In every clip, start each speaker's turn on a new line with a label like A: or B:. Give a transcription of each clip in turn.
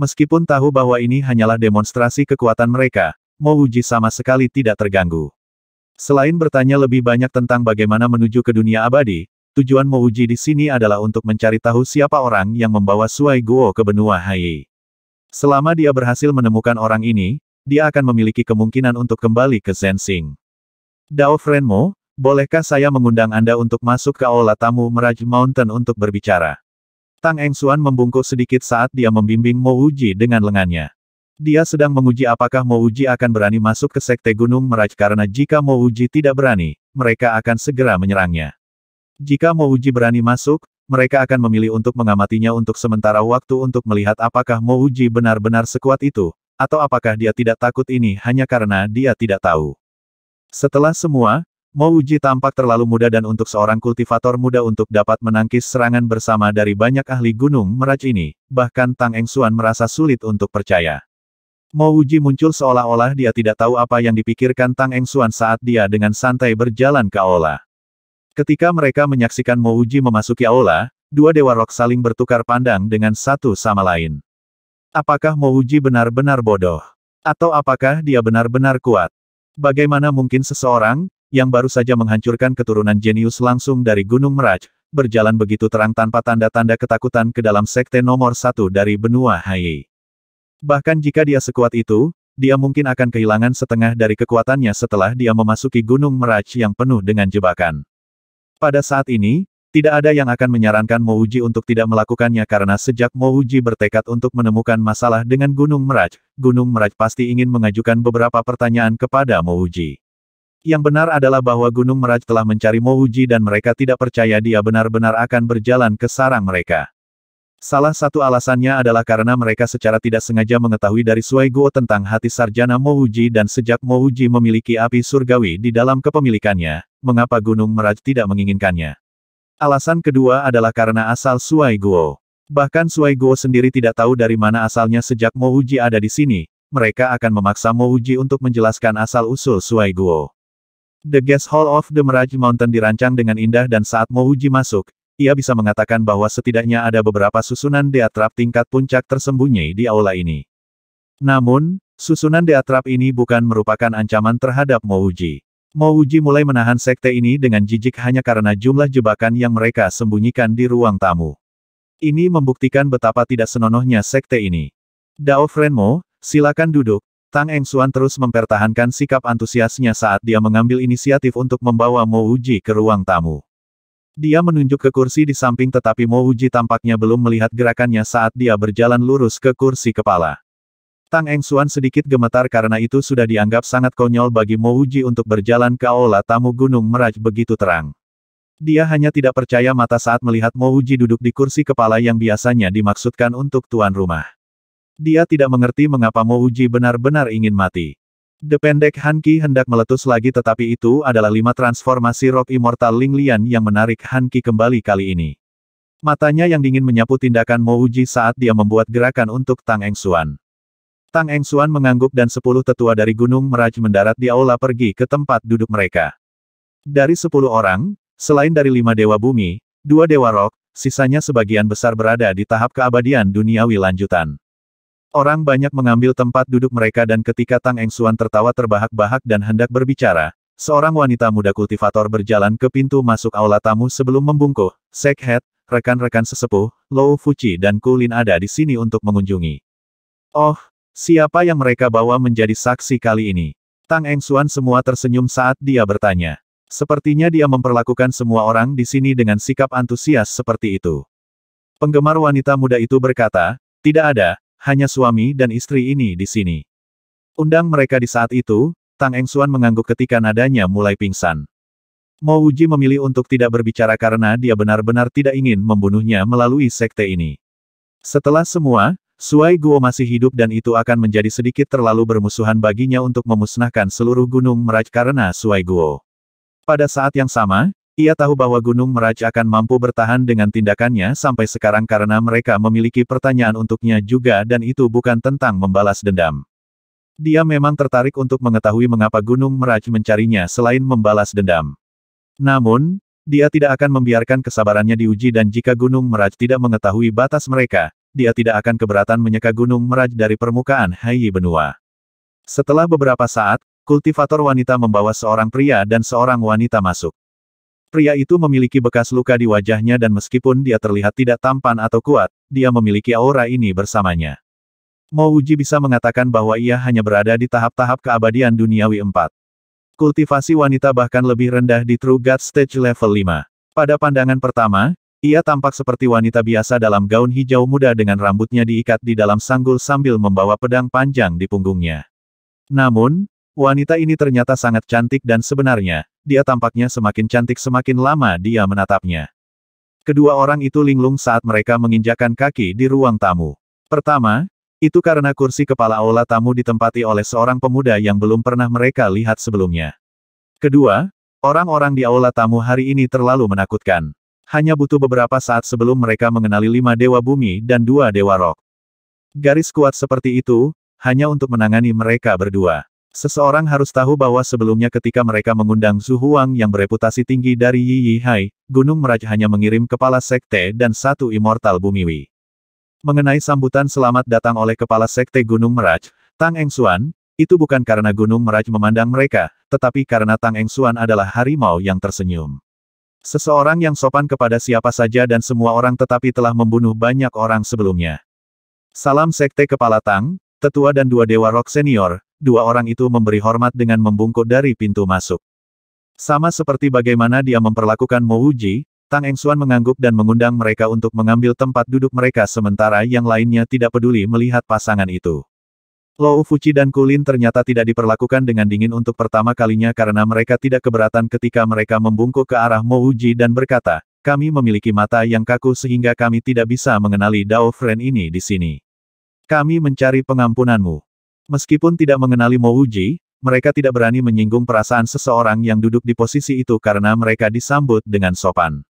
A: Meskipun tahu bahwa ini hanyalah demonstrasi kekuatan mereka, Uji sama sekali tidak terganggu. Selain bertanya lebih banyak tentang bagaimana menuju ke dunia abadi, tujuan Uji di sini adalah untuk mencari tahu siapa orang yang membawa Suai Guo ke benua Hai. Selama dia berhasil menemukan orang ini, dia akan memiliki kemungkinan untuk kembali ke Zensing. Dao Frenmo, bolehkah saya mengundang Anda untuk masuk ke aula tamu Meraj Mountain untuk berbicara? Tang Eng Xuan membungkuk sedikit saat dia membimbing Mo Uji dengan lengannya. Dia sedang menguji apakah Mo Uji akan berani masuk ke Sekte Gunung Meraj karena jika Mo Uji tidak berani, mereka akan segera menyerangnya. Jika Mo Uji berani masuk, mereka akan memilih untuk mengamatinya untuk sementara waktu untuk melihat apakah Mo Uji benar-benar sekuat itu, atau apakah dia tidak takut ini hanya karena dia tidak tahu. Setelah semua, Mo Uji tampak terlalu muda dan untuk seorang kultivator muda untuk dapat menangkis serangan bersama dari banyak ahli gunung meraj ini, bahkan Tang Eng Xuan merasa sulit untuk percaya. Mo Uji muncul seolah-olah dia tidak tahu apa yang dipikirkan Tang Eng Xuan saat dia dengan santai berjalan ke aula. Ketika mereka menyaksikan Mo Uji memasuki aula, dua dewa rok saling bertukar pandang dengan satu sama lain. Apakah Mo Uji benar-benar bodoh? Atau apakah dia benar-benar kuat? Bagaimana mungkin seseorang, yang baru saja menghancurkan keturunan jenius langsung dari Gunung Meraj, berjalan begitu terang tanpa tanda-tanda ketakutan ke dalam sekte nomor satu dari benua Hai. Bahkan jika dia sekuat itu, dia mungkin akan kehilangan setengah dari kekuatannya setelah dia memasuki Gunung Meraj yang penuh dengan jebakan. Pada saat ini, tidak ada yang akan menyarankan Mouji untuk tidak melakukannya karena sejak Mouji bertekad untuk menemukan masalah dengan Gunung Meraj, Gunung Meraj pasti ingin mengajukan beberapa pertanyaan kepada Mouji. Yang benar adalah bahwa Gunung Meraj telah mencari Mouji dan mereka tidak percaya dia benar-benar akan berjalan ke sarang mereka. Salah satu alasannya adalah karena mereka secara tidak sengaja mengetahui dari Sui Guo tentang hati sarjana Mouji dan sejak Mouji memiliki api surgawi di dalam kepemilikannya, mengapa Gunung Meraj tidak menginginkannya. Alasan kedua adalah karena asal Sui Guo. Bahkan Sui Guo sendiri tidak tahu dari mana asalnya sejak Mouji ada di sini, mereka akan memaksa Mouji untuk menjelaskan asal-usul Sui Guo. The Guest Hall of the Mirage Mountain dirancang dengan indah dan saat Mouji masuk, ia bisa mengatakan bahwa setidaknya ada beberapa susunan deatrap tingkat puncak tersembunyi di aula ini. Namun, susunan deatrap ini bukan merupakan ancaman terhadap Mouji. Mouji mulai menahan sekte ini dengan jijik hanya karena jumlah jebakan yang mereka sembunyikan di ruang tamu. Ini membuktikan betapa tidak senonohnya sekte ini. Dao Frenmo, silakan duduk, Tang Eng Xuan terus mempertahankan sikap antusiasnya saat dia mengambil inisiatif untuk membawa Mo Uji ke ruang tamu. Dia menunjuk ke kursi di samping tetapi Mo Uji tampaknya belum melihat gerakannya saat dia berjalan lurus ke kursi kepala. Tang Eng Xuan sedikit gemetar karena itu sudah dianggap sangat konyol bagi Mo Uji untuk berjalan ke aula tamu Gunung Meraj begitu terang. Dia hanya tidak percaya mata saat melihat Mo Uji duduk di kursi kepala yang biasanya dimaksudkan untuk tuan rumah. Dia tidak mengerti mengapa Mo Uji benar-benar ingin mati. The pendek Han Qi hendak meletus lagi tetapi itu adalah lima transformasi rock immortal Ling Lian yang menarik Han Qi kembali kali ini. Matanya yang dingin menyapu tindakan Mo Uji saat dia membuat gerakan untuk Tang Eng Xuan. Tang Eng Xuan mengangguk dan sepuluh tetua dari Gunung Meraj mendarat di aula pergi ke tempat duduk mereka. Dari sepuluh orang, selain dari lima dewa bumi, dua dewa rok, sisanya sebagian besar berada di tahap keabadian duniawi lanjutan. Orang banyak mengambil tempat duduk mereka dan ketika Tang Eng Suan tertawa terbahak-bahak dan hendak berbicara, seorang wanita muda kultivator berjalan ke pintu masuk aula tamu sebelum Sek Sekhet, rekan-rekan sesepuh, Lou Fuji dan Kulin ada di sini untuk mengunjungi. Oh, siapa yang mereka bawa menjadi saksi kali ini? Tang Eng Suan semua tersenyum saat dia bertanya. Sepertinya dia memperlakukan semua orang di sini dengan sikap antusias seperti itu. Penggemar wanita muda itu berkata, tidak ada, hanya suami dan istri ini di sini. Undang mereka di saat itu, Tang Eng Suan mengangguk ketika nadanya mulai pingsan. Mo Uji memilih untuk tidak berbicara karena dia benar-benar tidak ingin membunuhnya melalui sekte ini. Setelah semua, Suai Guo masih hidup dan itu akan menjadi sedikit terlalu bermusuhan baginya untuk memusnahkan seluruh gunung Meraj karena Suai Guo. Pada saat yang sama, ia tahu bahwa Gunung Meraj akan mampu bertahan dengan tindakannya sampai sekarang karena mereka memiliki pertanyaan untuknya juga dan itu bukan tentang membalas dendam. Dia memang tertarik untuk mengetahui mengapa Gunung Meraj mencarinya selain membalas dendam. Namun, dia tidak akan membiarkan kesabarannya diuji dan jika Gunung Meraj tidak mengetahui batas mereka, dia tidak akan keberatan menyeka Gunung Meraj dari permukaan Hai Benua. Setelah beberapa saat, kultivator wanita membawa seorang pria dan seorang wanita masuk. Pria itu memiliki bekas luka di wajahnya dan meskipun dia terlihat tidak tampan atau kuat, dia memiliki aura ini bersamanya. Mo Uji bisa mengatakan bahwa ia hanya berada di tahap-tahap keabadian duniawi 4. Kultivasi wanita bahkan lebih rendah di True God Stage level 5. Pada pandangan pertama, ia tampak seperti wanita biasa dalam gaun hijau muda dengan rambutnya diikat di dalam sanggul sambil membawa pedang panjang di punggungnya. Namun, Wanita ini ternyata sangat cantik dan sebenarnya, dia tampaknya semakin cantik semakin lama dia menatapnya. Kedua orang itu linglung saat mereka menginjakan kaki di ruang tamu. Pertama, itu karena kursi kepala aula tamu ditempati oleh seorang pemuda yang belum pernah mereka lihat sebelumnya. Kedua, orang-orang di aula tamu hari ini terlalu menakutkan. Hanya butuh beberapa saat sebelum mereka mengenali lima dewa bumi dan dua dewa rok. Garis kuat seperti itu, hanya untuk menangani mereka berdua. Seseorang harus tahu bahwa sebelumnya ketika mereka mengundang Zhu Huang yang bereputasi tinggi dari Yi Yi Hai, Gunung Meraj hanya mengirim kepala sekte dan satu immortal bumiwi. Mengenai sambutan selamat datang oleh kepala sekte Gunung Meraj, Tang Eng Xuan, itu bukan karena Gunung Meraj memandang mereka, tetapi karena Tang Eng Xuan adalah harimau yang tersenyum. Seseorang yang sopan kepada siapa saja dan semua orang tetapi telah membunuh banyak orang sebelumnya. Salam Sekte Kepala Tang, Tetua dan Dua Dewa Rok Senior, dua orang itu memberi hormat dengan membungkuk dari pintu masuk. Sama seperti bagaimana dia memperlakukan Mo Uji. Tang Engsuan mengangguk dan mengundang mereka untuk mengambil tempat duduk mereka sementara yang lainnya tidak peduli melihat pasangan itu. Lou Fuji dan Kulin ternyata tidak diperlakukan dengan dingin untuk pertama kalinya karena mereka tidak keberatan ketika mereka membungkuk ke arah Mo Uji dan berkata, kami memiliki mata yang kaku sehingga kami tidak bisa mengenali Dao Friend ini di sini. Kami mencari pengampunanmu. Meskipun tidak mengenali Mo Uji, mereka tidak berani menyinggung perasaan seseorang yang duduk di posisi itu karena mereka disambut dengan sopan.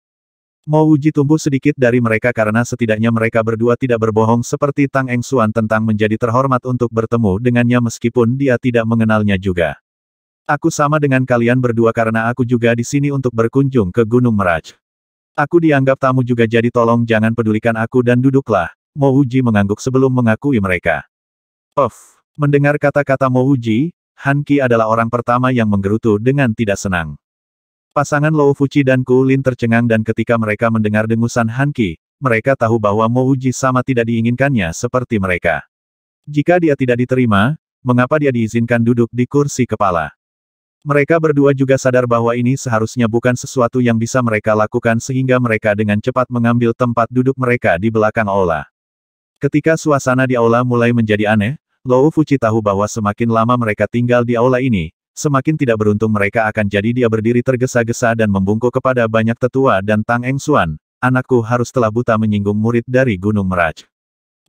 A: Mo Uji tumbuh sedikit dari mereka karena setidaknya mereka berdua tidak berbohong seperti Tang Eng Xuan tentang menjadi terhormat untuk bertemu dengannya meskipun dia tidak mengenalnya juga. Aku sama dengan kalian berdua karena aku juga di sini untuk berkunjung ke Gunung Meraj. Aku dianggap tamu juga jadi tolong jangan pedulikan aku dan duduklah, Mo Uji mengangguk sebelum mengakui mereka. Of, Mendengar kata-kata Mouji, Han Qi adalah orang pertama yang menggerutu dengan tidak senang. Pasangan Lou Fuji dan Ku Lin tercengang dan ketika mereka mendengar dengusan Han Qi, mereka tahu bahwa Mouji sama tidak diinginkannya seperti mereka. Jika dia tidak diterima, mengapa dia diizinkan duduk di kursi kepala? Mereka berdua juga sadar bahwa ini seharusnya bukan sesuatu yang bisa mereka lakukan sehingga mereka dengan cepat mengambil tempat duduk mereka di belakang aula. Ketika suasana di aula mulai menjadi aneh, Lou Fuji tahu bahwa semakin lama mereka tinggal di aula ini, semakin tidak beruntung mereka akan jadi dia berdiri tergesa-gesa dan membungkuk kepada banyak tetua dan Tang Eng Suan. anakku harus telah buta menyinggung murid dari Gunung Meraj.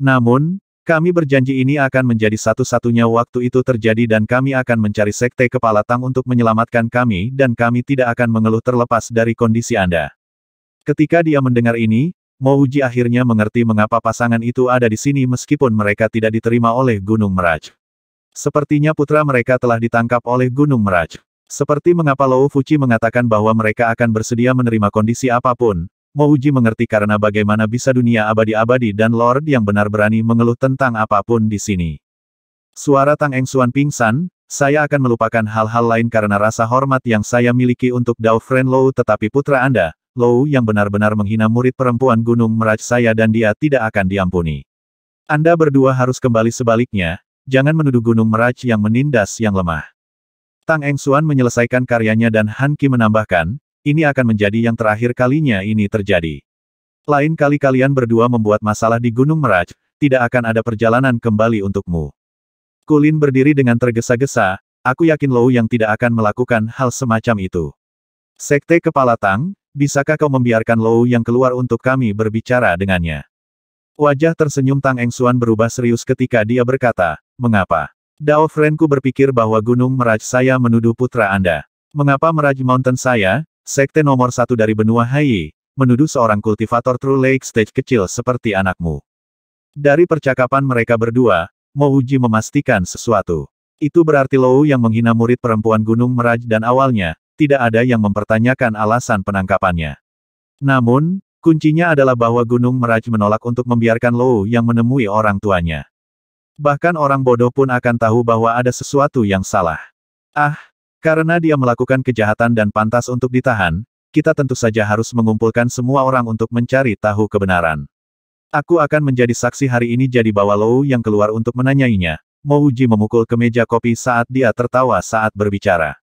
A: Namun, kami berjanji ini akan menjadi satu-satunya waktu itu terjadi dan kami akan mencari sekte kepala Tang untuk menyelamatkan kami dan kami tidak akan mengeluh terlepas dari kondisi Anda. Ketika dia mendengar ini, Uji akhirnya mengerti mengapa pasangan itu ada di sini meskipun mereka tidak diterima oleh Gunung Meraj. Sepertinya putra mereka telah ditangkap oleh Gunung Meraj. Seperti mengapa Lou Fuji mengatakan bahwa mereka akan bersedia menerima kondisi apapun, Uji mengerti karena bagaimana bisa dunia abadi-abadi dan Lord yang benar berani mengeluh tentang apapun di sini. Suara Tang Eng Xuan pingsan, saya akan melupakan hal-hal lain karena rasa hormat yang saya miliki untuk Dao Friend Lou tetapi putra Anda, Lou yang benar-benar menghina murid perempuan Gunung Meraj saya dan dia tidak akan diampuni. Anda berdua harus kembali sebaliknya, jangan menuduh Gunung Meraj yang menindas yang lemah. Tang Eng Xuan menyelesaikan karyanya dan Han Ki menambahkan, ini akan menjadi yang terakhir kalinya ini terjadi. Lain kali kalian berdua membuat masalah di Gunung Meraj, tidak akan ada perjalanan kembali untukmu. Kulin berdiri dengan tergesa-gesa, aku yakin Lou yang tidak akan melakukan hal semacam itu. Sekte Kepala Tang, Bisakah kau membiarkan Lou yang keluar untuk kami berbicara dengannya? Wajah tersenyum Tang Eng Xuan berubah serius ketika dia berkata, Mengapa? Dao Frenku berpikir bahwa Gunung Meraj saya menuduh putra Anda. Mengapa Meraj Mountain saya, sekte nomor satu dari benua Hai, menuduh seorang kultivator True Lake Stage kecil seperti anakmu? Dari percakapan mereka berdua, Mo Uji memastikan sesuatu. Itu berarti Lou yang menghina murid perempuan Gunung Meraj dan awalnya, tidak ada yang mempertanyakan alasan penangkapannya. Namun, kuncinya adalah bahwa Gunung Meraj menolak untuk membiarkan Lou yang menemui orang tuanya. Bahkan orang bodoh pun akan tahu bahwa ada sesuatu yang salah. Ah, karena dia melakukan kejahatan dan pantas untuk ditahan, kita tentu saja harus mengumpulkan semua orang untuk mencari tahu kebenaran. Aku akan menjadi saksi hari ini jadi bawa Lou yang keluar untuk menanyainya. Mouji memukul ke meja kopi saat dia tertawa saat berbicara.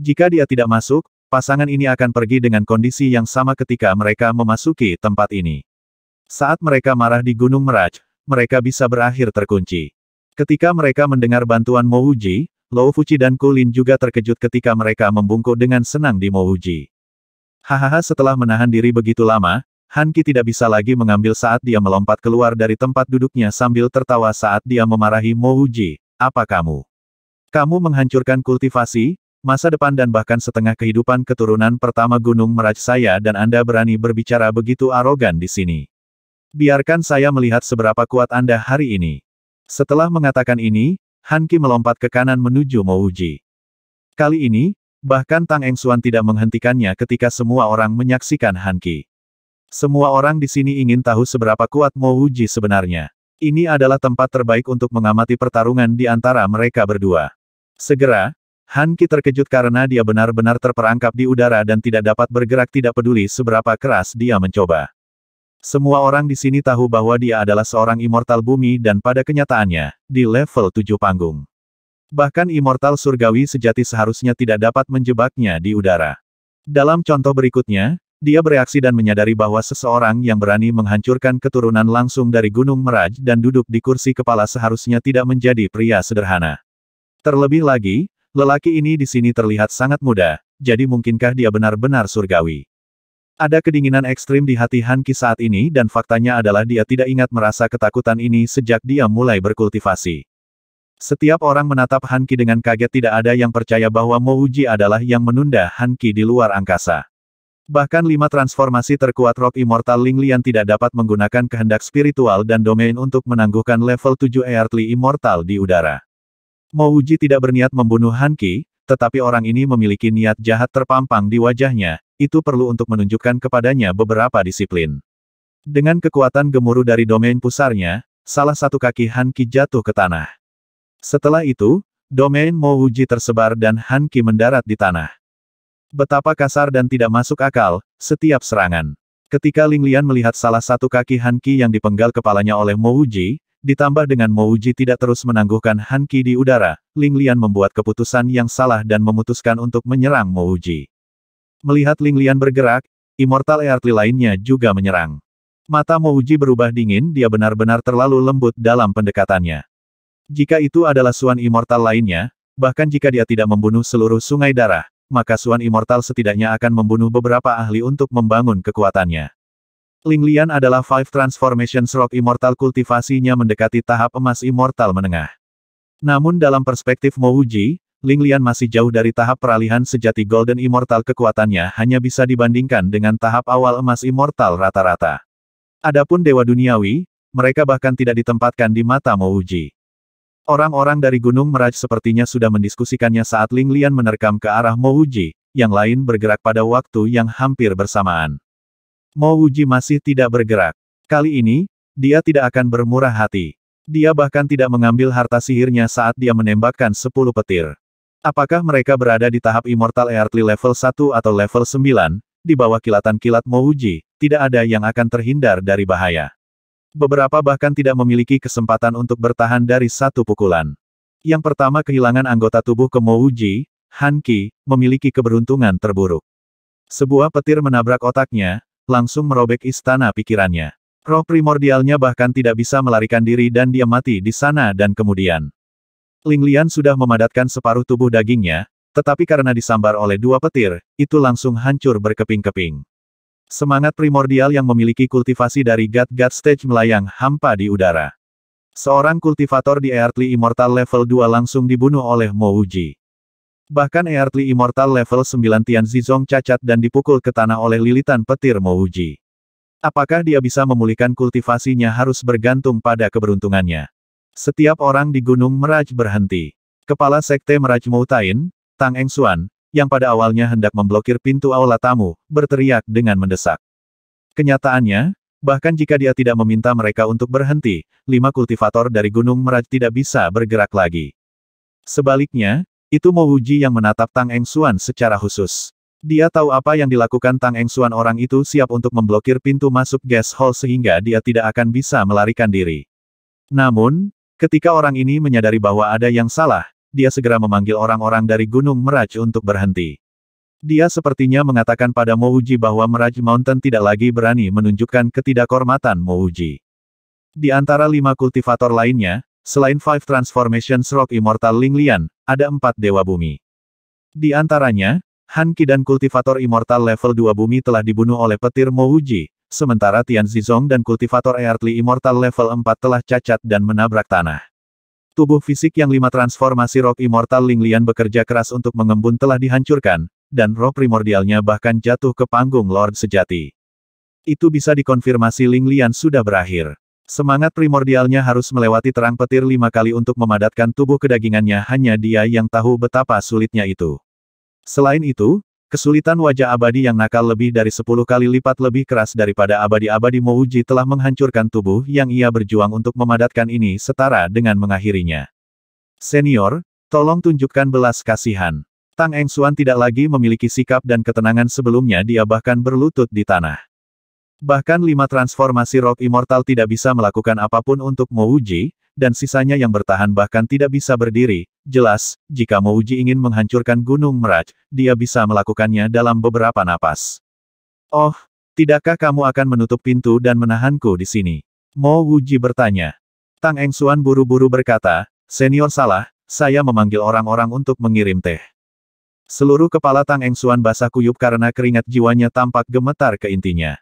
A: Jika dia tidak masuk, pasangan ini akan pergi dengan kondisi yang sama ketika mereka memasuki tempat ini. Saat mereka marah di Gunung Meraj, mereka bisa berakhir terkunci. Ketika mereka mendengar bantuan Mouji, Fuji dan Kulin juga terkejut ketika mereka membungkuk dengan senang di Mouji. Hahaha setelah menahan diri begitu lama, Hanki tidak bisa lagi mengambil saat dia melompat keluar dari tempat duduknya sambil tertawa saat dia memarahi Mouji, apa kamu? Kamu menghancurkan kultivasi, masa depan dan bahkan setengah kehidupan keturunan pertama Gunung Meraj saya dan Anda berani berbicara begitu arogan di sini. Biarkan saya melihat seberapa kuat Anda hari ini. Setelah mengatakan ini, Han Ki melompat ke kanan menuju Mouji. Kali ini, bahkan Tang Eng Suan tidak menghentikannya ketika semua orang menyaksikan Han Ki. Semua orang di sini ingin tahu seberapa kuat Mouji sebenarnya. Ini adalah tempat terbaik untuk mengamati pertarungan di antara mereka berdua. Segera, Han Ki terkejut karena dia benar-benar terperangkap di udara dan tidak dapat bergerak tidak peduli seberapa keras dia mencoba. Semua orang di sini tahu bahwa dia adalah seorang immortal bumi dan pada kenyataannya, di level 7 panggung. Bahkan immortal surgawi sejati seharusnya tidak dapat menjebaknya di udara. Dalam contoh berikutnya, dia bereaksi dan menyadari bahwa seseorang yang berani menghancurkan keturunan langsung dari Gunung Meraj dan duduk di kursi kepala seharusnya tidak menjadi pria sederhana. Terlebih lagi, Lelaki ini di sini terlihat sangat muda, jadi mungkinkah dia benar-benar surgawi? Ada kedinginan ekstrim di hati Han Ki saat ini dan faktanya adalah dia tidak ingat merasa ketakutan ini sejak dia mulai berkultivasi. Setiap orang menatap Han Ki dengan kaget tidak ada yang percaya bahwa Mo Uji adalah yang menunda Han Ki di luar angkasa. Bahkan lima transformasi terkuat Rock Immortal Ling Lian tidak dapat menggunakan kehendak spiritual dan domain untuk menangguhkan level 7 Earthly Immortal di udara. Mo tidak berniat membunuh Han tetapi orang ini memiliki niat jahat terpampang di wajahnya, itu perlu untuk menunjukkan kepadanya beberapa disiplin. Dengan kekuatan gemuruh dari domain pusarnya, salah satu kaki Han jatuh ke tanah. Setelah itu, domain Mo tersebar dan Han mendarat di tanah. Betapa kasar dan tidak masuk akal, setiap serangan. Ketika Ling Lian melihat salah satu kaki Han yang dipenggal kepalanya oleh Mo Ditambah dengan Mouji tidak terus menangguhkan Han Qi di udara, Ling Lian membuat keputusan yang salah dan memutuskan untuk menyerang Mouji. Melihat Ling Lian bergerak, Immortal Earthly lainnya juga menyerang. Mata Mouji berubah dingin dia benar-benar terlalu lembut dalam pendekatannya. Jika itu adalah Suan Immortal lainnya, bahkan jika dia tidak membunuh seluruh sungai darah, maka Suan Immortal setidaknya akan membunuh beberapa ahli untuk membangun kekuatannya. Ling Lian adalah Five Transformation Rock Immortal kultivasinya mendekati tahap emas immortal menengah. Namun dalam perspektif Wuji, Ling Lian masih jauh dari tahap peralihan sejati Golden Immortal kekuatannya hanya bisa dibandingkan dengan tahap awal emas immortal rata-rata. Adapun Dewa Duniawi, mereka bahkan tidak ditempatkan di mata Wuji. Orang-orang dari Gunung Meraj sepertinya sudah mendiskusikannya saat Ling Lian menerkam ke arah Wuji, yang lain bergerak pada waktu yang hampir bersamaan. Mo Wuji masih tidak bergerak. Kali ini, dia tidak akan bermurah hati. Dia bahkan tidak mengambil harta sihirnya saat dia menembakkan 10 petir. Apakah mereka berada di tahap Immortal Earthly level 1 atau level 9, di bawah kilatan kilat Mouji, tidak ada yang akan terhindar dari bahaya. Beberapa bahkan tidak memiliki kesempatan untuk bertahan dari satu pukulan. Yang pertama kehilangan anggota tubuh ke Han Ki memiliki keberuntungan terburuk. Sebuah petir menabrak otaknya, langsung merobek istana pikirannya. Roh primordialnya bahkan tidak bisa melarikan diri dan dia mati di sana dan kemudian. Ling Lian sudah memadatkan separuh tubuh dagingnya, tetapi karena disambar oleh dua petir, itu langsung hancur berkeping-keping. Semangat primordial yang memiliki kultivasi dari God God Stage melayang hampa di udara. Seorang kultivator di Earthly Immortal level 2 langsung dibunuh oleh Mo Uji. Bahkan Earthly Immortal level 9 Tian Zizong cacat dan dipukul ke tanah oleh lilitan petir Mouji. Apakah dia bisa memulihkan kultivasinya harus bergantung pada keberuntungannya. Setiap orang di Gunung Meraj berhenti. Kepala Sekte Meraj Moutain, Tang Eng Suan, yang pada awalnya hendak memblokir pintu aula tamu, berteriak dengan mendesak. Kenyataannya, bahkan jika dia tidak meminta mereka untuk berhenti, lima kultivator dari Gunung Meraj tidak bisa bergerak lagi. Sebaliknya, itu Mo Wuji yang menatap Tang Eng Xuan secara khusus. Dia tahu apa yang dilakukan Tang Eng Xuan orang itu siap untuk memblokir pintu masuk gas hall sehingga dia tidak akan bisa melarikan diri. Namun, ketika orang ini menyadari bahwa ada yang salah, dia segera memanggil orang-orang dari Gunung Meraj untuk berhenti. Dia sepertinya mengatakan pada Mo Wuji bahwa Meraj Mountain tidak lagi berani menunjukkan ketidakhormatan Mo Wuji. Di antara lima kultivator lainnya, Selain Five Transformations Rock Immortal Linglian, ada empat Dewa Bumi. Di antaranya, Hanki dan Kultivator Immortal level 2 Bumi telah dibunuh oleh petir Mouji, sementara Tian Zizong dan Kultivator Earthly Immortal level 4 telah cacat dan menabrak tanah. Tubuh fisik yang lima transformasi Rock Immortal Linglian bekerja keras untuk mengembun telah dihancurkan, dan roh primordialnya bahkan jatuh ke panggung Lord Sejati. Itu bisa dikonfirmasi Linglian sudah berakhir. Semangat primordialnya harus melewati terang petir lima kali untuk memadatkan tubuh kedagingannya hanya dia yang tahu betapa sulitnya itu. Selain itu, kesulitan wajah abadi yang nakal lebih dari sepuluh kali lipat lebih keras daripada abadi-abadi Mouji telah menghancurkan tubuh yang ia berjuang untuk memadatkan ini setara dengan mengakhirinya. Senior, tolong tunjukkan belas kasihan. Tang Eng Engsuan tidak lagi memiliki sikap dan ketenangan sebelumnya dia bahkan berlutut di tanah. Bahkan lima transformasi rok Immortal tidak bisa melakukan apapun untuk Mouji, dan sisanya yang bertahan bahkan tidak bisa berdiri. Jelas, jika Mouji ingin menghancurkan Gunung Meraj, dia bisa melakukannya dalam beberapa napas. Oh, tidakkah kamu akan menutup pintu dan menahanku di sini? Mouji bertanya. Tang Engsuan buru-buru berkata, Senior salah, saya memanggil orang-orang untuk mengirim teh. Seluruh kepala Tang Engsuan basah kuyup karena keringat jiwanya tampak gemetar ke intinya.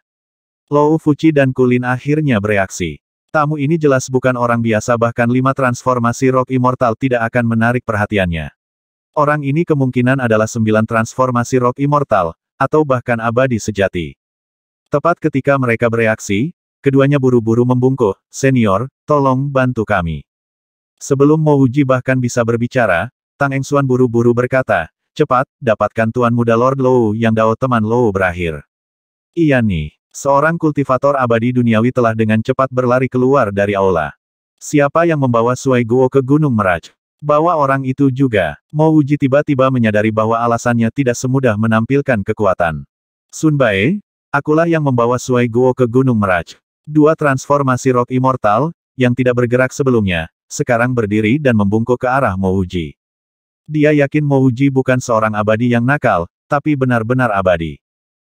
A: Lou Fuchi dan Kulin akhirnya bereaksi. Tamu ini jelas bukan orang biasa bahkan lima transformasi Rock Immortal tidak akan menarik perhatiannya. Orang ini kemungkinan adalah sembilan transformasi Rock Immortal, atau bahkan abadi sejati. Tepat ketika mereka bereaksi, keduanya buru-buru membungkuk, senior, tolong bantu kami. Sebelum Mo Uji bahkan bisa berbicara, Tang Engsuan buru-buru berkata, cepat, dapatkan Tuan Muda Lord Lou yang Dao teman Lou berakhir. Iya nih. Seorang kultivator abadi duniawi telah dengan cepat berlari keluar dari aula. Siapa yang membawa Sui Guo ke Gunung Meraj? Bawa orang itu juga. Mo Uji tiba-tiba menyadari bahwa alasannya tidak semudah menampilkan kekuatan. Sun Bae, akulah yang membawa Sui Guo ke Gunung Meraj. Dua transformasi rok immortal, yang tidak bergerak sebelumnya, sekarang berdiri dan membungkuk ke arah Mo Uji. Dia yakin Mo Uji bukan seorang abadi yang nakal, tapi benar-benar abadi.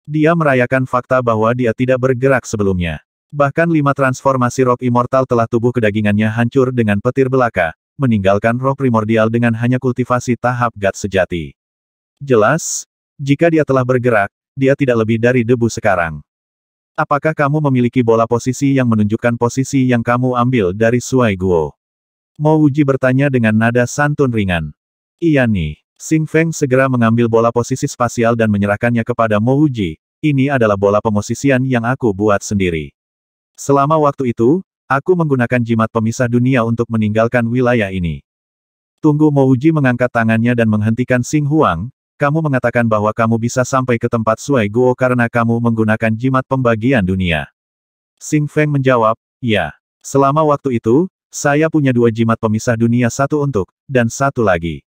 A: Dia merayakan fakta bahwa dia tidak bergerak sebelumnya. Bahkan lima transformasi roh immortal telah tubuh kedagingannya hancur dengan petir belaka, meninggalkan roh primordial dengan hanya kultivasi tahap gat sejati. Jelas, jika dia telah bergerak, dia tidak lebih dari debu sekarang. Apakah kamu memiliki bola posisi yang menunjukkan posisi yang kamu ambil dari Suai Guo? Mo Uji bertanya dengan nada santun ringan. Iya nih. Xing Feng segera mengambil bola posisi spasial dan menyerahkannya kepada Mo Wuji. Ini adalah bola pemosisian yang aku buat sendiri. Selama waktu itu, aku menggunakan jimat pemisah dunia untuk meninggalkan wilayah ini. Tunggu Mo Wuji mengangkat tangannya dan menghentikan Xing Huang, kamu mengatakan bahwa kamu bisa sampai ke tempat Sui Guo karena kamu menggunakan jimat pembagian dunia. Xing Feng menjawab, ya. Selama waktu itu, saya punya dua jimat pemisah dunia satu untuk, dan satu lagi.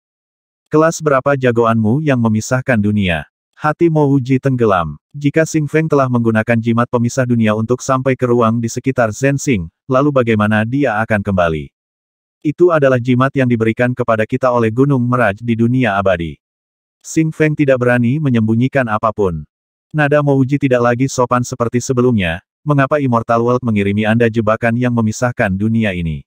A: Kelas berapa jagoanmu yang memisahkan dunia? Hati Mouji tenggelam. Jika Sing Feng telah menggunakan jimat pemisah dunia untuk sampai ke ruang di sekitar Zensing, lalu bagaimana dia akan kembali? Itu adalah jimat yang diberikan kepada kita oleh Gunung Meraj di dunia abadi. Sing Feng tidak berani menyembunyikan apapun. Nada Mouji tidak lagi sopan seperti sebelumnya, mengapa Immortal World mengirimi Anda jebakan yang memisahkan dunia ini?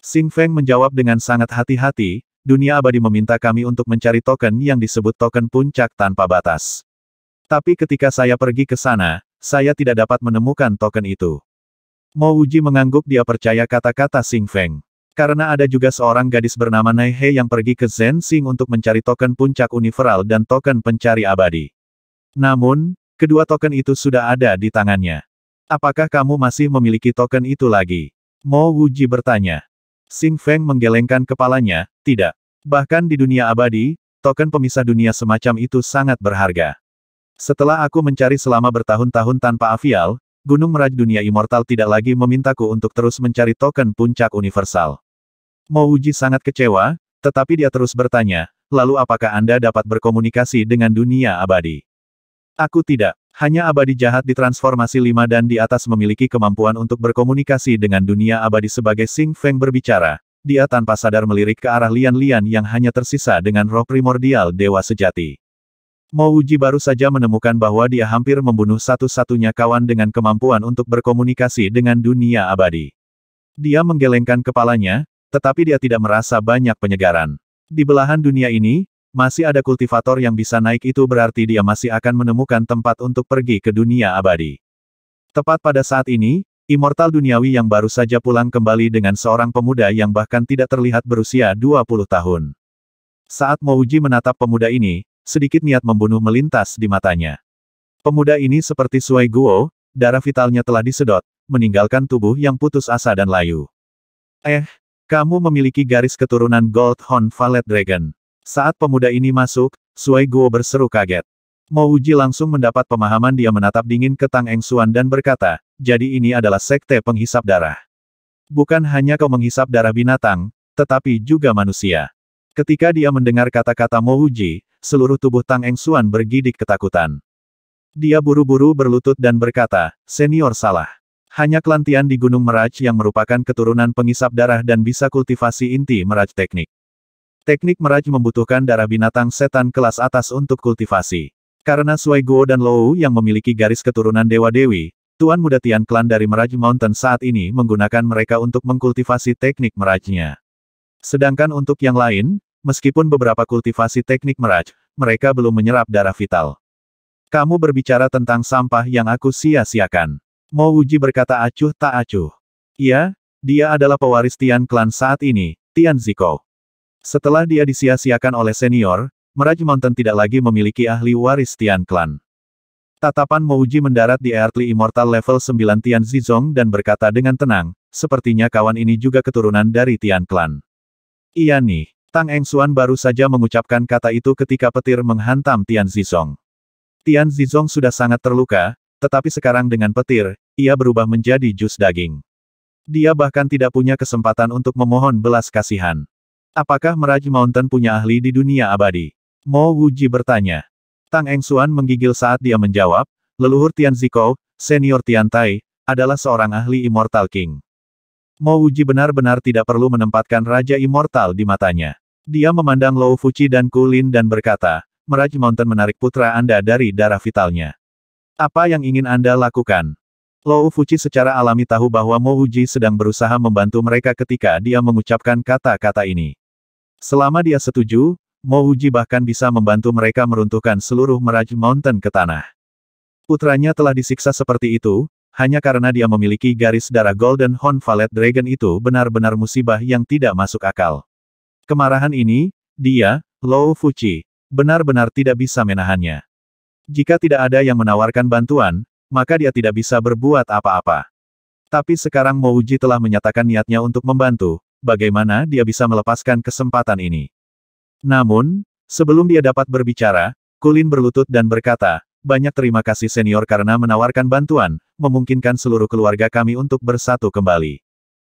A: Sing Feng menjawab dengan sangat hati-hati, dunia abadi meminta kami untuk mencari token yang disebut token puncak tanpa batas. Tapi ketika saya pergi ke sana, saya tidak dapat menemukan token itu. Mo Uji mengangguk dia percaya kata-kata Sing Feng. Karena ada juga seorang gadis bernama Nai He yang pergi ke Zen Sing untuk mencari token puncak universal dan token pencari abadi. Namun, kedua token itu sudah ada di tangannya. Apakah kamu masih memiliki token itu lagi? Mo Wuji bertanya. Sing Feng menggelengkan kepalanya, tidak. Bahkan di dunia abadi, token pemisah dunia semacam itu sangat berharga. Setelah aku mencari selama bertahun-tahun tanpa avial, Gunung Meraj Dunia Immortal tidak lagi memintaku untuk terus mencari token puncak universal. Mouji sangat kecewa, tetapi dia terus bertanya, lalu apakah Anda dapat berkomunikasi dengan dunia abadi? Aku tidak. Hanya abadi jahat di transformasi lima dan di atas memiliki kemampuan untuk berkomunikasi dengan dunia abadi sebagai Sing Feng berbicara. Dia tanpa sadar melirik ke arah Lian-Lian yang hanya tersisa dengan roh primordial dewa sejati. Mo Uji baru saja menemukan bahwa dia hampir membunuh satu-satunya kawan dengan kemampuan untuk berkomunikasi dengan dunia abadi. Dia menggelengkan kepalanya, tetapi dia tidak merasa banyak penyegaran. Di belahan dunia ini, masih ada kultivator yang bisa naik itu berarti dia masih akan menemukan tempat untuk pergi ke dunia abadi. Tepat pada saat ini, Immortal Duniawi yang baru saja pulang kembali dengan seorang pemuda yang bahkan tidak terlihat berusia 20 tahun. Saat Mouji menatap pemuda ini, sedikit niat membunuh melintas di matanya. Pemuda ini seperti Suai Guo, darah vitalnya telah disedot, meninggalkan tubuh yang putus asa dan layu. Eh, kamu memiliki garis keturunan Gold Horn Valet Dragon. Saat pemuda ini masuk, Sui Guo berseru kaget. Mo Uji langsung mendapat pemahaman dia menatap dingin ke Tang Eng Xuan dan berkata, jadi ini adalah sekte penghisap darah. Bukan hanya kau menghisap darah binatang, tetapi juga manusia. Ketika dia mendengar kata-kata Mo Uji, seluruh tubuh Tang Eng Xuan bergidik ketakutan. Dia buru-buru berlutut dan berkata, senior salah. Hanya kelantian di Gunung Meraj yang merupakan keturunan penghisap darah dan bisa kultivasi inti Meraj teknik. Teknik meraj membutuhkan darah binatang setan kelas atas untuk kultivasi. Karena Sui Guo dan Lou yang memiliki garis keturunan dewa-dewi, Tuan Muda Tian Klan dari Meraj Mountain saat ini menggunakan mereka untuk mengkultivasi teknik merajnya. Sedangkan untuk yang lain, meskipun beberapa kultivasi teknik meraj, mereka belum menyerap darah vital. Kamu berbicara tentang sampah yang aku sia-siakan. Mo Uji berkata acuh tak acuh. Iya, dia adalah pewaris Tian Klan saat ini, Tian Ziko. Setelah dia disia-siakan oleh senior, Meraj Mountain tidak lagi memiliki ahli waris Tian Clan. Tatapan Mouji mendarat di Earthly Immortal level 9 Tian Zizong dan berkata dengan tenang, sepertinya kawan ini juga keturunan dari Tian Clan. Iya nih, Tang Xuan baru saja mengucapkan kata itu ketika petir menghantam Tian Zizong. Tian Zizong sudah sangat terluka, tetapi sekarang dengan petir, ia berubah menjadi jus daging. Dia bahkan tidak punya kesempatan untuk memohon belas kasihan. Apakah Meraj Mountain punya ahli di dunia abadi? Mo Wuji bertanya. Tang Eng Xuan menggigil saat dia menjawab, leluhur Tian Zikou, senior Tian Tai, adalah seorang ahli Immortal King. Mo Wuji benar-benar tidak perlu menempatkan Raja Immortal di matanya. Dia memandang Lou Fuji dan Kulin dan berkata, Meraj Mountain menarik putra Anda dari darah vitalnya. Apa yang ingin Anda lakukan? Lou Fuji secara alami tahu bahwa Mo Wuji sedang berusaha membantu mereka ketika dia mengucapkan kata-kata ini. Selama dia setuju, Mouji bahkan bisa membantu mereka meruntuhkan seluruh Meraj Mountain ke tanah. Putranya telah disiksa seperti itu, hanya karena dia memiliki garis darah Golden Horn Valet Dragon itu benar-benar musibah yang tidak masuk akal. Kemarahan ini, dia, Lou Fuchi, benar-benar tidak bisa menahannya. Jika tidak ada yang menawarkan bantuan, maka dia tidak bisa berbuat apa-apa. Tapi sekarang Mouji telah menyatakan niatnya untuk membantu, bagaimana dia bisa melepaskan kesempatan ini. Namun, sebelum dia dapat berbicara, Kulin berlutut dan berkata, banyak terima kasih senior karena menawarkan bantuan, memungkinkan seluruh keluarga kami untuk bersatu kembali.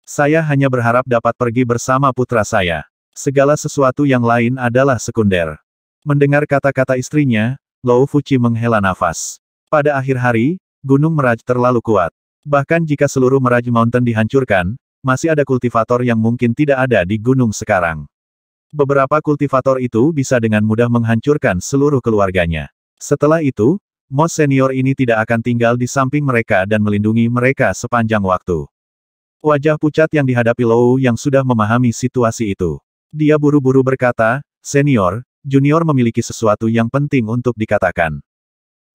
A: Saya hanya berharap dapat pergi bersama putra saya. Segala sesuatu yang lain adalah sekunder. Mendengar kata-kata istrinya, Lou Fuchi menghela nafas. Pada akhir hari, Gunung Meraj terlalu kuat. Bahkan jika seluruh Meraj Mountain dihancurkan, masih ada kultivator yang mungkin tidak ada di gunung sekarang. Beberapa kultivator itu bisa dengan mudah menghancurkan seluruh keluarganya. Setelah itu, Mos senior ini tidak akan tinggal di samping mereka dan melindungi mereka sepanjang waktu. Wajah pucat yang dihadapi Lou yang sudah memahami situasi itu. Dia buru-buru berkata, Senior, Junior memiliki sesuatu yang penting untuk dikatakan.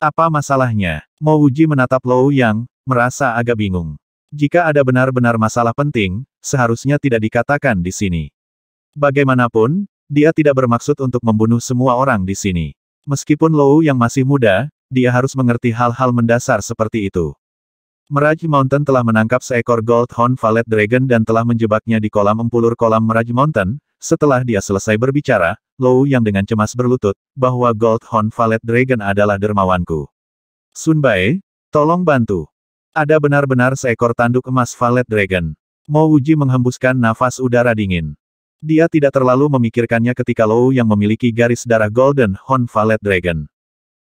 A: Apa masalahnya? Mo uji menatap Lou yang merasa agak bingung. Jika ada benar-benar masalah penting, seharusnya tidak dikatakan di sini. Bagaimanapun, dia tidak bermaksud untuk membunuh semua orang di sini. Meskipun Lou yang masih muda, dia harus mengerti hal-hal mendasar seperti itu. Meraj Mountain telah menangkap seekor Gold Horn Valet Dragon dan telah menjebaknya di kolam empulur kolam Meraj Mountain. Setelah dia selesai berbicara, Lou yang dengan cemas berlutut, bahwa Gold Horn Valet Dragon adalah dermawanku. Sunbai, tolong bantu. Ada benar-benar seekor tanduk emas Valet Dragon. Mo Uji menghembuskan nafas udara dingin. Dia tidak terlalu memikirkannya ketika Lou yang memiliki garis darah Golden Horn Valet Dragon.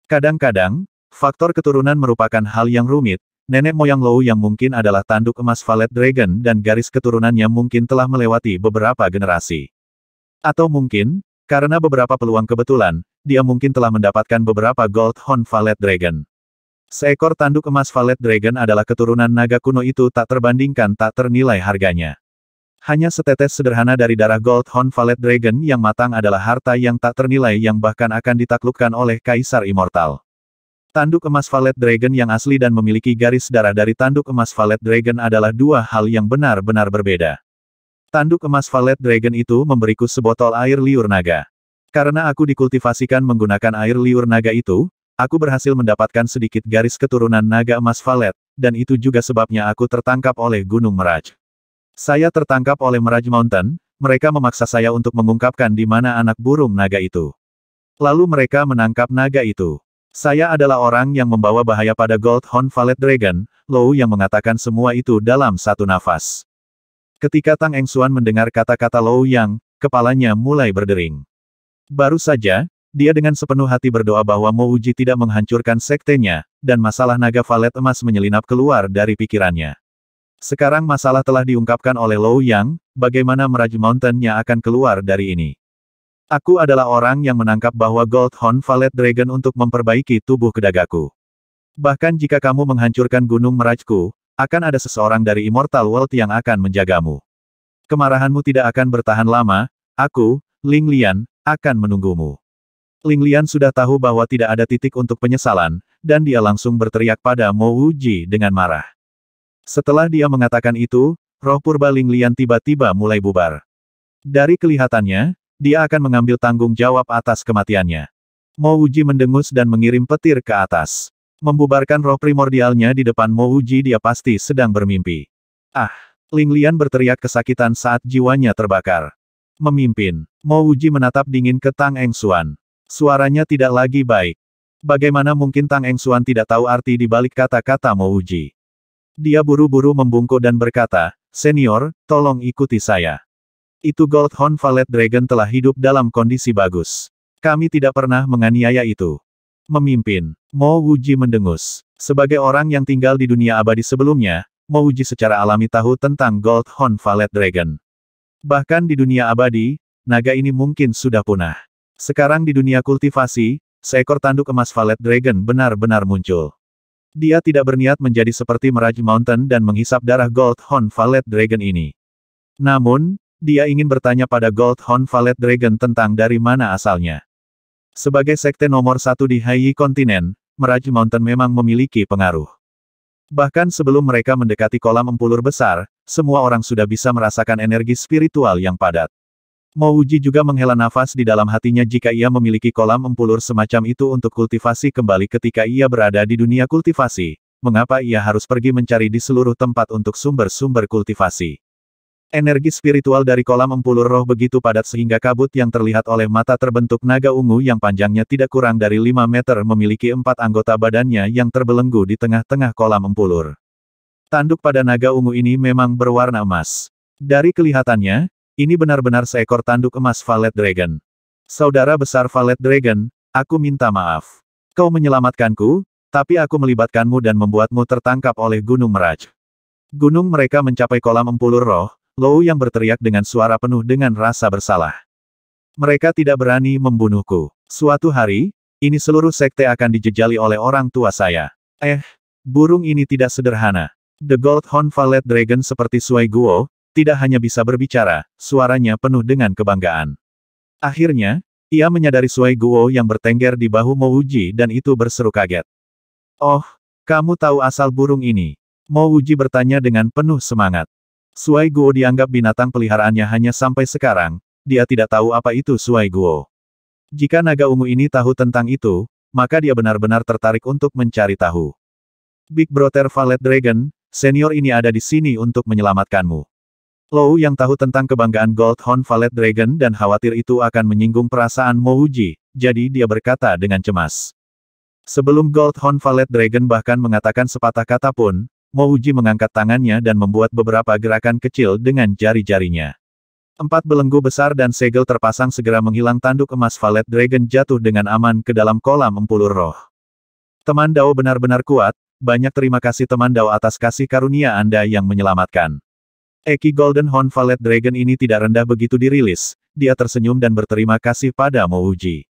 A: Kadang-kadang, faktor keturunan merupakan hal yang rumit, nenek moyang Lou yang mungkin adalah tanduk emas Valet Dragon dan garis keturunannya mungkin telah melewati beberapa generasi. Atau mungkin, karena beberapa peluang kebetulan, dia mungkin telah mendapatkan beberapa Gold Horn Valet Dragon. Seekor tanduk emas Valet Dragon adalah keturunan naga kuno itu tak terbandingkan tak ternilai harganya. Hanya setetes sederhana dari darah Gold Horn Valet Dragon yang matang adalah harta yang tak ternilai yang bahkan akan ditaklukkan oleh Kaisar Immortal. Tanduk emas Valet Dragon yang asli dan memiliki garis darah dari tanduk emas Valet Dragon adalah dua hal yang benar-benar berbeda. Tanduk emas Valet Dragon itu memberiku sebotol air liur naga. Karena aku dikultivasikan menggunakan air liur naga itu, Aku berhasil mendapatkan sedikit garis keturunan naga emas valet, dan itu juga sebabnya aku tertangkap oleh Gunung Meraj. Saya tertangkap oleh Meraj Mountain, mereka memaksa saya untuk mengungkapkan di mana anak burung naga itu. Lalu mereka menangkap naga itu. Saya adalah orang yang membawa bahaya pada Gold Horn Valet Dragon, Lou yang mengatakan semua itu dalam satu nafas. Ketika Tang Engsuan mendengar kata-kata Lou Yang, kepalanya mulai berdering. Baru saja, dia dengan sepenuh hati berdoa bahwa Mouji tidak menghancurkan sektenya, dan masalah naga valet emas menyelinap keluar dari pikirannya. Sekarang masalah telah diungkapkan oleh Lou Yang, bagaimana Meraj Mountain-nya akan keluar dari ini. Aku adalah orang yang menangkap bahwa Gold Horn Valet Dragon untuk memperbaiki tubuh kedagaku. Bahkan jika kamu menghancurkan gunung merajku, akan ada seseorang dari Immortal World yang akan menjagamu. Kemarahanmu tidak akan bertahan lama, aku, Ling Lian, akan menunggumu. Ling Lian sudah tahu bahwa tidak ada titik untuk penyesalan, dan dia langsung berteriak pada Mo Ji dengan marah. Setelah dia mengatakan itu, roh purba Ling Lian tiba-tiba mulai bubar. Dari kelihatannya, dia akan mengambil tanggung jawab atas kematiannya. Mo Ji mendengus dan mengirim petir ke atas. Membubarkan roh primordialnya di depan Mo Ji dia pasti sedang bermimpi. Ah! Ling Lian berteriak kesakitan saat jiwanya terbakar. Memimpin, Mo Ji menatap dingin ke Tang Eng Xuan. Suaranya tidak lagi baik. Bagaimana mungkin Tang Eng Xuan tidak tahu arti di balik kata-kata Uji? Dia buru-buru membungkuk dan berkata, Senior, tolong ikuti saya. Itu Gold Horn Valet Dragon telah hidup dalam kondisi bagus. Kami tidak pernah menganiaya itu. Memimpin, Mo Wuji mendengus. Sebagai orang yang tinggal di dunia abadi sebelumnya, Mo Wuji secara alami tahu tentang Gold Horn Valet Dragon. Bahkan di dunia abadi, naga ini mungkin sudah punah. Sekarang di dunia kultivasi, seekor tanduk emas Valet Dragon benar-benar muncul. Dia tidak berniat menjadi seperti Meraji Mountain dan menghisap darah Gold Horn Valet Dragon ini. Namun, dia ingin bertanya pada Gold Horn Valet Dragon tentang dari mana asalnya. Sebagai sekte nomor satu di Haiyi Kontinen, Meraji Mountain memang memiliki pengaruh. Bahkan sebelum mereka mendekati kolam empulur besar, semua orang sudah bisa merasakan energi spiritual yang padat. Mouji juga menghela nafas di dalam hatinya jika ia memiliki kolam empulur semacam itu untuk kultivasi kembali ketika ia berada di dunia kultivasi, mengapa ia harus pergi mencari di seluruh tempat untuk sumber-sumber kultivasi. Energi spiritual dari kolam empulur roh begitu padat sehingga kabut yang terlihat oleh mata terbentuk naga ungu yang panjangnya tidak kurang dari 5 meter memiliki empat anggota badannya yang terbelenggu di tengah-tengah kolam empulur. Tanduk pada naga ungu ini memang berwarna emas. Dari kelihatannya, ini benar-benar seekor tanduk emas Valet Dragon. Saudara besar Valet Dragon, aku minta maaf. Kau menyelamatkanku, tapi aku melibatkanmu dan membuatmu tertangkap oleh Gunung Meraj. Gunung mereka mencapai kolam empulur roh, Lou yang berteriak dengan suara penuh dengan rasa bersalah. Mereka tidak berani membunuhku. Suatu hari, ini seluruh sekte akan dijejali oleh orang tua saya. Eh, burung ini tidak sederhana. The Gold Horn Valet Dragon seperti Sui Guo, tidak hanya bisa berbicara, suaranya penuh dengan kebanggaan. Akhirnya, ia menyadari Sui Guo yang bertengger di bahu Mouji dan itu berseru kaget. Oh, kamu tahu asal burung ini? Mouji bertanya dengan penuh semangat. Sui Guo dianggap binatang peliharaannya hanya sampai sekarang, dia tidak tahu apa itu Sui Guo. Jika naga ungu ini tahu tentang itu, maka dia benar-benar tertarik untuk mencari tahu. Big Brother Valet Dragon, senior ini ada di sini untuk menyelamatkanmu. Lou yang tahu tentang kebanggaan Gold Horn Valet Dragon dan khawatir itu akan menyinggung perasaan Mouji, jadi dia berkata dengan cemas. Sebelum Gold Horn Valet Dragon bahkan mengatakan sepatah kata pun, Mouji mengangkat tangannya dan membuat beberapa gerakan kecil dengan jari-jarinya. Empat belenggu besar dan segel terpasang segera menghilang tanduk emas Valet Dragon jatuh dengan aman ke dalam kolam empulur roh. Teman Dao benar-benar kuat, banyak terima kasih teman Dao atas kasih karunia Anda yang menyelamatkan. Eki Golden Horn Valet Dragon ini tidak rendah begitu dirilis, dia tersenyum dan berterima kasih pada Mouji.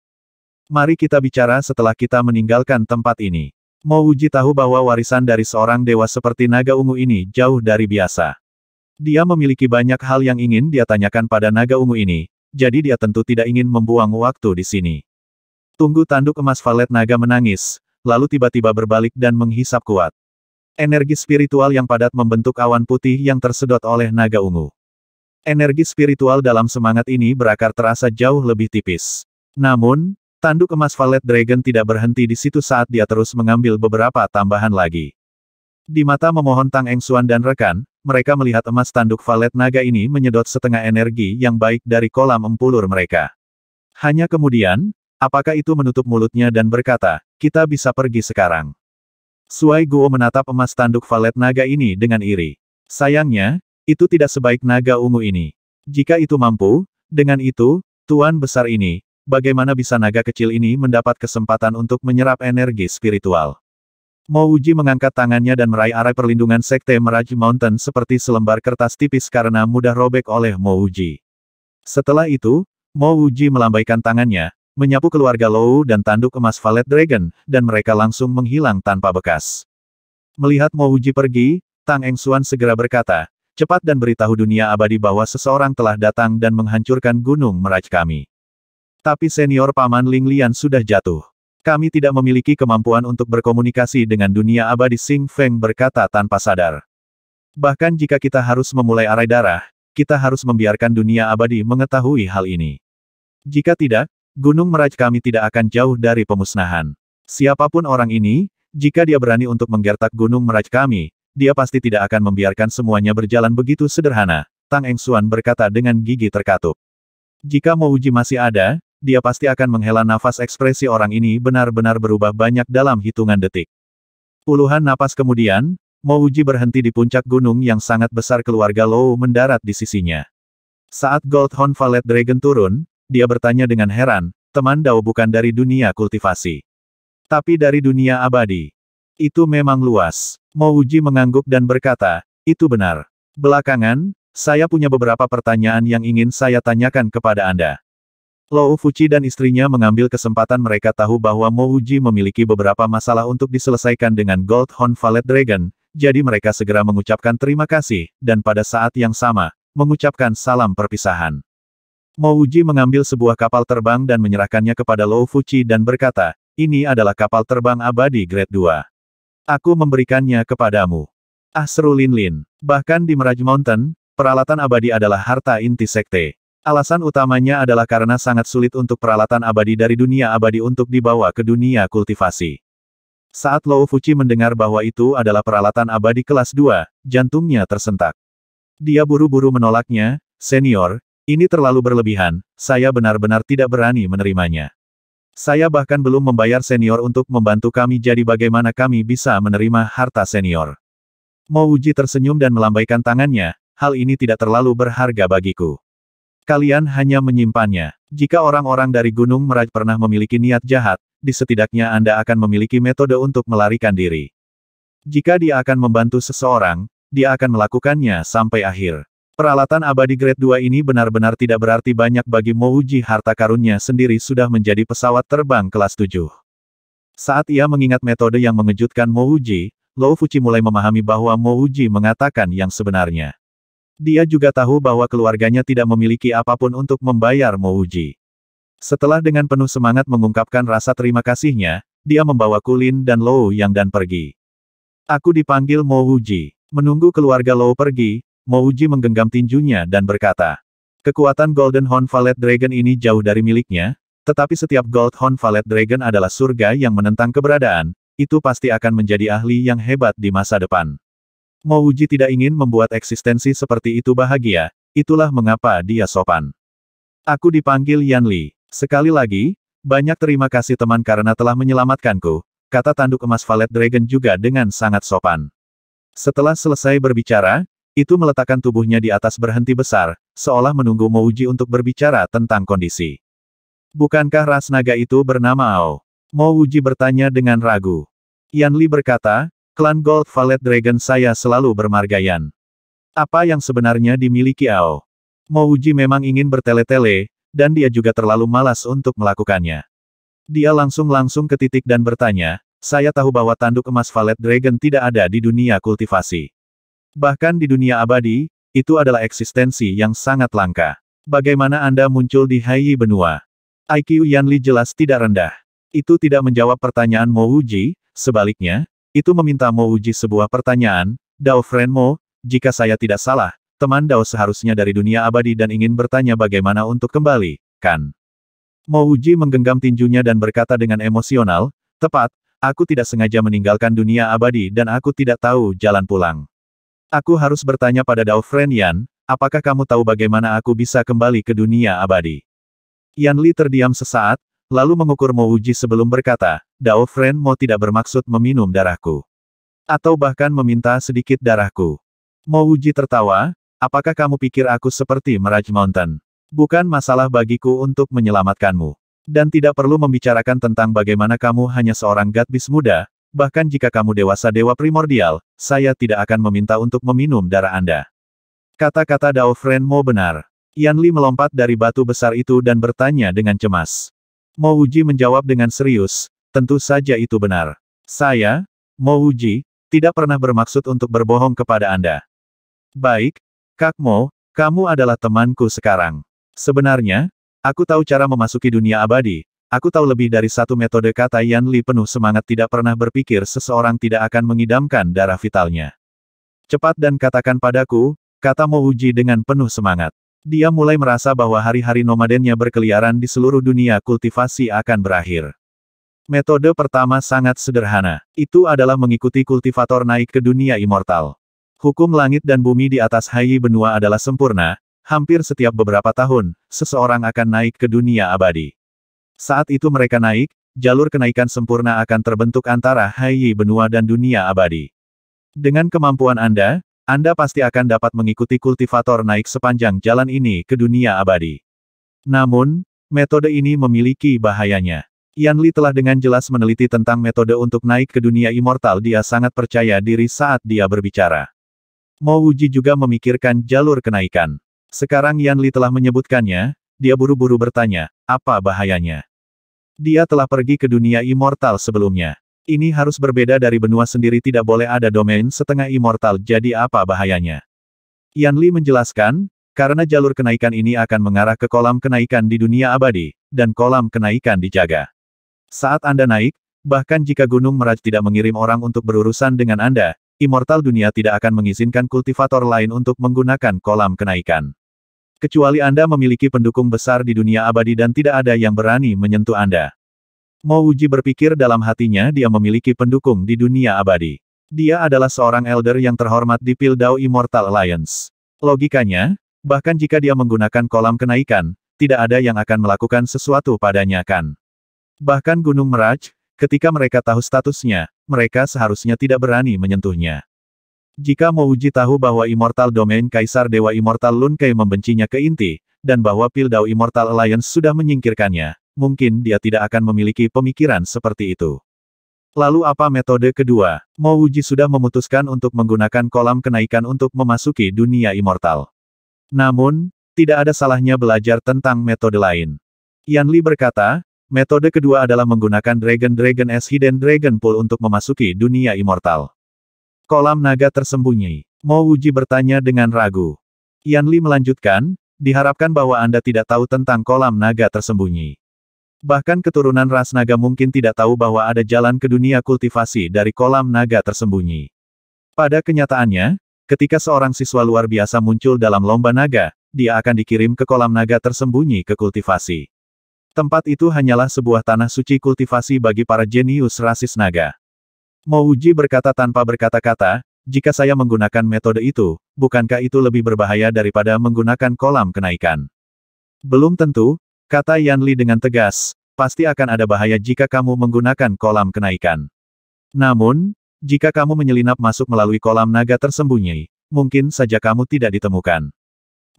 A: Mari kita bicara setelah kita meninggalkan tempat ini. Mouji tahu bahwa warisan dari seorang dewa seperti naga ungu ini jauh dari biasa. Dia memiliki banyak hal yang ingin dia tanyakan pada naga ungu ini, jadi dia tentu tidak ingin membuang waktu di sini. Tunggu tanduk emas valet naga menangis, lalu tiba-tiba berbalik dan menghisap kuat. Energi spiritual yang padat membentuk awan putih yang tersedot oleh naga ungu. Energi spiritual dalam semangat ini berakar terasa jauh lebih tipis. Namun, tanduk emas Valet Dragon tidak berhenti di situ saat dia terus mengambil beberapa tambahan lagi. Di mata memohon Tang Eng Xuan dan rekan, mereka melihat emas tanduk Valet Naga ini menyedot setengah energi yang baik dari kolam empulur mereka. Hanya kemudian, apakah itu menutup mulutnya dan berkata, kita bisa pergi sekarang. Suai Guo menatap emas tanduk valet naga ini dengan iri. Sayangnya, itu tidak sebaik naga ungu ini. Jika itu mampu, dengan itu, tuan besar ini, bagaimana bisa naga kecil ini mendapat kesempatan untuk menyerap energi spiritual. Mo Uji mengangkat tangannya dan meraih arah perlindungan Sekte Meraj Mountain seperti selembar kertas tipis karena mudah robek oleh Mo Uji. Setelah itu, Mo Uji melambaikan tangannya, menyapu keluarga Lou dan tanduk emas Valet Dragon, dan mereka langsung menghilang tanpa bekas. Melihat Mo Mouji pergi, Tang Eng Suan segera berkata, cepat dan beritahu dunia abadi bahwa seseorang telah datang dan menghancurkan gunung meraj kami. Tapi senior paman Ling Lian sudah jatuh. Kami tidak memiliki kemampuan untuk berkomunikasi dengan dunia abadi Sing Feng berkata tanpa sadar. Bahkan jika kita harus memulai arai darah, kita harus membiarkan dunia abadi mengetahui hal ini. Jika tidak, Gunung Meraj kami tidak akan jauh dari pemusnahan. Siapapun orang ini, jika dia berani untuk menggertak Gunung Meraj kami, dia pasti tidak akan membiarkan semuanya berjalan begitu sederhana, Tang Eng Suan berkata dengan gigi terkatup. Jika uji masih ada, dia pasti akan menghela nafas ekspresi orang ini benar-benar berubah banyak dalam hitungan detik. Puluhan napas kemudian, Uji berhenti di puncak gunung yang sangat besar keluarga Lou mendarat di sisinya. Saat Gold Horn Valet Dragon turun, dia bertanya dengan heran, teman Dao bukan dari dunia kultivasi. Tapi dari dunia abadi. Itu memang luas. Mouji mengangguk dan berkata, itu benar. Belakangan, saya punya beberapa pertanyaan yang ingin saya tanyakan kepada Anda. Lou Fuji dan istrinya mengambil kesempatan mereka tahu bahwa Mouji memiliki beberapa masalah untuk diselesaikan dengan Gold Horn Valet Dragon, jadi mereka segera mengucapkan terima kasih, dan pada saat yang sama, mengucapkan salam perpisahan. Mo Uji mengambil sebuah kapal terbang dan menyerahkannya kepada Lou Fuchi dan berkata, ini adalah kapal terbang abadi grade 2. Aku memberikannya kepadamu. Asru ah, Lin Lin. Bahkan di Meraj Mountain, peralatan abadi adalah harta inti sekte. Alasan utamanya adalah karena sangat sulit untuk peralatan abadi dari dunia abadi untuk dibawa ke dunia kultivasi. Saat Lou Fuchi mendengar bahwa itu adalah peralatan abadi kelas 2, jantungnya tersentak. Dia buru-buru menolaknya, senior, ini terlalu berlebihan, saya benar-benar tidak berani menerimanya. Saya bahkan belum membayar senior untuk membantu kami jadi bagaimana kami bisa menerima harta senior. Mouji tersenyum dan melambaikan tangannya, hal ini tidak terlalu berharga bagiku. Kalian hanya menyimpannya. Jika orang-orang dari Gunung Meraj pernah memiliki niat jahat, di setidaknya Anda akan memiliki metode untuk melarikan diri. Jika dia akan membantu seseorang, dia akan melakukannya sampai akhir. Peralatan abadi grade 2 ini benar-benar tidak berarti banyak bagi Mouji harta karunnya sendiri sudah menjadi pesawat terbang kelas 7. Saat ia mengingat metode yang mengejutkan Mouji, Lou Fuchi mulai memahami bahwa Mouji mengatakan yang sebenarnya. Dia juga tahu bahwa keluarganya tidak memiliki apapun untuk membayar Mouji. Setelah dengan penuh semangat mengungkapkan rasa terima kasihnya, dia membawa Kulin dan Lou Yang dan pergi. Aku dipanggil Mouji. Menunggu keluarga Lou pergi, Mouji menggenggam tinjunya dan berkata, Kekuatan Golden Horn Valet Dragon ini jauh dari miliknya, tetapi setiap Gold Horn Valet Dragon adalah surga yang menentang keberadaan, itu pasti akan menjadi ahli yang hebat di masa depan. Mouji tidak ingin membuat eksistensi seperti itu bahagia, itulah mengapa dia sopan. Aku dipanggil Yan Li. Sekali lagi, banyak terima kasih teman karena telah menyelamatkanku, kata tanduk emas Valet Dragon juga dengan sangat sopan. Setelah selesai berbicara, itu meletakkan tubuhnya di atas berhenti besar, seolah menunggu Mouji untuk berbicara tentang kondisi. Bukankah ras naga itu bernama Ao? Mouji bertanya dengan ragu. Yan Li berkata, klan Gold Valet Dragon saya selalu bermargayan. Apa yang sebenarnya dimiliki Ao? Mouji memang ingin bertele-tele, dan dia juga terlalu malas untuk melakukannya. Dia langsung-langsung ke titik dan bertanya, saya tahu bahwa tanduk emas Valet Dragon tidak ada di dunia kultivasi. Bahkan di dunia abadi, itu adalah eksistensi yang sangat langka. Bagaimana Anda muncul di Haiyi benua? IQ Yanli jelas tidak rendah. Itu tidak menjawab pertanyaan Mo Uji, sebaliknya, itu meminta Mo Uji sebuah pertanyaan, Dao Friend Mo, jika saya tidak salah, teman Dao seharusnya dari dunia abadi dan ingin bertanya bagaimana untuk kembali, kan? Mo Uji menggenggam tinjunya dan berkata dengan emosional, tepat, aku tidak sengaja meninggalkan dunia abadi dan aku tidak tahu jalan pulang. Aku harus bertanya pada Dao Fren Yan, apakah kamu tahu bagaimana aku bisa kembali ke dunia abadi? Yan Li terdiam sesaat, lalu mengukur Mo Uji sebelum berkata, Dao Fren Mo tidak bermaksud meminum darahku. Atau bahkan meminta sedikit darahku. Mo Uji tertawa, apakah kamu pikir aku seperti Meraj Mountain? Bukan masalah bagiku untuk menyelamatkanmu. Dan tidak perlu membicarakan tentang bagaimana kamu hanya seorang gadis muda, Bahkan jika kamu dewasa dewa primordial, saya tidak akan meminta untuk meminum darah Anda. Kata-kata Dao Fren Mo benar. Yan Li melompat dari batu besar itu dan bertanya dengan cemas. Mo Uji menjawab dengan serius, tentu saja itu benar. Saya, Mo Uji, tidak pernah bermaksud untuk berbohong kepada Anda. Baik, Kak Mo, kamu adalah temanku sekarang. Sebenarnya, aku tahu cara memasuki dunia abadi, Aku tahu lebih dari satu metode kata Yan Li penuh semangat tidak pernah berpikir seseorang tidak akan mengidamkan darah vitalnya. Cepat dan katakan padaku, kata Mo Uji dengan penuh semangat. Dia mulai merasa bahwa hari-hari nomadennya berkeliaran di seluruh dunia kultivasi akan berakhir. Metode pertama sangat sederhana. Itu adalah mengikuti kultivator naik ke dunia immortal. Hukum langit dan bumi di atas Hai benua adalah sempurna, hampir setiap beberapa tahun, seseorang akan naik ke dunia abadi. Saat itu mereka naik, jalur kenaikan sempurna akan terbentuk antara Haiyi benua dan dunia abadi. Dengan kemampuan Anda, Anda pasti akan dapat mengikuti kultivator naik sepanjang jalan ini ke dunia abadi. Namun, metode ini memiliki bahayanya. Yan Li telah dengan jelas meneliti tentang metode untuk naik ke dunia immortal dia sangat percaya diri saat dia berbicara. Mo Wuji juga memikirkan jalur kenaikan. Sekarang Yan Li telah menyebutkannya, dia buru-buru bertanya, apa bahayanya? Dia telah pergi ke dunia immortal sebelumnya. Ini harus berbeda dari benua sendiri tidak boleh ada domain setengah immortal jadi apa bahayanya. Yan Li menjelaskan, karena jalur kenaikan ini akan mengarah ke kolam kenaikan di dunia abadi, dan kolam kenaikan dijaga. Saat Anda naik, bahkan jika Gunung Meraj tidak mengirim orang untuk berurusan dengan Anda, immortal dunia tidak akan mengizinkan kultivator lain untuk menggunakan kolam kenaikan. Kecuali Anda memiliki pendukung besar di dunia abadi dan tidak ada yang berani menyentuh Anda. Mo Uji berpikir dalam hatinya dia memiliki pendukung di dunia abadi. Dia adalah seorang elder yang terhormat di Pildau Immortal Alliance. Logikanya, bahkan jika dia menggunakan kolam kenaikan, tidak ada yang akan melakukan sesuatu padanya kan. Bahkan Gunung Meraj, ketika mereka tahu statusnya, mereka seharusnya tidak berani menyentuhnya. Jika uji tahu bahwa Immortal Domain Kaisar Dewa Immortal Lunkei membencinya ke inti, dan bahwa Pildau Immortal Alliance sudah menyingkirkannya, mungkin dia tidak akan memiliki pemikiran seperti itu. Lalu apa metode kedua? Mouji sudah memutuskan untuk menggunakan kolam kenaikan untuk memasuki dunia immortal. Namun, tidak ada salahnya belajar tentang metode lain. Yan Li berkata, metode kedua adalah menggunakan Dragon Dragon S Hidden Dragon Pool untuk memasuki dunia immortal. Kolam naga tersembunyi. Mo Wuji bertanya dengan ragu. Yan Li melanjutkan, diharapkan bahwa Anda tidak tahu tentang kolam naga tersembunyi. Bahkan keturunan ras naga mungkin tidak tahu bahwa ada jalan ke dunia kultivasi dari kolam naga tersembunyi. Pada kenyataannya, ketika seorang siswa luar biasa muncul dalam lomba naga, dia akan dikirim ke kolam naga tersembunyi ke kultivasi. Tempat itu hanyalah sebuah tanah suci kultivasi bagi para jenius rasis naga. Mouji berkata tanpa berkata-kata, jika saya menggunakan metode itu, bukankah itu lebih berbahaya daripada menggunakan kolam kenaikan? Belum tentu, kata Yan Li dengan tegas, pasti akan ada bahaya jika kamu menggunakan kolam kenaikan. Namun, jika kamu menyelinap masuk melalui kolam naga tersembunyi, mungkin saja kamu tidak ditemukan.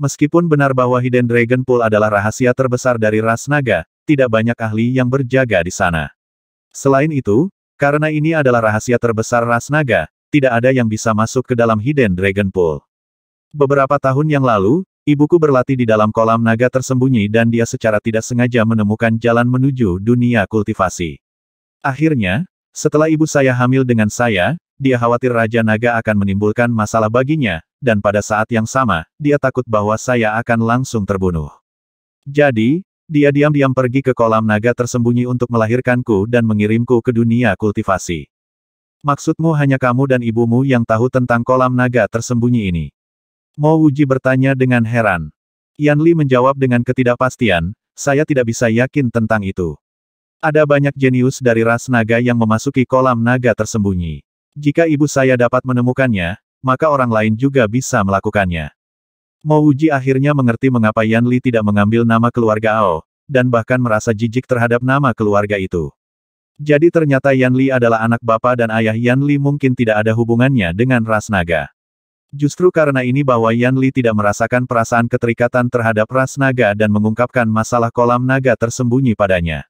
A: Meskipun benar bahwa Hidden Dragon Pool adalah rahasia terbesar dari ras naga, tidak banyak ahli yang berjaga di sana. Selain itu, karena ini adalah rahasia terbesar ras naga, tidak ada yang bisa masuk ke dalam Hidden Dragon Pool. Beberapa tahun yang lalu, ibuku berlatih di dalam kolam naga tersembunyi dan dia secara tidak sengaja menemukan jalan menuju dunia kultivasi. Akhirnya, setelah ibu saya hamil dengan saya, dia khawatir Raja Naga akan menimbulkan masalah baginya, dan pada saat yang sama, dia takut bahwa saya akan langsung terbunuh. Jadi, dia diam-diam pergi ke kolam naga tersembunyi untuk melahirkanku dan mengirimku ke dunia kultivasi. Maksudmu hanya kamu dan ibumu yang tahu tentang kolam naga tersembunyi ini? Mo Wuji bertanya dengan heran. Yan Li menjawab dengan ketidakpastian, saya tidak bisa yakin tentang itu. Ada banyak jenius dari ras naga yang memasuki kolam naga tersembunyi. Jika ibu saya dapat menemukannya, maka orang lain juga bisa melakukannya. Mo Uji akhirnya mengerti mengapa Yan Li tidak mengambil nama keluarga Ao, dan bahkan merasa jijik terhadap nama keluarga itu. Jadi ternyata Yan Li adalah anak bapak dan ayah Yan Li mungkin tidak ada hubungannya dengan ras naga. Justru karena ini bahwa Yan Li tidak merasakan perasaan keterikatan terhadap ras naga dan mengungkapkan masalah kolam naga tersembunyi padanya.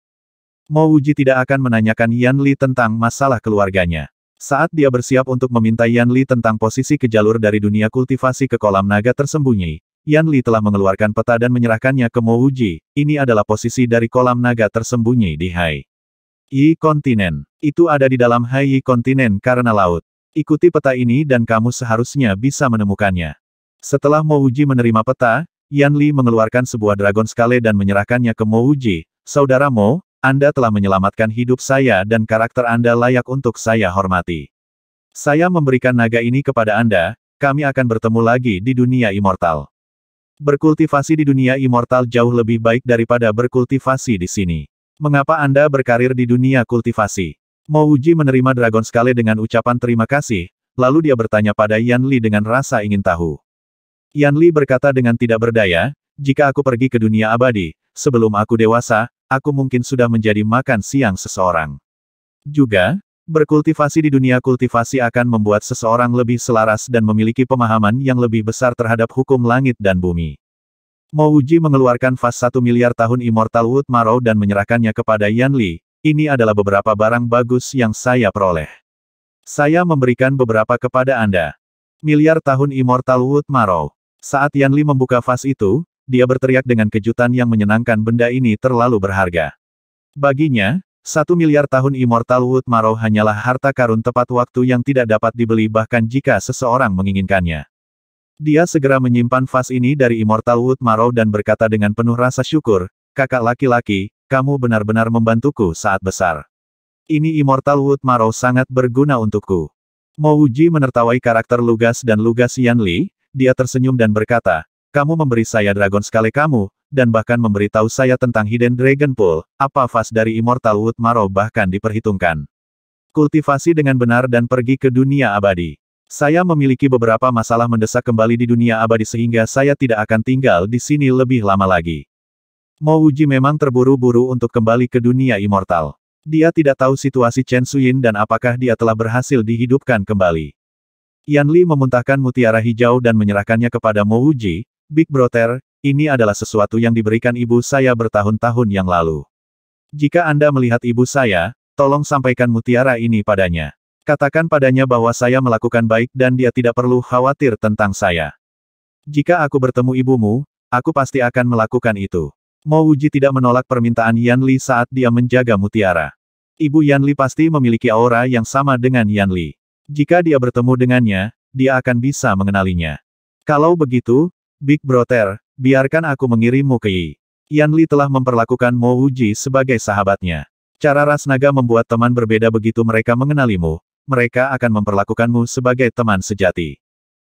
A: Mo Wuji tidak akan menanyakan Yan Li tentang masalah keluarganya. Saat dia bersiap untuk meminta Yan Li tentang posisi ke jalur dari dunia kultivasi ke kolam naga tersembunyi, Yan Li telah mengeluarkan peta dan menyerahkannya ke Mo Uji. Ini adalah posisi dari kolam naga tersembunyi di Hai Yi Kontinen. Itu ada di dalam Hai Yi Kontinen karena laut. Ikuti peta ini dan kamu seharusnya bisa menemukannya. Setelah Mo Uji menerima peta, Yan Li mengeluarkan sebuah dragon skale dan menyerahkannya ke Mo Uji. Saudara Mo, anda telah menyelamatkan hidup saya dan karakter Anda layak untuk saya hormati. Saya memberikan naga ini kepada Anda, kami akan bertemu lagi di dunia immortal. Berkultivasi di dunia immortal jauh lebih baik daripada berkultivasi di sini. Mengapa Anda berkarir di dunia kultivasi? Mouji menerima Dragon Scale dengan ucapan terima kasih, lalu dia bertanya pada Yan Li dengan rasa ingin tahu. Yan Li berkata dengan tidak berdaya, jika aku pergi ke dunia abadi, sebelum aku dewasa, aku mungkin sudah menjadi makan siang seseorang. Juga, berkultivasi di dunia kultivasi akan membuat seseorang lebih selaras dan memiliki pemahaman yang lebih besar terhadap hukum langit dan bumi. Mouji mengeluarkan vas satu miliar tahun Immortal Wood Marrow dan menyerahkannya kepada Yan Li, ini adalah beberapa barang bagus yang saya peroleh. Saya memberikan beberapa kepada Anda. Miliar tahun Immortal Wood Marrow. Saat Yan Li membuka vas itu, dia berteriak dengan kejutan yang menyenangkan benda ini terlalu berharga. Baginya, satu miliar tahun Immortal Wood Marrow hanyalah harta karun tepat waktu yang tidak dapat dibeli bahkan jika seseorang menginginkannya. Dia segera menyimpan vas ini dari Immortal Wood Marrow dan berkata dengan penuh rasa syukur, kakak laki-laki, kamu benar-benar membantuku saat besar. Ini Immortal Wood Marrow sangat berguna untukku. Mouji menertawai karakter Lugas dan Lugas Yanli, dia tersenyum dan berkata, kamu memberi saya Dragon skale kamu, dan bahkan memberitahu saya tentang Hidden Dragon Pool, apa fas dari Immortal Wood Maro bahkan diperhitungkan. Kultivasi dengan benar dan pergi ke dunia abadi. Saya memiliki beberapa masalah mendesak kembali di dunia abadi sehingga saya tidak akan tinggal di sini lebih lama lagi. Mouji memang terburu-buru untuk kembali ke dunia immortal. Dia tidak tahu situasi Chen Suyin dan apakah dia telah berhasil dihidupkan kembali. Yan Li memuntahkan mutiara hijau dan menyerahkannya kepada Mouji, Big Brother, ini adalah sesuatu yang diberikan ibu saya bertahun-tahun yang lalu. Jika Anda melihat ibu saya, tolong sampaikan mutiara ini padanya. Katakan padanya bahwa saya melakukan baik dan dia tidak perlu khawatir tentang saya. Jika aku bertemu ibumu, aku pasti akan melakukan itu. Mo Uji tidak menolak permintaan Yan Li saat dia menjaga mutiara. Ibu Yan Li pasti memiliki aura yang sama dengan Yan Li. Jika dia bertemu dengannya, dia akan bisa mengenalinya. Kalau begitu, Big Brother, biarkan aku mengirimmu ke Yi. Yan Li telah memperlakukan Mo Wuji sebagai sahabatnya. Cara Rasnaga membuat teman berbeda begitu mereka mengenalimu, mereka akan memperlakukanmu sebagai teman sejati.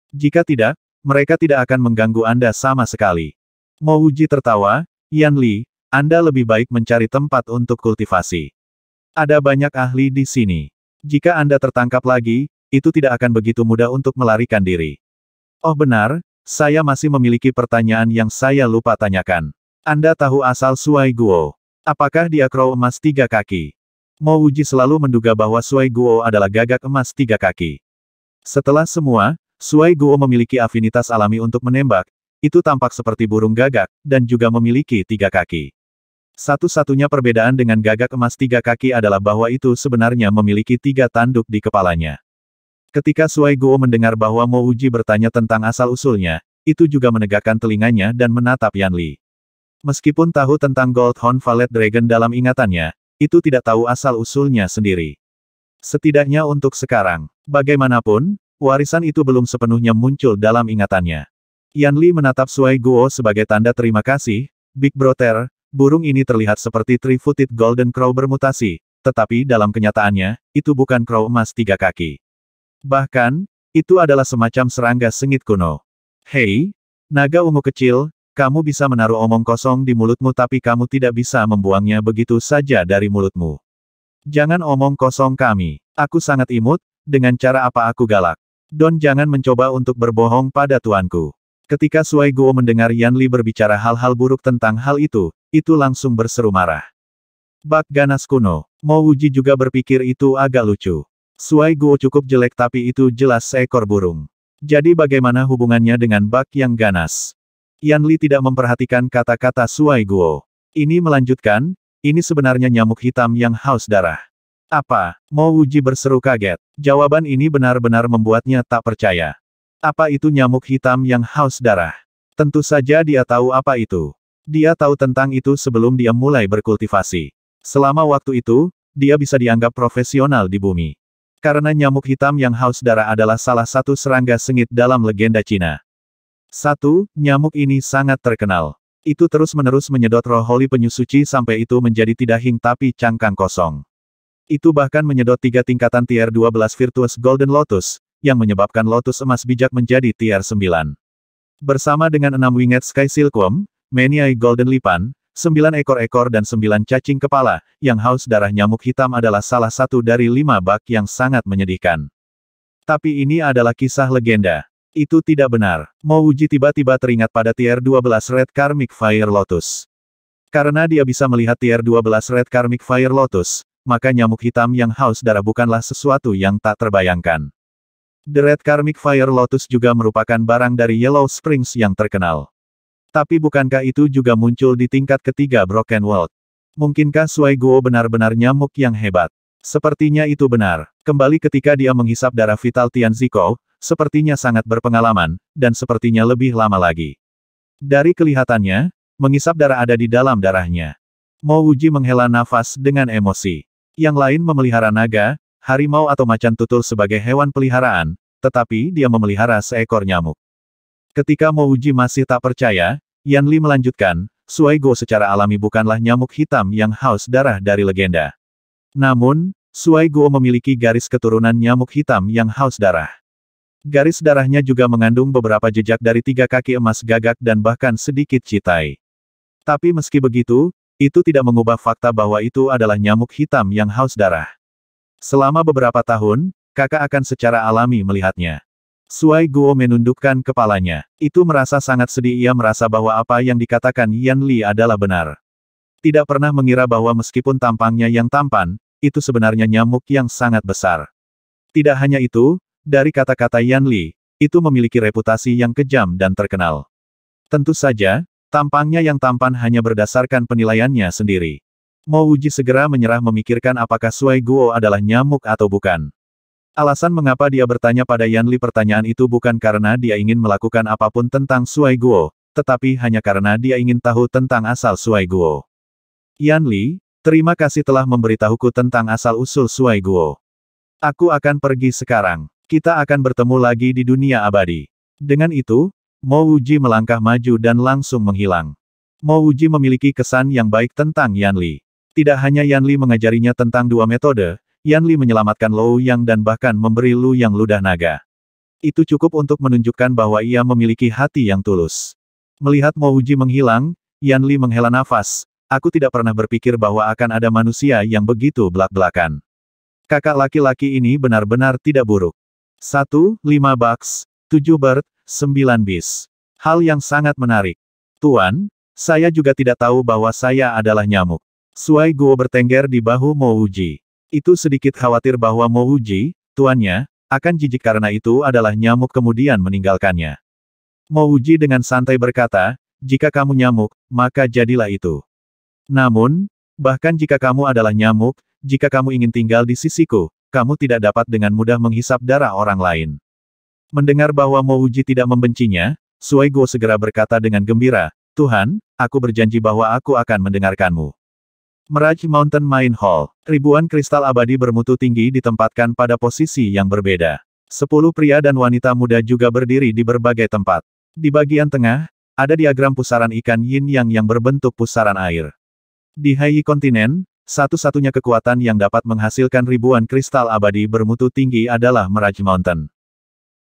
A: Jika tidak, mereka tidak akan mengganggu Anda sama sekali. Mo Wuji tertawa, Yan Li, Anda lebih baik mencari tempat untuk kultivasi. Ada banyak ahli di sini. Jika Anda tertangkap lagi, itu tidak akan begitu mudah untuk melarikan diri. Oh benar, saya masih memiliki pertanyaan yang saya lupa tanyakan. Anda tahu asal Suai Guo? Apakah dia crow emas tiga kaki? Mo Wuji selalu menduga bahwa Suai Guo adalah gagak emas tiga kaki. Setelah semua, Suai Guo memiliki afinitas alami untuk menembak, itu tampak seperti burung gagak, dan juga memiliki tiga kaki. Satu-satunya perbedaan dengan gagak emas tiga kaki adalah bahwa itu sebenarnya memiliki tiga tanduk di kepalanya. Ketika Suai Guo mendengar bahwa Mo Uji bertanya tentang asal-usulnya, itu juga menegakkan telinganya dan menatap Yan Li. Meskipun tahu tentang Gold Horn Valet Dragon dalam ingatannya, itu tidak tahu asal-usulnya sendiri. Setidaknya untuk sekarang, bagaimanapun, warisan itu belum sepenuhnya muncul dalam ingatannya. Yan Li menatap Suai Guo sebagai tanda terima kasih, Big Brother, burung ini terlihat seperti Three-Footed Golden Crow bermutasi, tetapi dalam kenyataannya, itu bukan crow emas tiga kaki. Bahkan, itu adalah semacam serangga sengit kuno. Hei, naga ungu kecil, kamu bisa menaruh omong kosong di mulutmu tapi kamu tidak bisa membuangnya begitu saja dari mulutmu. Jangan omong kosong kami. Aku sangat imut, dengan cara apa aku galak. Don jangan mencoba untuk berbohong pada tuanku. Ketika Suai Guo mendengar Yan Li berbicara hal-hal buruk tentang hal itu, itu langsung berseru marah. Bak ganas kuno, Mo Uji juga berpikir itu agak lucu. Suai Guo cukup jelek tapi itu jelas seekor burung. Jadi bagaimana hubungannya dengan bak yang ganas? Yan Li tidak memperhatikan kata-kata Suai Guo. Ini melanjutkan, ini sebenarnya nyamuk hitam yang haus darah. Apa? Mo Wuji berseru kaget. Jawaban ini benar-benar membuatnya tak percaya. Apa itu nyamuk hitam yang haus darah? Tentu saja dia tahu apa itu. Dia tahu tentang itu sebelum dia mulai berkultivasi. Selama waktu itu, dia bisa dianggap profesional di bumi. Karena nyamuk hitam yang haus darah adalah salah satu serangga sengit dalam legenda Cina. Satu, nyamuk ini sangat terkenal. Itu terus-menerus menyedot roh holy penyusuci sampai itu menjadi tidak hing tapi cangkang kosong. Itu bahkan menyedot tiga tingkatan tier 12 Virtuous Golden Lotus, yang menyebabkan Lotus Emas Bijak menjadi tier 9. Bersama dengan enam Winged Sky Silkworm, Maniai Golden Lipan, Sembilan ekor-ekor dan sembilan cacing kepala, yang haus darah nyamuk hitam adalah salah satu dari lima bak yang sangat menyedihkan. Tapi ini adalah kisah legenda. Itu tidak benar. Mouji tiba-tiba teringat pada tier 12 Red Karmic Fire Lotus. Karena dia bisa melihat tier 12 Red Karmic Fire Lotus, maka nyamuk hitam yang haus darah bukanlah sesuatu yang tak terbayangkan. The Red Karmic Fire Lotus juga merupakan barang dari Yellow Springs yang terkenal. Tapi bukankah itu juga muncul di tingkat ketiga Broken World? Mungkinkah Sui Guo benar-benar nyamuk yang hebat? Sepertinya itu benar. Kembali ketika dia menghisap darah vital Tian Ziko, sepertinya sangat berpengalaman, dan sepertinya lebih lama lagi. Dari kelihatannya, menghisap darah ada di dalam darahnya. Mo Wuji menghela nafas dengan emosi. Yang lain memelihara naga, harimau atau macan tutul sebagai hewan peliharaan, tetapi dia memelihara seekor nyamuk. Ketika Mouji masih tak percaya, Yan Li melanjutkan, Sui Go secara alami bukanlah nyamuk hitam yang haus darah dari legenda. Namun, Sui Go memiliki garis keturunan nyamuk hitam yang haus darah. Garis darahnya juga mengandung beberapa jejak dari tiga kaki emas gagak dan bahkan sedikit citai. Tapi meski begitu, itu tidak mengubah fakta bahwa itu adalah nyamuk hitam yang haus darah. Selama beberapa tahun, kakak akan secara alami melihatnya. Suai Guo menundukkan kepalanya. Itu merasa sangat sedih ia merasa bahwa apa yang dikatakan Yan Li adalah benar. Tidak pernah mengira bahwa meskipun tampangnya yang tampan, itu sebenarnya nyamuk yang sangat besar. Tidak hanya itu, dari kata-kata Yan Li, itu memiliki reputasi yang kejam dan terkenal. Tentu saja, tampangnya yang tampan hanya berdasarkan penilaiannya sendiri. Mau Uji segera menyerah memikirkan apakah Suai Guo adalah nyamuk atau bukan. Alasan mengapa dia bertanya pada Yan Li pertanyaan itu bukan karena dia ingin melakukan apapun tentang Suai Guo, tetapi hanya karena dia ingin tahu tentang asal Suai Guo. Yan Li, terima kasih telah memberitahuku tentang asal-usul Suai Guo. Aku akan pergi sekarang. Kita akan bertemu lagi di dunia abadi. Dengan itu, Mo Wuji melangkah maju dan langsung menghilang. Mo Wuji memiliki kesan yang baik tentang Yan Li. Tidak hanya Yan Li mengajarinya tentang dua metode, Yan Li menyelamatkan Lou Yang dan bahkan memberi Lu Yang ludah naga. Itu cukup untuk menunjukkan bahwa ia memiliki hati yang tulus. Melihat Mo Mouji menghilang, Yan Li menghela nafas. Aku tidak pernah berpikir bahwa akan ada manusia yang begitu belak-belakan. Kakak laki-laki ini benar-benar tidak buruk. Satu lima bucks, tujuh bert, sembilan bis. Hal yang sangat menarik. Tuan, saya juga tidak tahu bahwa saya adalah nyamuk. Suai Guo bertengger di bahu Mo Mouji. Itu sedikit khawatir bahwa Mo Uji, tuannya, akan jijik karena itu adalah nyamuk kemudian meninggalkannya. Mo Uji dengan santai berkata, jika kamu nyamuk, maka jadilah itu. Namun, bahkan jika kamu adalah nyamuk, jika kamu ingin tinggal di sisiku, kamu tidak dapat dengan mudah menghisap darah orang lain. Mendengar bahwa Mo Uji tidak membencinya, Guo segera berkata dengan gembira, Tuhan, aku berjanji bahwa aku akan mendengarkanmu. Meraj Mountain Mine Hall, ribuan kristal abadi bermutu tinggi ditempatkan pada posisi yang berbeda. Sepuluh pria dan wanita muda juga berdiri di berbagai tempat. Di bagian tengah, ada diagram pusaran ikan yin yang yang berbentuk pusaran air. Di Hai Kontinen, satu-satunya kekuatan yang dapat menghasilkan ribuan kristal abadi bermutu tinggi adalah Meraj Mountain.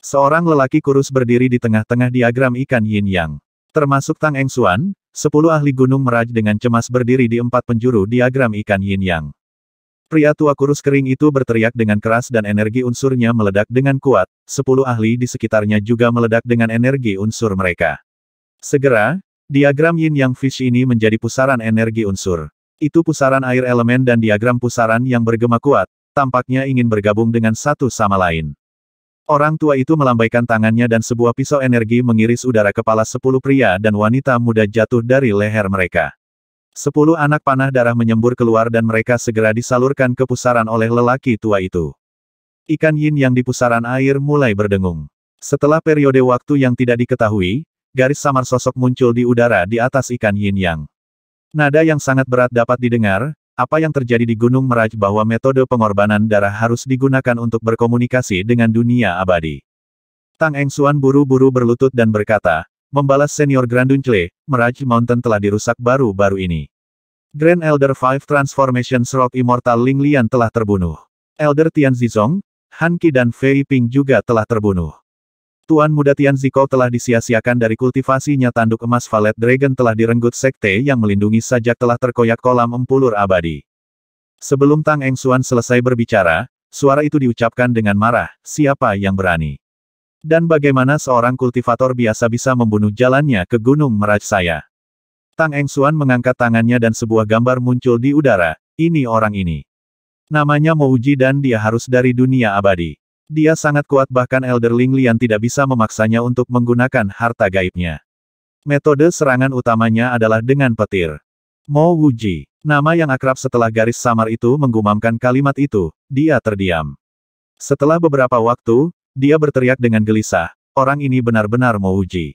A: Seorang lelaki kurus berdiri di tengah-tengah diagram ikan yin yang. Termasuk Tang Eng Xuan, sepuluh ahli gunung meraj dengan cemas berdiri di empat penjuru diagram ikan yin yang. Pria tua kurus kering itu berteriak dengan keras dan energi unsurnya meledak dengan kuat, sepuluh ahli di sekitarnya juga meledak dengan energi unsur mereka. Segera, diagram yin yang fish ini menjadi pusaran energi unsur. Itu pusaran air elemen dan diagram pusaran yang bergema kuat, tampaknya ingin bergabung dengan satu sama lain. Orang tua itu melambaikan tangannya dan sebuah pisau energi mengiris udara kepala sepuluh pria dan wanita muda jatuh dari leher mereka. Sepuluh anak panah darah menyembur keluar dan mereka segera disalurkan ke pusaran oleh lelaki tua itu. Ikan yin yang di pusaran air mulai berdengung. Setelah periode waktu yang tidak diketahui, garis samar sosok muncul di udara di atas ikan yin yang. Nada yang sangat berat dapat didengar, apa yang terjadi di Gunung Meraj bahwa metode pengorbanan darah harus digunakan untuk berkomunikasi dengan dunia abadi. Tang Eng Suan buru-buru berlutut dan berkata, membalas senior Granduncle, Meraj Mountain telah dirusak baru-baru ini. Grand Elder Five Transformation Rock Immortal Ling Lian telah terbunuh. Elder Tian Zizong, Han Qi dan Fei Ping juga telah terbunuh. Tuan muda Tian Ziko telah disia-siakan dari kultivasinya tanduk emas Valet Dragon telah direnggut sekte yang melindungi sajak telah terkoyak kolam empulur abadi. Sebelum Tang Eng Xuan selesai berbicara, suara itu diucapkan dengan marah, siapa yang berani? Dan bagaimana seorang kultivator biasa bisa membunuh jalannya ke Gunung Meraj saya? Tang Eng Xuan mengangkat tangannya dan sebuah gambar muncul di udara, ini orang ini. Namanya Mouji dan dia harus dari dunia abadi. Dia sangat kuat bahkan Elder Ling Lian tidak bisa memaksanya untuk menggunakan harta gaibnya. Metode serangan utamanya adalah dengan petir. Mo Wuji, nama yang akrab setelah garis samar itu menggumamkan kalimat itu, dia terdiam. Setelah beberapa waktu, dia berteriak dengan gelisah, orang ini benar-benar Mo Wuji.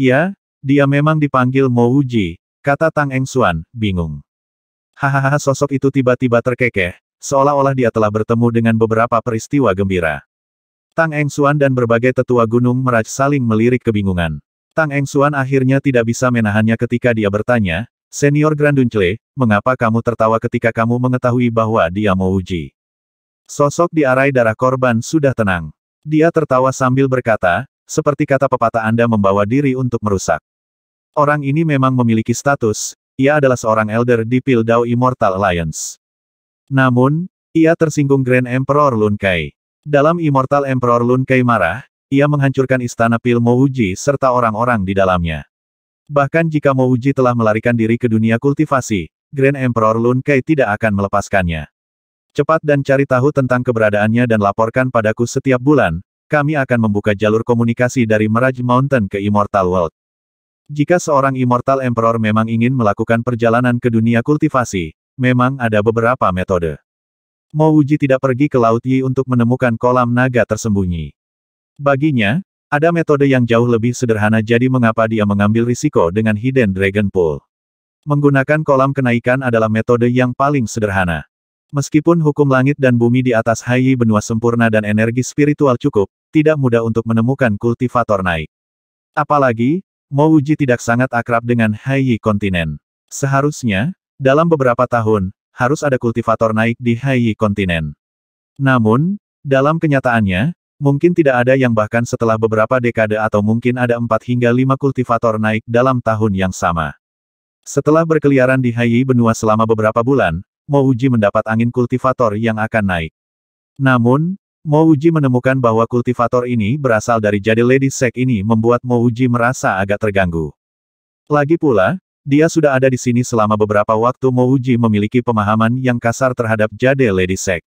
A: Ya, dia memang dipanggil Mo Wuji, kata Tang Eng Xuan, bingung. Hahaha sosok itu tiba-tiba terkekeh, seolah-olah dia telah bertemu dengan beberapa peristiwa gembira. Tang Eng Suan dan berbagai tetua gunung Meraj saling melirik kebingungan. Tang Eng Suan akhirnya tidak bisa menahannya ketika dia bertanya, Senior Granduncle, mengapa kamu tertawa ketika kamu mengetahui bahwa dia mau uji? Sosok di arai darah korban sudah tenang. Dia tertawa sambil berkata, seperti kata pepatah Anda membawa diri untuk merusak. Orang ini memang memiliki status, ia adalah seorang elder di Pildau Immortal Alliance. Namun, ia tersinggung Grand Emperor Lun Kai. Dalam Immortal Emperor Lun Kai marah, ia menghancurkan istana Pil Mouji serta orang-orang di dalamnya. Bahkan jika Mouji telah melarikan diri ke dunia kultivasi, Grand Emperor Lun Kai tidak akan melepaskannya. Cepat dan cari tahu tentang keberadaannya dan laporkan padaku setiap bulan, kami akan membuka jalur komunikasi dari Meraj Mountain ke Immortal World. Jika seorang Immortal Emperor memang ingin melakukan perjalanan ke dunia kultivasi, memang ada beberapa metode. Mo tidak pergi ke Laut Yi untuk menemukan kolam naga tersembunyi. Baginya, ada metode yang jauh lebih sederhana jadi mengapa dia mengambil risiko dengan Hidden Dragon Pool. Menggunakan kolam kenaikan adalah metode yang paling sederhana. Meskipun hukum langit dan bumi di atas Hai benua sempurna dan energi spiritual cukup, tidak mudah untuk menemukan kultivator naik. Apalagi, Mo tidak sangat akrab dengan Hai kontinen. Seharusnya, dalam beberapa tahun, harus ada kultivator naik di Haiyi kontinen. Namun, dalam kenyataannya, mungkin tidak ada yang bahkan setelah beberapa dekade atau mungkin ada 4 hingga 5 kultivator naik dalam tahun yang sama. Setelah berkeliaran di Haiyi benua selama beberapa bulan, Mouji mendapat angin kultivator yang akan naik. Namun, Mouji menemukan bahwa kultivator ini berasal dari jadi Lady Sek ini membuat Mouji merasa agak terganggu. Lagi pula, dia sudah ada di sini selama beberapa waktu Mouji memiliki pemahaman yang kasar terhadap Jade Lady Sek.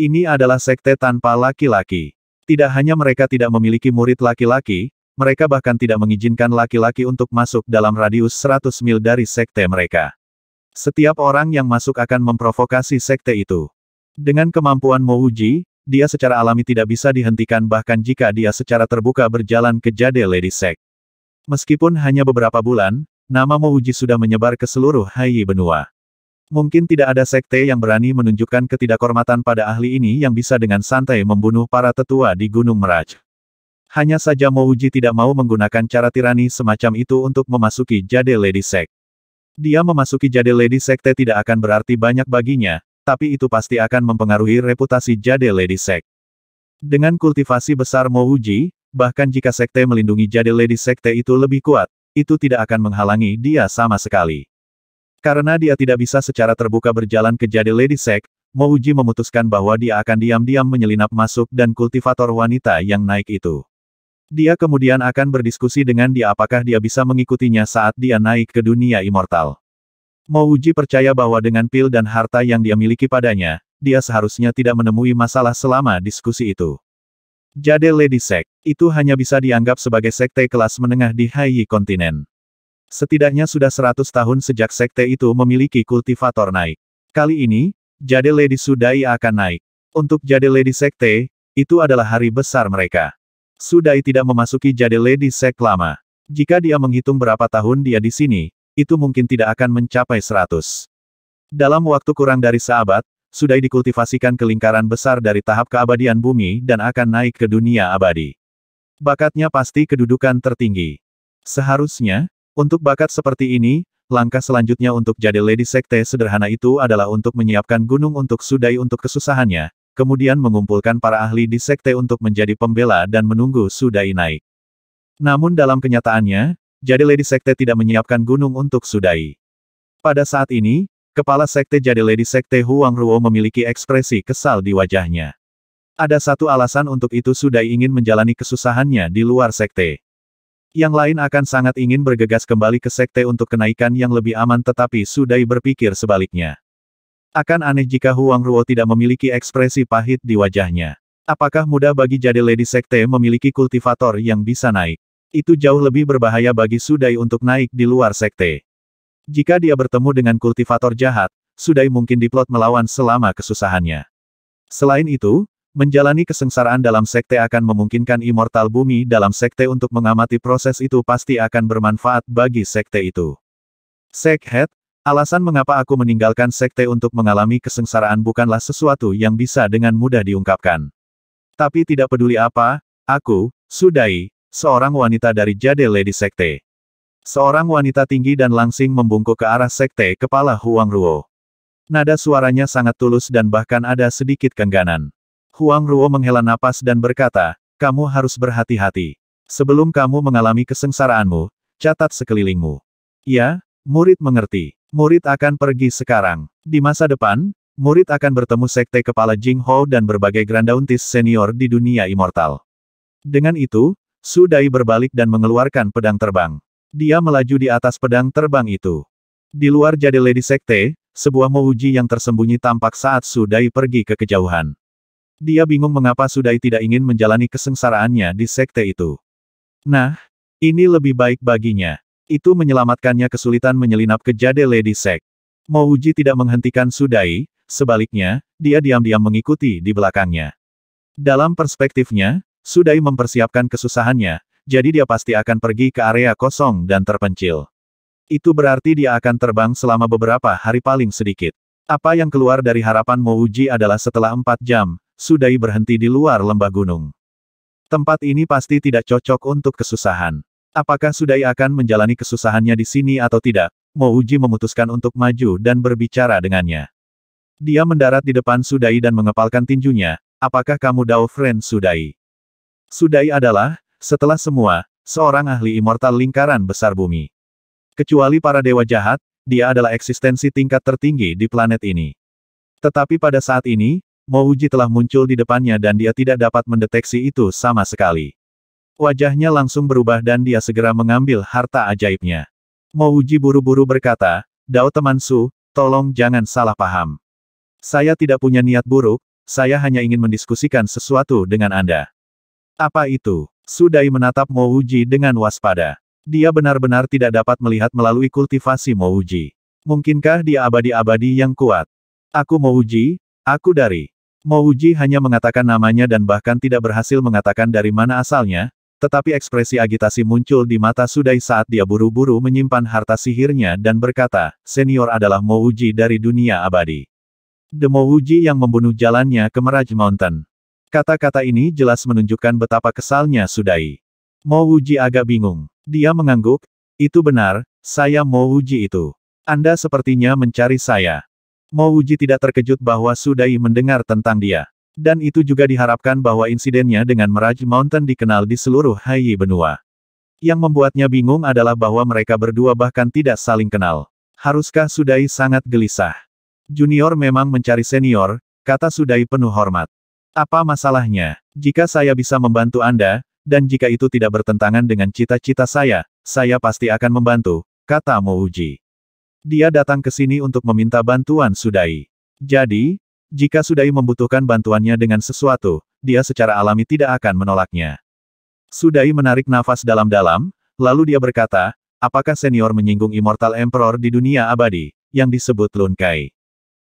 A: Ini adalah sekte tanpa laki-laki. Tidak hanya mereka tidak memiliki murid laki-laki, mereka bahkan tidak mengizinkan laki-laki untuk masuk dalam radius 100 mil dari sekte mereka. Setiap orang yang masuk akan memprovokasi sekte itu. Dengan kemampuan Mouji, dia secara alami tidak bisa dihentikan bahkan jika dia secara terbuka berjalan ke Jade Lady Sek. Meskipun hanya beberapa bulan, nama Uji sudah menyebar ke seluruh Hai benua. Mungkin tidak ada sekte yang berani menunjukkan ketidakhormatan pada ahli ini yang bisa dengan santai membunuh para tetua di Gunung Meraj. Hanya saja Mo Uji tidak mau menggunakan cara tirani semacam itu untuk memasuki Jade Lady Sek. Dia memasuki Jade Lady Sekte tidak akan berarti banyak baginya, tapi itu pasti akan mempengaruhi reputasi Jade Lady Sekte. Dengan kultivasi besar Mo Uji, bahkan jika Sekte melindungi Jade Lady Sekte itu lebih kuat, itu tidak akan menghalangi dia sama sekali. Karena dia tidak bisa secara terbuka berjalan ke jadi Lady Sek, Mouji memutuskan bahwa dia akan diam-diam menyelinap masuk dan kultivator wanita yang naik itu. Dia kemudian akan berdiskusi dengan dia apakah dia bisa mengikutinya saat dia naik ke dunia immortal. Mouji percaya bahwa dengan pil dan harta yang dia miliki padanya, dia seharusnya tidak menemui masalah selama diskusi itu. Jade Lady Sek itu hanya bisa dianggap sebagai sekte kelas menengah di Haiyi kontinen. Setidaknya sudah 100 tahun sejak sekte itu memiliki kultivator naik. Kali ini, Jade Lady Sudai akan naik. Untuk Jade Lady Sekte, itu adalah hari besar mereka. Sudai tidak memasuki Jade Lady Sek lama. Jika dia menghitung berapa tahun dia di sini, itu mungkin tidak akan mencapai 100. Dalam waktu kurang dari seabad, sudah dikultivasikan ke lingkaran besar dari tahap keabadian bumi dan akan naik ke dunia abadi. Bakatnya pasti kedudukan tertinggi. Seharusnya, untuk bakat seperti ini, langkah selanjutnya untuk jadi Lady Sekte sederhana itu adalah untuk menyiapkan gunung untuk Sudai untuk kesusahannya, kemudian mengumpulkan para ahli di Sekte untuk menjadi pembela dan menunggu Sudai naik. Namun dalam kenyataannya, jadi Lady Sekte tidak menyiapkan gunung untuk Sudai. Pada saat ini, Kepala Sekte Jade Lady Sekte Huang Ruo memiliki ekspresi kesal di wajahnya. Ada satu alasan untuk itu sudah ingin menjalani kesusahannya di luar Sekte. Yang lain akan sangat ingin bergegas kembali ke Sekte untuk kenaikan yang lebih aman tetapi Sudai berpikir sebaliknya. Akan aneh jika Huang Ruo tidak memiliki ekspresi pahit di wajahnya. Apakah mudah bagi Jade Lady Sekte memiliki kultivator yang bisa naik? Itu jauh lebih berbahaya bagi Sudai untuk naik di luar Sekte. Jika dia bertemu dengan kultivator jahat, Sudai mungkin diplot melawan selama kesusahannya. Selain itu, menjalani kesengsaraan dalam sekte akan memungkinkan immortal bumi dalam sekte untuk mengamati proses itu pasti akan bermanfaat bagi sekte itu. Sekhet, alasan mengapa aku meninggalkan sekte untuk mengalami kesengsaraan bukanlah sesuatu yang bisa dengan mudah diungkapkan. Tapi tidak peduli apa, aku, Sudai, seorang wanita dari Jade Lady Sekte. Seorang wanita tinggi dan langsing membungkuk ke arah sekte kepala Huang Ruo. Nada suaranya sangat tulus dan bahkan ada sedikit kengganan. Huang Ruo menghela napas dan berkata, kamu harus berhati-hati. Sebelum kamu mengalami kesengsaraanmu, catat sekelilingmu. Ya, murid mengerti. Murid akan pergi sekarang. Di masa depan, murid akan bertemu sekte kepala Jing Ho dan berbagai grandauntis senior di dunia immortal. Dengan itu, Sudai berbalik dan mengeluarkan pedang terbang. Dia melaju di atas pedang terbang itu. Di luar jadi Lady Sekte, sebuah Mouji yang tersembunyi tampak saat Sudai pergi ke kejauhan. Dia bingung mengapa Sudai tidak ingin menjalani kesengsaraannya di Sekte itu. Nah, ini lebih baik baginya. Itu menyelamatkannya kesulitan menyelinap ke Jade Lady Sek. Mouji tidak menghentikan Sudai, sebaliknya, dia diam-diam mengikuti di belakangnya. Dalam perspektifnya, Sudai mempersiapkan kesusahannya, jadi dia pasti akan pergi ke area kosong dan terpencil. Itu berarti dia akan terbang selama beberapa hari paling sedikit. Apa yang keluar dari harapan Mouji adalah setelah empat jam, Sudai berhenti di luar lembah gunung. Tempat ini pasti tidak cocok untuk kesusahan. Apakah Sudai akan menjalani kesusahannya di sini atau tidak? Mouji memutuskan untuk maju dan berbicara dengannya. Dia mendarat di depan Sudai dan mengepalkan tinjunya, apakah kamu Dao Friend Sudai? Sudai adalah, setelah semua, seorang ahli immortal lingkaran besar bumi. Kecuali para dewa jahat, dia adalah eksistensi tingkat tertinggi di planet ini. Tetapi pada saat ini, Mouji telah muncul di depannya dan dia tidak dapat mendeteksi itu sama sekali. Wajahnya langsung berubah dan dia segera mengambil harta ajaibnya. Mouji buru-buru berkata, Dao teman Su, tolong jangan salah paham. Saya tidak punya niat buruk, saya hanya ingin mendiskusikan sesuatu dengan Anda. Apa itu? Sudai menatap Mouji dengan waspada. Dia benar-benar tidak dapat melihat melalui kultivasi Mouji. Mungkinkah dia abadi-abadi yang kuat? Aku Mouji, aku dari. Mouji hanya mengatakan namanya dan bahkan tidak berhasil mengatakan dari mana asalnya, tetapi ekspresi agitasi muncul di mata Sudai saat dia buru-buru menyimpan harta sihirnya dan berkata, senior adalah Mouji dari dunia abadi. The Mouji yang membunuh jalannya ke Meraj Mountain. Kata-kata ini jelas menunjukkan betapa kesalnya Sudai. Mo Wuji agak bingung. Dia mengangguk, itu benar, saya Mo Wuji itu. Anda sepertinya mencari saya. Mo Wuji tidak terkejut bahwa Sudai mendengar tentang dia. Dan itu juga diharapkan bahwa insidennya dengan Meraj Mountain dikenal di seluruh Haiyi benua. Yang membuatnya bingung adalah bahwa mereka berdua bahkan tidak saling kenal. Haruskah Sudai sangat gelisah? Junior memang mencari senior, kata Sudai penuh hormat. Apa masalahnya? Jika saya bisa membantu Anda, dan jika itu tidak bertentangan dengan cita-cita saya, saya pasti akan membantu, kata Mo Uji. Dia datang ke sini untuk meminta bantuan Sudai. Jadi, jika Sudai membutuhkan bantuannya dengan sesuatu, dia secara alami tidak akan menolaknya. Sudai menarik nafas dalam-dalam, lalu dia berkata, apakah senior menyinggung Immortal Emperor di dunia abadi, yang disebut Lunkai?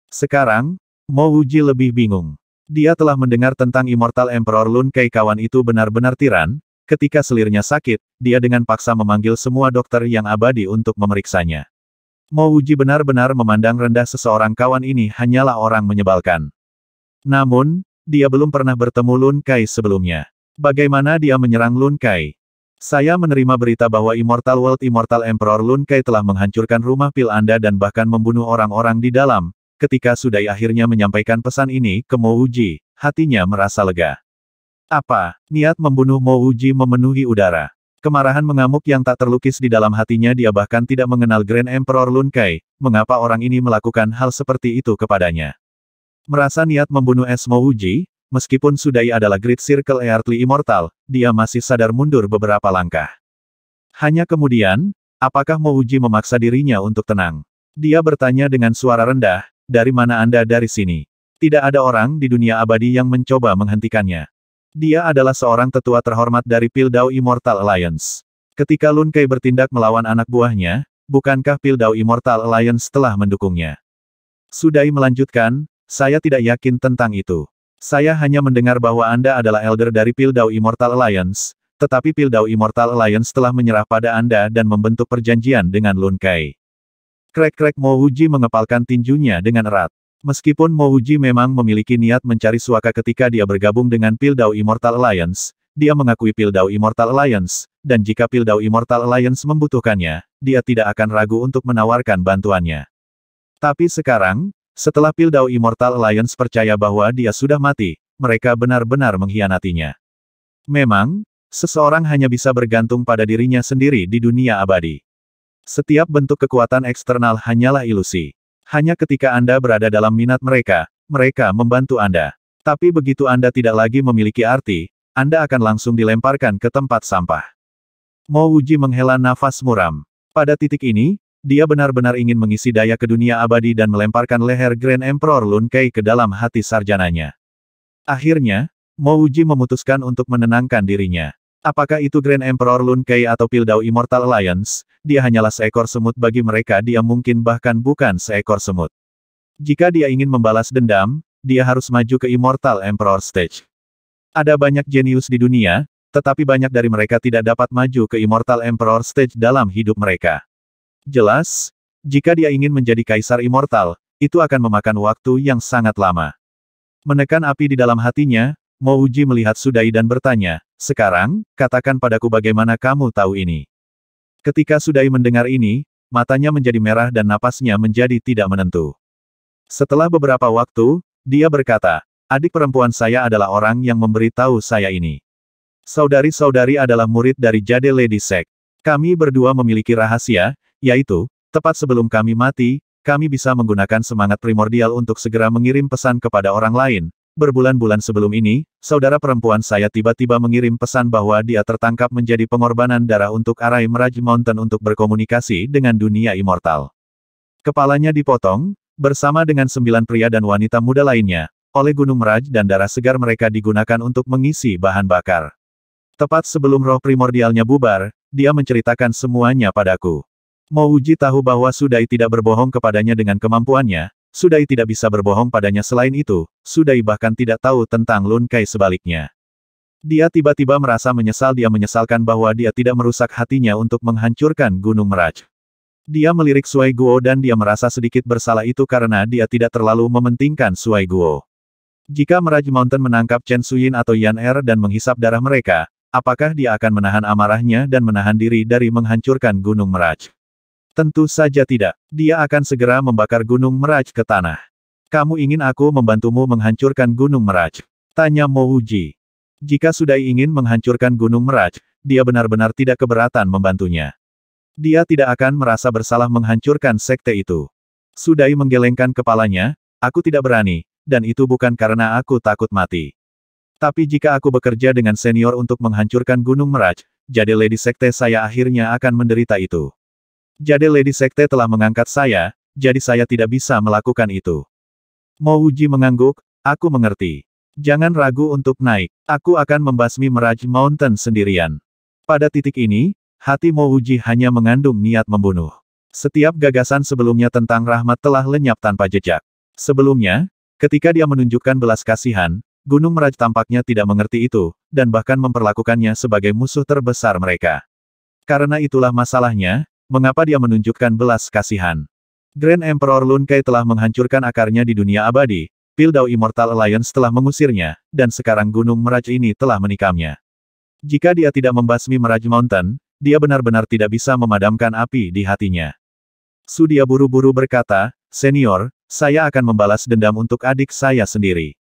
A: Sekarang, Mo Uji lebih bingung. Dia telah mendengar tentang Immortal Emperor Lun Kei kawan itu benar-benar tiran, ketika selirnya sakit, dia dengan paksa memanggil semua dokter yang abadi untuk memeriksanya. Mo Uji benar-benar memandang rendah seseorang kawan ini hanyalah orang menyebalkan. Namun, dia belum pernah bertemu Lun Kai sebelumnya. Bagaimana dia menyerang Lun Kai? Saya menerima berita bahwa Immortal World Immortal Emperor Lun Kai telah menghancurkan rumah pil Anda dan bahkan membunuh orang-orang di dalam, Ketika Sudai akhirnya menyampaikan pesan ini ke Mo Uji, hatinya merasa lega. Apa, niat membunuh Mo Uji memenuhi udara? Kemarahan mengamuk yang tak terlukis di dalam hatinya dia bahkan tidak mengenal Grand Emperor Lun Kai, mengapa orang ini melakukan hal seperti itu kepadanya. Merasa niat membunuh Es Mo Uji, meskipun Sudai adalah Great Circle Earthly Immortal, dia masih sadar mundur beberapa langkah. Hanya kemudian, apakah Mo Uji memaksa dirinya untuk tenang? Dia bertanya dengan suara rendah, dari mana Anda dari sini? Tidak ada orang di dunia abadi yang mencoba menghentikannya. Dia adalah seorang tetua terhormat dari Pildau Immortal Alliance. Ketika Lun Kei bertindak melawan anak buahnya, bukankah Pildau Immortal Alliance telah mendukungnya? Sudai melanjutkan, saya tidak yakin tentang itu. Saya hanya mendengar bahwa Anda adalah elder dari Pildau Immortal Alliance, tetapi Pildau Immortal Alliance telah menyerah pada Anda dan membentuk perjanjian dengan Lun Kai. Krek-krek Mo Wuji mengepalkan tinjunya dengan erat. Meskipun Mo Wuji memang memiliki niat mencari suaka ketika dia bergabung dengan Pildau Immortal Alliance, dia mengakui Pildau Immortal Alliance, dan jika Pildau Immortal Alliance membutuhkannya, dia tidak akan ragu untuk menawarkan bantuannya. Tapi sekarang, setelah Pildau Immortal Alliance percaya bahwa dia sudah mati, mereka benar-benar mengkhianatinya. Memang, seseorang hanya bisa bergantung pada dirinya sendiri di dunia abadi. Setiap bentuk kekuatan eksternal hanyalah ilusi. Hanya ketika Anda berada dalam minat mereka, mereka membantu Anda. Tapi begitu Anda tidak lagi memiliki arti, Anda akan langsung dilemparkan ke tempat sampah. Mo Wuji menghela nafas muram. Pada titik ini, dia benar-benar ingin mengisi daya ke dunia abadi dan melemparkan leher Grand Emperor Lun Kei ke dalam hati sarjananya. Akhirnya, Mo Wuji memutuskan untuk menenangkan dirinya. Apakah itu Grand Emperor Lun Kei atau Pildau Immortal Alliance, dia hanyalah seekor semut bagi mereka dia mungkin bahkan bukan seekor semut. Jika dia ingin membalas dendam, dia harus maju ke Immortal Emperor Stage. Ada banyak jenius di dunia, tetapi banyak dari mereka tidak dapat maju ke Immortal Emperor Stage dalam hidup mereka. Jelas, jika dia ingin menjadi kaisar immortal, itu akan memakan waktu yang sangat lama. Menekan api di dalam hatinya, Mouji melihat Sudai dan bertanya, sekarang, katakan padaku bagaimana kamu tahu ini. Ketika Sudai mendengar ini, matanya menjadi merah dan napasnya menjadi tidak menentu. Setelah beberapa waktu, dia berkata, adik perempuan saya adalah orang yang memberitahu saya ini. Saudari-saudari adalah murid dari Jade Lady Sek. Kami berdua memiliki rahasia, yaitu, tepat sebelum kami mati, kami bisa menggunakan semangat primordial untuk segera mengirim pesan kepada orang lain, berbulan-bulan sebelum ini, saudara perempuan saya tiba-tiba mengirim pesan bahwa dia tertangkap menjadi pengorbanan darah untuk Arai Meraj Mountain untuk berkomunikasi dengan dunia immortal. Kepalanya dipotong, bersama dengan sembilan pria dan wanita muda lainnya, oleh Gunung Meraj dan darah segar mereka digunakan untuk mengisi bahan bakar. Tepat sebelum roh primordialnya bubar, dia menceritakan semuanya padaku. Mau tahu bahwa Sudai tidak berbohong kepadanya dengan kemampuannya, Sudai tidak bisa berbohong padanya selain itu, Sudai bahkan tidak tahu tentang Lun Kai sebaliknya. Dia tiba-tiba merasa menyesal dia menyesalkan bahwa dia tidak merusak hatinya untuk menghancurkan Gunung Meraj. Dia melirik Suai Guo dan dia merasa sedikit bersalah itu karena dia tidak terlalu mementingkan Suai Guo. Jika Meraj Mountain menangkap Chen Suyin atau Yan Er dan menghisap darah mereka, apakah dia akan menahan amarahnya dan menahan diri dari menghancurkan Gunung Meraj? Tentu saja tidak. Dia akan segera membakar Gunung Meraj ke tanah. Kamu ingin aku membantumu menghancurkan Gunung Meraj? Tanya Mouji. Jika sudah ingin menghancurkan Gunung Meraj, dia benar-benar tidak keberatan membantunya. Dia tidak akan merasa bersalah menghancurkan sekte itu. Sudai menggelengkan kepalanya, aku tidak berani, dan itu bukan karena aku takut mati. Tapi jika aku bekerja dengan senior untuk menghancurkan Gunung Meraj, jadi Lady Sekte saya akhirnya akan menderita itu. Jade Lady Sekte telah mengangkat saya, jadi saya tidak bisa melakukan itu. Mo Uji mengangguk, aku mengerti. Jangan ragu untuk naik, aku akan membasmi Meraj Mountain sendirian. Pada titik ini, hati Mo Uji hanya mengandung niat membunuh. Setiap gagasan sebelumnya tentang rahmat telah lenyap tanpa jejak. Sebelumnya, ketika dia menunjukkan belas kasihan, Gunung Meraj tampaknya tidak mengerti itu, dan bahkan memperlakukannya sebagai musuh terbesar mereka. Karena itulah masalahnya, Mengapa dia menunjukkan belas kasihan? Grand Emperor Lun Kai telah menghancurkan akarnya di dunia abadi, Pildau Immortal Alliance telah mengusirnya, dan sekarang Gunung Meraj ini telah menikamnya. Jika dia tidak membasmi Meraj Mountain, dia benar-benar tidak bisa memadamkan api di hatinya. Sudia buru-buru berkata, Senior, saya akan membalas dendam untuk adik saya sendiri.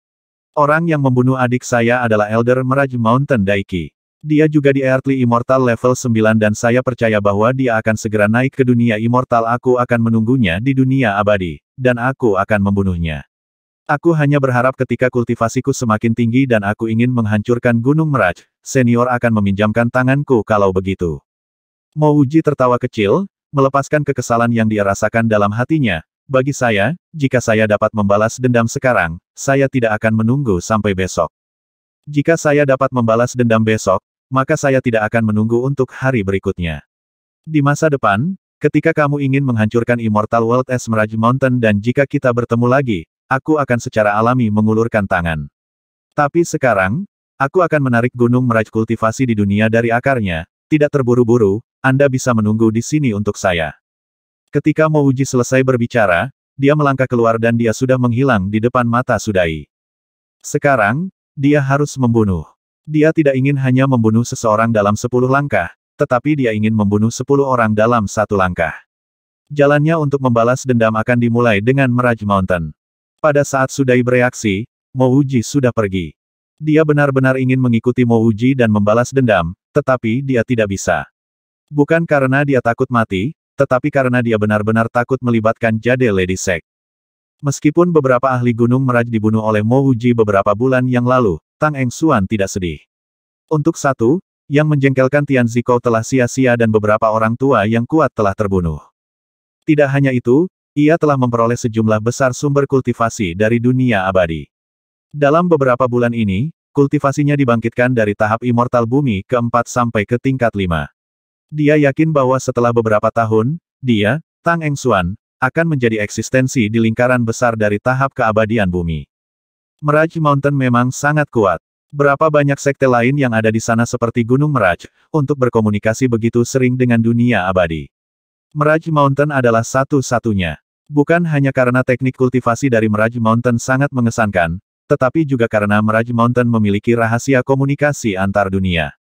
A: Orang yang membunuh adik saya adalah Elder Meraj Mountain Daiki. Dia juga di Earthly Immortal level 9 dan saya percaya bahwa dia akan segera naik ke dunia Immortal. Aku akan menunggunya di dunia abadi, dan aku akan membunuhnya. Aku hanya berharap ketika kultivasiku semakin tinggi dan aku ingin menghancurkan Gunung Meraj, senior akan meminjamkan tanganku kalau begitu. Mouji tertawa kecil, melepaskan kekesalan yang dia rasakan dalam hatinya. Bagi saya, jika saya dapat membalas dendam sekarang, saya tidak akan menunggu sampai besok. Jika saya dapat membalas dendam besok, maka saya tidak akan menunggu untuk hari berikutnya. Di masa depan, ketika kamu ingin menghancurkan Immortal World Esmeralda Mountain dan jika kita bertemu lagi, aku akan secara alami mengulurkan tangan. Tapi sekarang, aku akan menarik gunung meraj kultivasi di dunia dari akarnya, tidak terburu-buru, Anda bisa menunggu di sini untuk saya. Ketika Mouji selesai berbicara, dia melangkah keluar dan dia sudah menghilang di depan mata Sudai. Sekarang, dia harus membunuh. Dia tidak ingin hanya membunuh seseorang dalam sepuluh langkah, tetapi dia ingin membunuh sepuluh orang dalam satu langkah. Jalannya untuk membalas dendam akan dimulai dengan meraj Mountain. Pada saat Sudai bereaksi, Mouji sudah pergi. Dia benar-benar ingin mengikuti Mouji dan membalas dendam, tetapi dia tidak bisa. Bukan karena dia takut mati, tetapi karena dia benar-benar takut melibatkan Jade Lady Sek. Meskipun beberapa ahli gunung meraj dibunuh oleh Mouji beberapa bulan yang lalu, Tang Eng Xuan tidak sedih. Untuk satu, yang menjengkelkan Tian Ziko telah sia-sia dan beberapa orang tua yang kuat telah terbunuh. Tidak hanya itu, ia telah memperoleh sejumlah besar sumber kultivasi dari dunia abadi. Dalam beberapa bulan ini, kultivasinya dibangkitkan dari tahap immortal bumi keempat sampai ke tingkat lima. Dia yakin bahwa setelah beberapa tahun, dia, Tang Eng Xuan, akan menjadi eksistensi di lingkaran besar dari tahap keabadian bumi. Meraj Mountain memang sangat kuat. Berapa banyak sekte lain yang ada di sana seperti Gunung Meraj, untuk berkomunikasi begitu sering dengan dunia abadi. Meraj Mountain adalah satu-satunya. Bukan hanya karena teknik kultivasi dari Meraj Mountain sangat mengesankan, tetapi juga karena Meraj Mountain memiliki rahasia komunikasi antar dunia.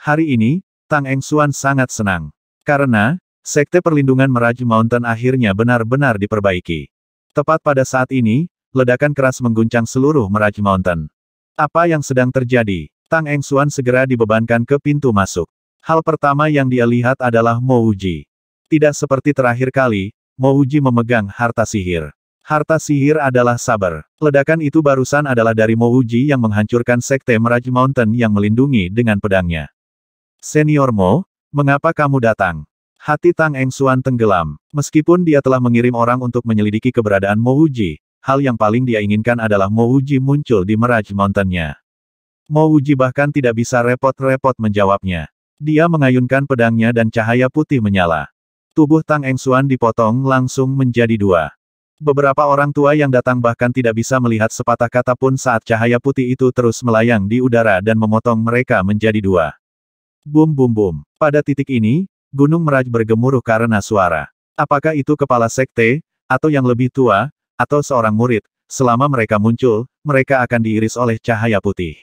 A: Hari ini, Tang Eng Xuan sangat senang. Karena, sekte perlindungan Meraj Mountain akhirnya benar-benar diperbaiki. Tepat pada saat ini, ledakan keras mengguncang seluruh Meraj Mountain. Apa yang sedang terjadi? Tang Eng Xuan segera dibebankan ke pintu masuk. Hal pertama yang dia lihat adalah Mo Uji. Tidak seperti terakhir kali, Mo Uji memegang harta sihir. Harta sihir adalah sabar. Ledakan itu barusan adalah dari Mo Uji yang menghancurkan sekte Meraj Mountain yang melindungi dengan pedangnya. Senior Mo, mengapa kamu datang? Hati Tang Eng Xuan tenggelam. Meskipun dia telah mengirim orang untuk menyelidiki keberadaan Mo Uji, hal yang paling dia inginkan adalah Mouji muncul di Mirage Mountain-nya. Mouji bahkan tidak bisa repot-repot menjawabnya. Dia mengayunkan pedangnya dan cahaya putih menyala. Tubuh Tang Engsuan dipotong langsung menjadi dua. Beberapa orang tua yang datang bahkan tidak bisa melihat sepatah kata pun saat cahaya putih itu terus melayang di udara dan memotong mereka menjadi dua. Bum bum bum. Pada titik ini, Gunung Meraj bergemuruh karena suara. Apakah itu kepala sekte, atau yang lebih tua, atau seorang murid, selama mereka muncul, mereka akan diiris oleh cahaya putih.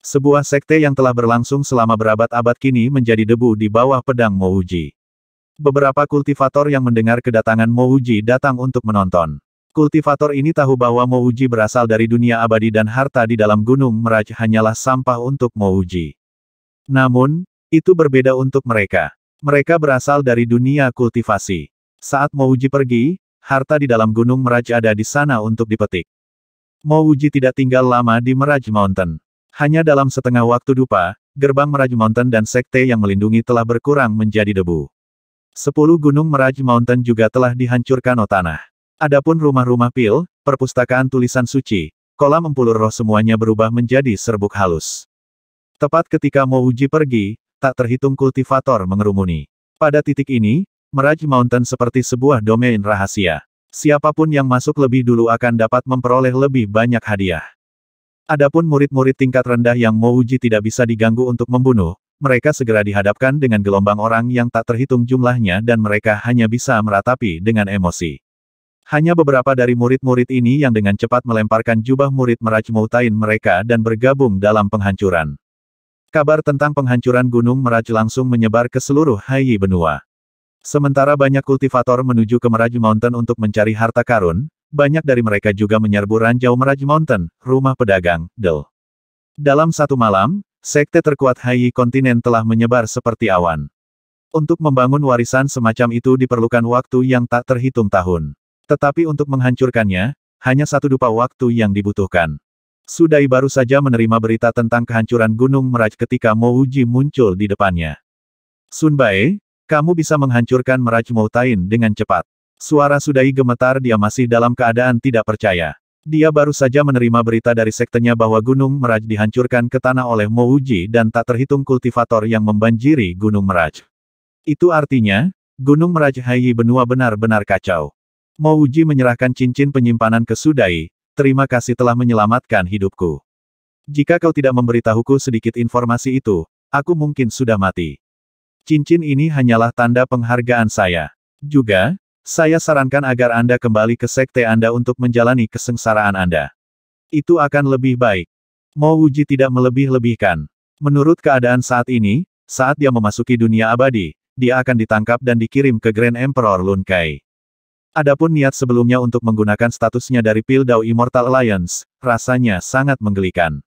A: Sebuah sekte yang telah berlangsung selama berabad-abad kini menjadi debu di bawah pedang Mouji. Beberapa kultivator yang mendengar kedatangan Mouji datang untuk menonton. Kultivator ini tahu bahwa Mouji berasal dari dunia abadi dan harta di dalam gunung Meraj hanyalah sampah untuk Mouji. Namun, itu berbeda untuk mereka. Mereka berasal dari dunia kultivasi. Saat Mouji pergi, harta di dalam Gunung Meraj ada di sana untuk dipetik. Mo Wuji tidak tinggal lama di Meraj Mountain. Hanya dalam setengah waktu dupa, gerbang Meraj Mountain dan sekte yang melindungi telah berkurang menjadi debu. Sepuluh gunung Meraj Mountain juga telah dihancurkan otanah. Adapun rumah-rumah pil, perpustakaan tulisan suci, kolam empulur roh semuanya berubah menjadi serbuk halus. Tepat ketika Mo Wuji pergi, tak terhitung kultivator mengerumuni. Pada titik ini, Meraj Mountain seperti sebuah domain rahasia. Siapapun yang masuk lebih dulu akan dapat memperoleh lebih banyak hadiah. Adapun murid-murid tingkat rendah yang Mouji tidak bisa diganggu untuk membunuh, mereka segera dihadapkan dengan gelombang orang yang tak terhitung jumlahnya dan mereka hanya bisa meratapi dengan emosi. Hanya beberapa dari murid-murid ini yang dengan cepat melemparkan jubah murid Meraj Mountain mereka dan bergabung dalam penghancuran. Kabar tentang penghancuran Gunung Meraj langsung menyebar ke seluruh Hai Benua. Sementara banyak kultivator menuju ke Meraj Mountain untuk mencari harta karun, banyak dari mereka juga menyerbu ranjau Meraj Mountain, rumah pedagang, Del. Dalam satu malam, sekte terkuat Hai Kontinen telah menyebar seperti awan. Untuk membangun warisan semacam itu diperlukan waktu yang tak terhitung tahun. Tetapi untuk menghancurkannya, hanya satu dupa waktu yang dibutuhkan. Sudai baru saja menerima berita tentang kehancuran Gunung Meraj ketika Mouji muncul di depannya. Sunbae, kamu bisa menghancurkan Meraj Moutain dengan cepat. Suara Sudai gemetar dia masih dalam keadaan tidak percaya. Dia baru saja menerima berita dari sektenya bahwa Gunung Meraj dihancurkan ke tanah oleh Mouji dan tak terhitung kultivator yang membanjiri Gunung Meraj. Itu artinya, Gunung Meraj Hai benua benar-benar kacau. Mouji menyerahkan cincin penyimpanan ke Sudai, terima kasih telah menyelamatkan hidupku. Jika kau tidak memberitahuku sedikit informasi itu, aku mungkin sudah mati. Cincin ini hanyalah tanda penghargaan saya. Juga, saya sarankan agar Anda kembali ke sekte Anda untuk menjalani kesengsaraan Anda. Itu akan lebih baik. Mo Wuji tidak melebih-lebihkan. Menurut keadaan saat ini, saat dia memasuki dunia abadi, dia akan ditangkap dan dikirim ke Grand Emperor Lun Kai. Adapun niat sebelumnya untuk menggunakan statusnya dari Pildau Immortal Alliance, rasanya sangat menggelikan.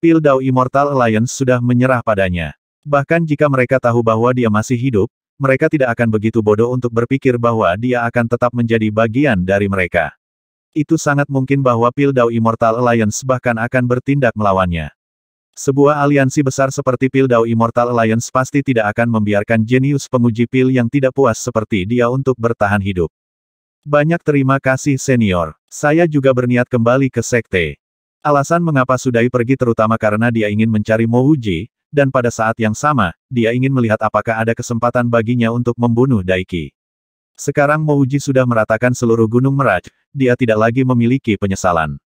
A: Pildau Immortal Alliance sudah menyerah padanya. Bahkan jika mereka tahu bahwa dia masih hidup, mereka tidak akan begitu bodoh untuk berpikir bahwa dia akan tetap menjadi bagian dari mereka. Itu sangat mungkin bahwa Pil Dao Immortal Alliance bahkan akan bertindak melawannya. Sebuah aliansi besar seperti Pil Dao Immortal Alliance pasti tidak akan membiarkan jenius penguji pil yang tidak puas seperti dia untuk bertahan hidup. Banyak terima kasih senior. Saya juga berniat kembali ke sekte. Alasan mengapa Sudai pergi terutama karena dia ingin mencari Mouji, dan pada saat yang sama, dia ingin melihat apakah ada kesempatan baginya untuk membunuh Daiki. Sekarang Mouji sudah meratakan seluruh Gunung Meraj, dia tidak lagi memiliki penyesalan.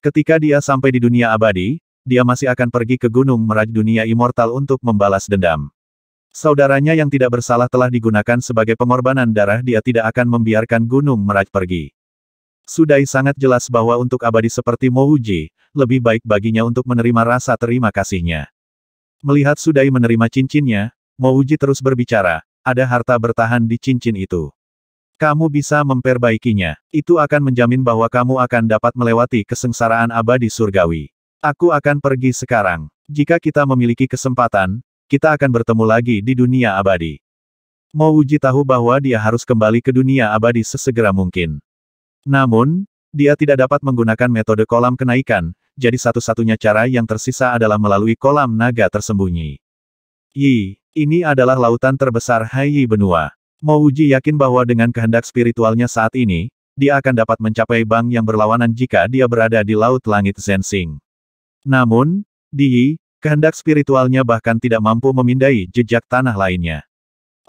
A: Ketika dia sampai di dunia abadi, dia masih akan pergi ke Gunung Meraj dunia immortal untuk membalas dendam. Saudaranya yang tidak bersalah telah digunakan sebagai pengorbanan darah dia tidak akan membiarkan Gunung Meraj pergi. Sudai sangat jelas bahwa untuk abadi seperti Mouji, lebih baik baginya untuk menerima rasa terima kasihnya. Melihat Sudai menerima cincinnya, Mouji terus berbicara, ada harta bertahan di cincin itu. Kamu bisa memperbaikinya. Itu akan menjamin bahwa kamu akan dapat melewati kesengsaraan abadi surgawi. Aku akan pergi sekarang. Jika kita memiliki kesempatan, kita akan bertemu lagi di dunia abadi. Mouji tahu bahwa dia harus kembali ke dunia abadi sesegera mungkin. Namun, dia tidak dapat menggunakan metode kolam kenaikan, jadi satu-satunya cara yang tersisa adalah melalui kolam naga tersembunyi. Yi, ini adalah lautan terbesar Yi benua. uji yakin bahwa dengan kehendak spiritualnya saat ini, dia akan dapat mencapai bang yang berlawanan jika dia berada di laut langit Zensing. Namun, Di, kehendak spiritualnya bahkan tidak mampu memindai jejak tanah lainnya.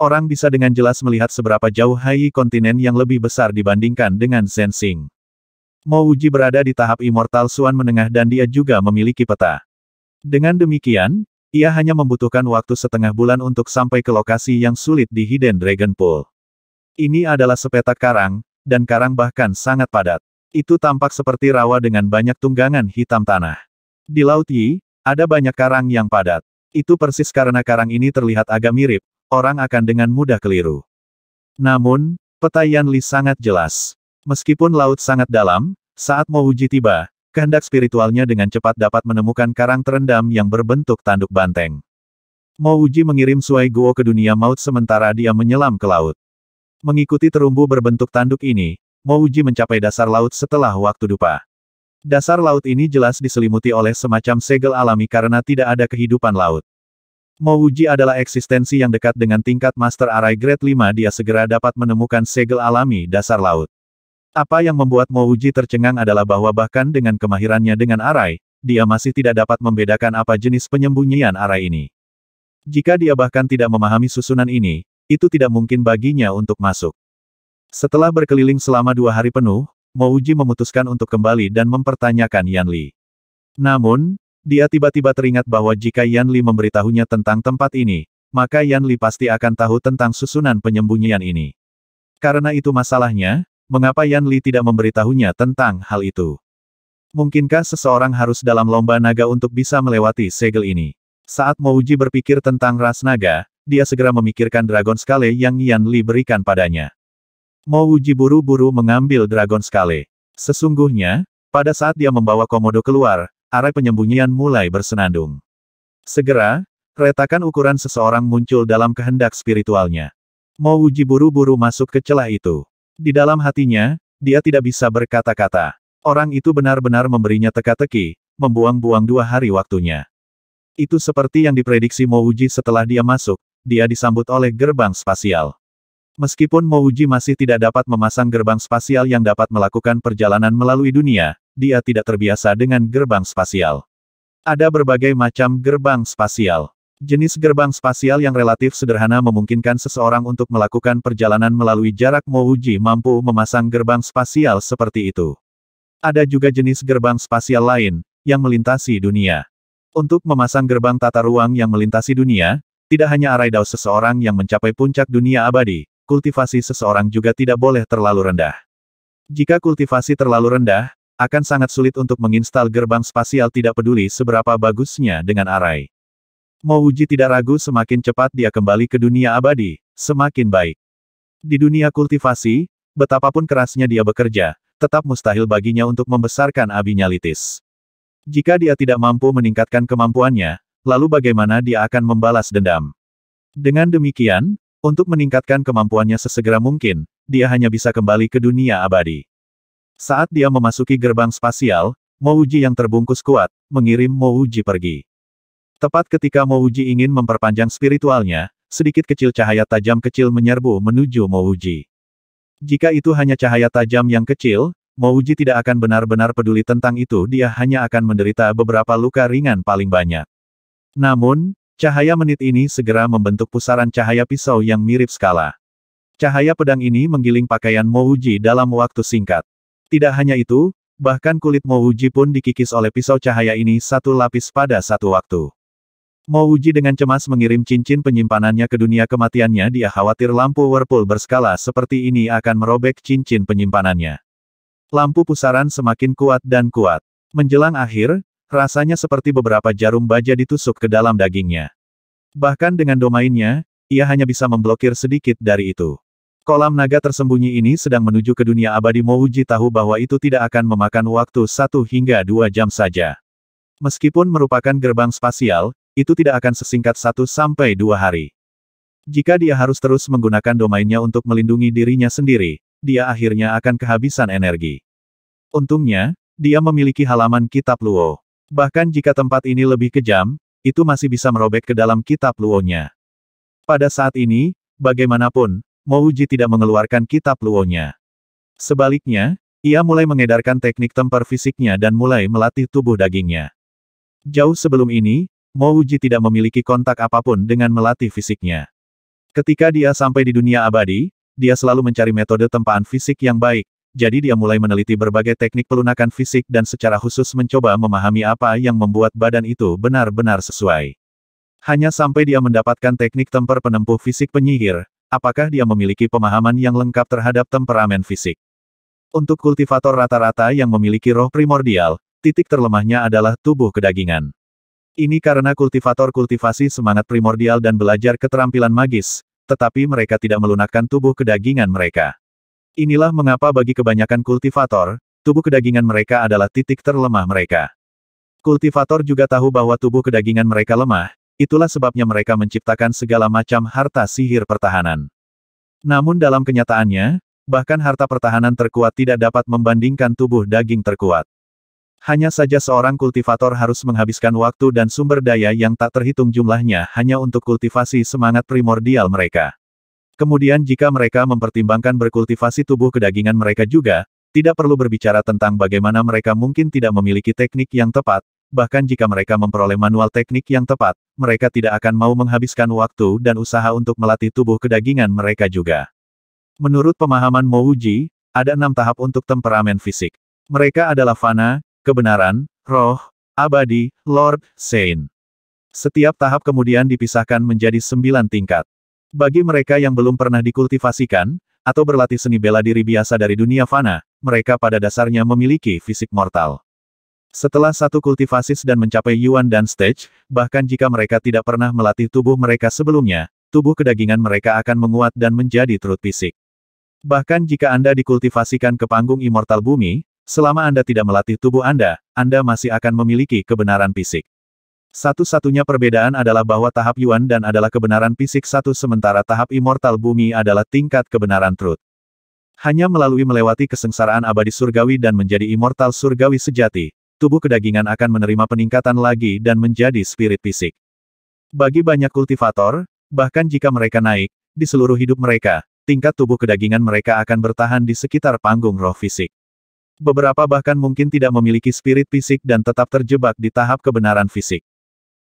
A: Orang bisa dengan jelas melihat seberapa jauh Yi kontinen yang lebih besar dibandingkan dengan Zensing. Mo Uji berada di tahap Immortal Suan menengah dan dia juga memiliki peta. Dengan demikian, ia hanya membutuhkan waktu setengah bulan untuk sampai ke lokasi yang sulit di Hidden Dragon Pool. Ini adalah sepetak karang, dan karang bahkan sangat padat. Itu tampak seperti rawa dengan banyak tunggangan hitam tanah. Di Laut Yi, ada banyak karang yang padat. Itu persis karena karang ini terlihat agak mirip, orang akan dengan mudah keliru. Namun, peta Yan Li sangat jelas. Meskipun laut sangat dalam, saat Mouji tiba, kehendak spiritualnya dengan cepat dapat menemukan karang terendam yang berbentuk tanduk banteng. Mouji mengirim Suai Guo ke dunia maut sementara dia menyelam ke laut. Mengikuti terumbu berbentuk tanduk ini, Mouji mencapai dasar laut setelah waktu dupa. Dasar laut ini jelas diselimuti oleh semacam segel alami karena tidak ada kehidupan laut. Mouji adalah eksistensi yang dekat dengan tingkat Master Arai Grade 5 dia segera dapat menemukan segel alami dasar laut. Apa yang membuat Mouji tercengang adalah bahwa bahkan dengan kemahirannya dengan arai, dia masih tidak dapat membedakan apa jenis penyembunyian arai ini. Jika dia bahkan tidak memahami susunan ini, itu tidak mungkin baginya untuk masuk. Setelah berkeliling selama dua hari penuh, Mouji memutuskan untuk kembali dan mempertanyakan Yan Li. Namun, dia tiba-tiba teringat bahwa jika Yan Li memberitahunya tentang tempat ini, maka Yan Li pasti akan tahu tentang susunan penyembunyian ini. Karena itu masalahnya, mengapa Yan Li tidak memberitahunya tentang hal itu? Mungkinkah seseorang harus dalam lomba naga untuk bisa melewati segel ini? Saat Mouji berpikir tentang ras naga, dia segera memikirkan Dragon Scale yang Yan Li berikan padanya. Mouji buru-buru mengambil Dragon Scale. Sesungguhnya, pada saat dia membawa komodo keluar, arah penyembunyian mulai bersenandung. Segera, retakan ukuran seseorang muncul dalam kehendak spiritualnya. Mouji buru-buru masuk ke celah itu. Di dalam hatinya, dia tidak bisa berkata-kata. Orang itu benar-benar memberinya teka-teki, membuang-buang dua hari waktunya. Itu seperti yang diprediksi Mouji setelah dia masuk, dia disambut oleh gerbang spasial. Meskipun Mouji masih tidak dapat memasang gerbang spasial yang dapat melakukan perjalanan melalui dunia, dia tidak terbiasa dengan gerbang spasial. Ada berbagai macam gerbang spasial. Jenis gerbang spasial yang relatif sederhana memungkinkan seseorang untuk melakukan perjalanan melalui jarak Mouji mampu memasang gerbang spasial seperti itu. Ada juga jenis gerbang spasial lain, yang melintasi dunia. Untuk memasang gerbang tata ruang yang melintasi dunia, tidak hanya arai dao seseorang yang mencapai puncak dunia abadi, kultivasi seseorang juga tidak boleh terlalu rendah. Jika kultivasi terlalu rendah, akan sangat sulit untuk menginstal gerbang spasial tidak peduli seberapa bagusnya dengan arai. Mouji tidak ragu semakin cepat dia kembali ke dunia abadi, semakin baik. Di dunia kultivasi, betapapun kerasnya dia bekerja, tetap mustahil baginya untuk membesarkan abinya litis. Jika dia tidak mampu meningkatkan kemampuannya, lalu bagaimana dia akan membalas dendam? Dengan demikian, untuk meningkatkan kemampuannya sesegera mungkin, dia hanya bisa kembali ke dunia abadi. Saat dia memasuki gerbang spasial, Mouji yang terbungkus kuat, mengirim Mouji pergi. Tepat ketika Mouji ingin memperpanjang spiritualnya, sedikit kecil cahaya tajam kecil menyerbu menuju Mouji. Jika itu hanya cahaya tajam yang kecil, Mouji tidak akan benar-benar peduli tentang itu dia hanya akan menderita beberapa luka ringan paling banyak. Namun, cahaya menit ini segera membentuk pusaran cahaya pisau yang mirip skala. Cahaya pedang ini menggiling pakaian Mouji dalam waktu singkat. Tidak hanya itu, bahkan kulit Mouji pun dikikis oleh pisau cahaya ini satu lapis pada satu waktu. Mo Uji dengan cemas mengirim cincin penyimpanannya ke dunia kematiannya dia khawatir lampu Whirlpool berskala seperti ini akan merobek cincin penyimpanannya. Lampu pusaran semakin kuat dan kuat. Menjelang akhir, rasanya seperti beberapa jarum baja ditusuk ke dalam dagingnya. Bahkan dengan domainnya, ia hanya bisa memblokir sedikit dari itu. Kolam naga tersembunyi ini sedang menuju ke dunia abadi Mouji tahu bahwa itu tidak akan memakan waktu satu hingga dua jam saja. Meskipun merupakan gerbang spasial, itu tidak akan sesingkat satu sampai dua hari. Jika dia harus terus menggunakan domainnya untuk melindungi dirinya sendiri, dia akhirnya akan kehabisan energi. Untungnya, dia memiliki halaman kitab Luo. Bahkan jika tempat ini lebih kejam, itu masih bisa merobek ke dalam kitab Luo-nya. Pada saat ini, bagaimanapun, Mouji tidak mengeluarkan kitab Luo-nya. Sebaliknya, ia mulai mengedarkan teknik temper fisiknya dan mulai melatih tubuh dagingnya. Jauh sebelum ini, Mo tidak memiliki kontak apapun dengan melatih fisiknya. Ketika dia sampai di dunia abadi, dia selalu mencari metode tempaan fisik yang baik, jadi dia mulai meneliti berbagai teknik pelunakan fisik dan secara khusus mencoba memahami apa yang membuat badan itu benar-benar sesuai. Hanya sampai dia mendapatkan teknik temper penempuh fisik penyihir, apakah dia memiliki pemahaman yang lengkap terhadap temperamen fisik. Untuk kultivator rata-rata yang memiliki roh primordial, titik terlemahnya adalah tubuh kedagingan. Ini karena kultivator kultivasi semangat primordial dan belajar keterampilan magis, tetapi mereka tidak melunakkan tubuh kedagingan mereka. Inilah mengapa bagi kebanyakan kultivator, tubuh kedagingan mereka adalah titik terlemah mereka. Kultivator juga tahu bahwa tubuh kedagingan mereka lemah, itulah sebabnya mereka menciptakan segala macam harta sihir pertahanan. Namun dalam kenyataannya, bahkan harta pertahanan terkuat tidak dapat membandingkan tubuh daging terkuat. Hanya saja seorang kultivator harus menghabiskan waktu dan sumber daya yang tak terhitung jumlahnya hanya untuk kultivasi semangat primordial mereka. Kemudian jika mereka mempertimbangkan berkultivasi tubuh kedagingan mereka juga, tidak perlu berbicara tentang bagaimana mereka mungkin tidak memiliki teknik yang tepat, bahkan jika mereka memperoleh manual teknik yang tepat, mereka tidak akan mau menghabiskan waktu dan usaha untuk melatih tubuh kedagingan mereka juga. Menurut pemahaman Mouji, ada enam tahap untuk temperamen fisik. Mereka adalah fana, kebenaran, roh, abadi, Lord, Saint. Setiap tahap kemudian dipisahkan menjadi sembilan tingkat. Bagi mereka yang belum pernah dikultivasikan, atau berlatih seni bela diri biasa dari dunia fana, mereka pada dasarnya memiliki fisik mortal. Setelah satu kultivasis dan mencapai Yuan dan Stage, bahkan jika mereka tidak pernah melatih tubuh mereka sebelumnya, tubuh kedagingan mereka akan menguat dan menjadi terut fisik. Bahkan jika Anda dikultivasikan ke panggung immortal bumi, Selama Anda tidak melatih tubuh Anda, Anda masih akan memiliki kebenaran fisik. Satu-satunya perbedaan adalah bahwa tahap Yuan dan adalah kebenaran fisik satu sementara tahap Immortal Bumi adalah tingkat kebenaran Truth. Hanya melalui melewati kesengsaraan abadi surgawi dan menjadi immortal surgawi sejati, tubuh kedagingan akan menerima peningkatan lagi dan menjadi spirit fisik. Bagi banyak kultivator, bahkan jika mereka naik, di seluruh hidup mereka, tingkat tubuh kedagingan mereka akan bertahan di sekitar panggung roh fisik. Beberapa bahkan mungkin tidak memiliki spirit fisik dan tetap terjebak di tahap kebenaran fisik.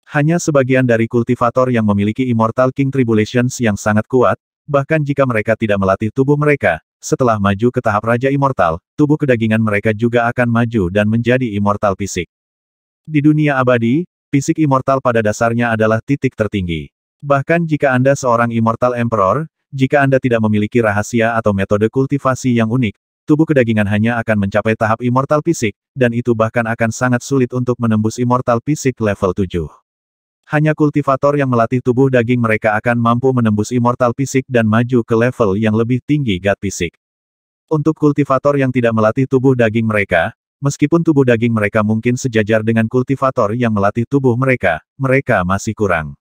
A: Hanya sebagian dari kultivator yang memiliki Immortal King Tribulations yang sangat kuat, bahkan jika mereka tidak melatih tubuh mereka, setelah maju ke tahap Raja Immortal, tubuh kedagingan mereka juga akan maju dan menjadi immortal fisik. Di dunia abadi, fisik immortal pada dasarnya adalah titik tertinggi. Bahkan jika Anda seorang immortal emperor, jika Anda tidak memiliki rahasia atau metode kultivasi yang unik, tubuh kedagingan hanya akan mencapai tahap immortal fisik, dan itu bahkan akan sangat sulit untuk menembus immortal fisik level 7. Hanya kultivator yang melatih tubuh daging mereka akan mampu menembus immortal fisik dan maju ke level yang lebih tinggi gat fisik. Untuk kultivator yang tidak melatih tubuh daging mereka, meskipun tubuh daging mereka mungkin sejajar dengan kultivator yang melatih tubuh mereka, mereka masih kurang.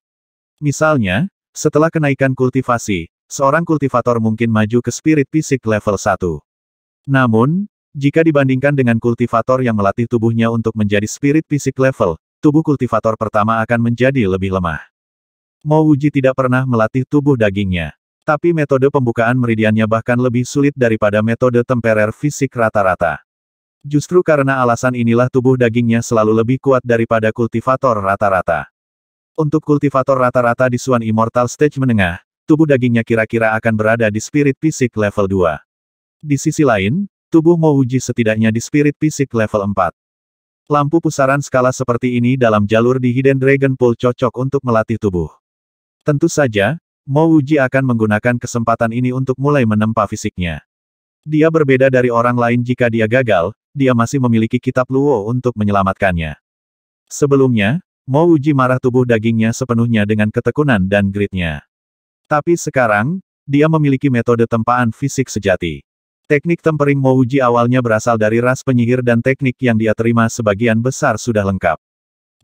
A: Misalnya, setelah kenaikan kultivasi, seorang kultivator mungkin maju ke spirit fisik level 1. Namun, jika dibandingkan dengan kultivator yang melatih tubuhnya untuk menjadi spirit fisik level, tubuh kultivator pertama akan menjadi lebih lemah. Wuji tidak pernah melatih tubuh dagingnya. Tapi metode pembukaan meridiannya bahkan lebih sulit daripada metode temperer fisik rata-rata. Justru karena alasan inilah tubuh dagingnya selalu lebih kuat daripada kultivator rata-rata. Untuk kultivator rata-rata di Suan Immortal Stage menengah, tubuh dagingnya kira-kira akan berada di spirit fisik level 2. Di sisi lain, tubuh Uji setidaknya di spirit fisik level 4. Lampu pusaran skala seperti ini dalam jalur di Hidden Dragon Pool cocok untuk melatih tubuh. Tentu saja, Uji akan menggunakan kesempatan ini untuk mulai menempa fisiknya. Dia berbeda dari orang lain jika dia gagal, dia masih memiliki kitab Luo untuk menyelamatkannya. Sebelumnya, Uji marah tubuh dagingnya sepenuhnya dengan ketekunan dan gritnya. Tapi sekarang, dia memiliki metode tempaan fisik sejati. Teknik tempering Mouji awalnya berasal dari ras penyihir dan teknik yang dia terima sebagian besar sudah lengkap.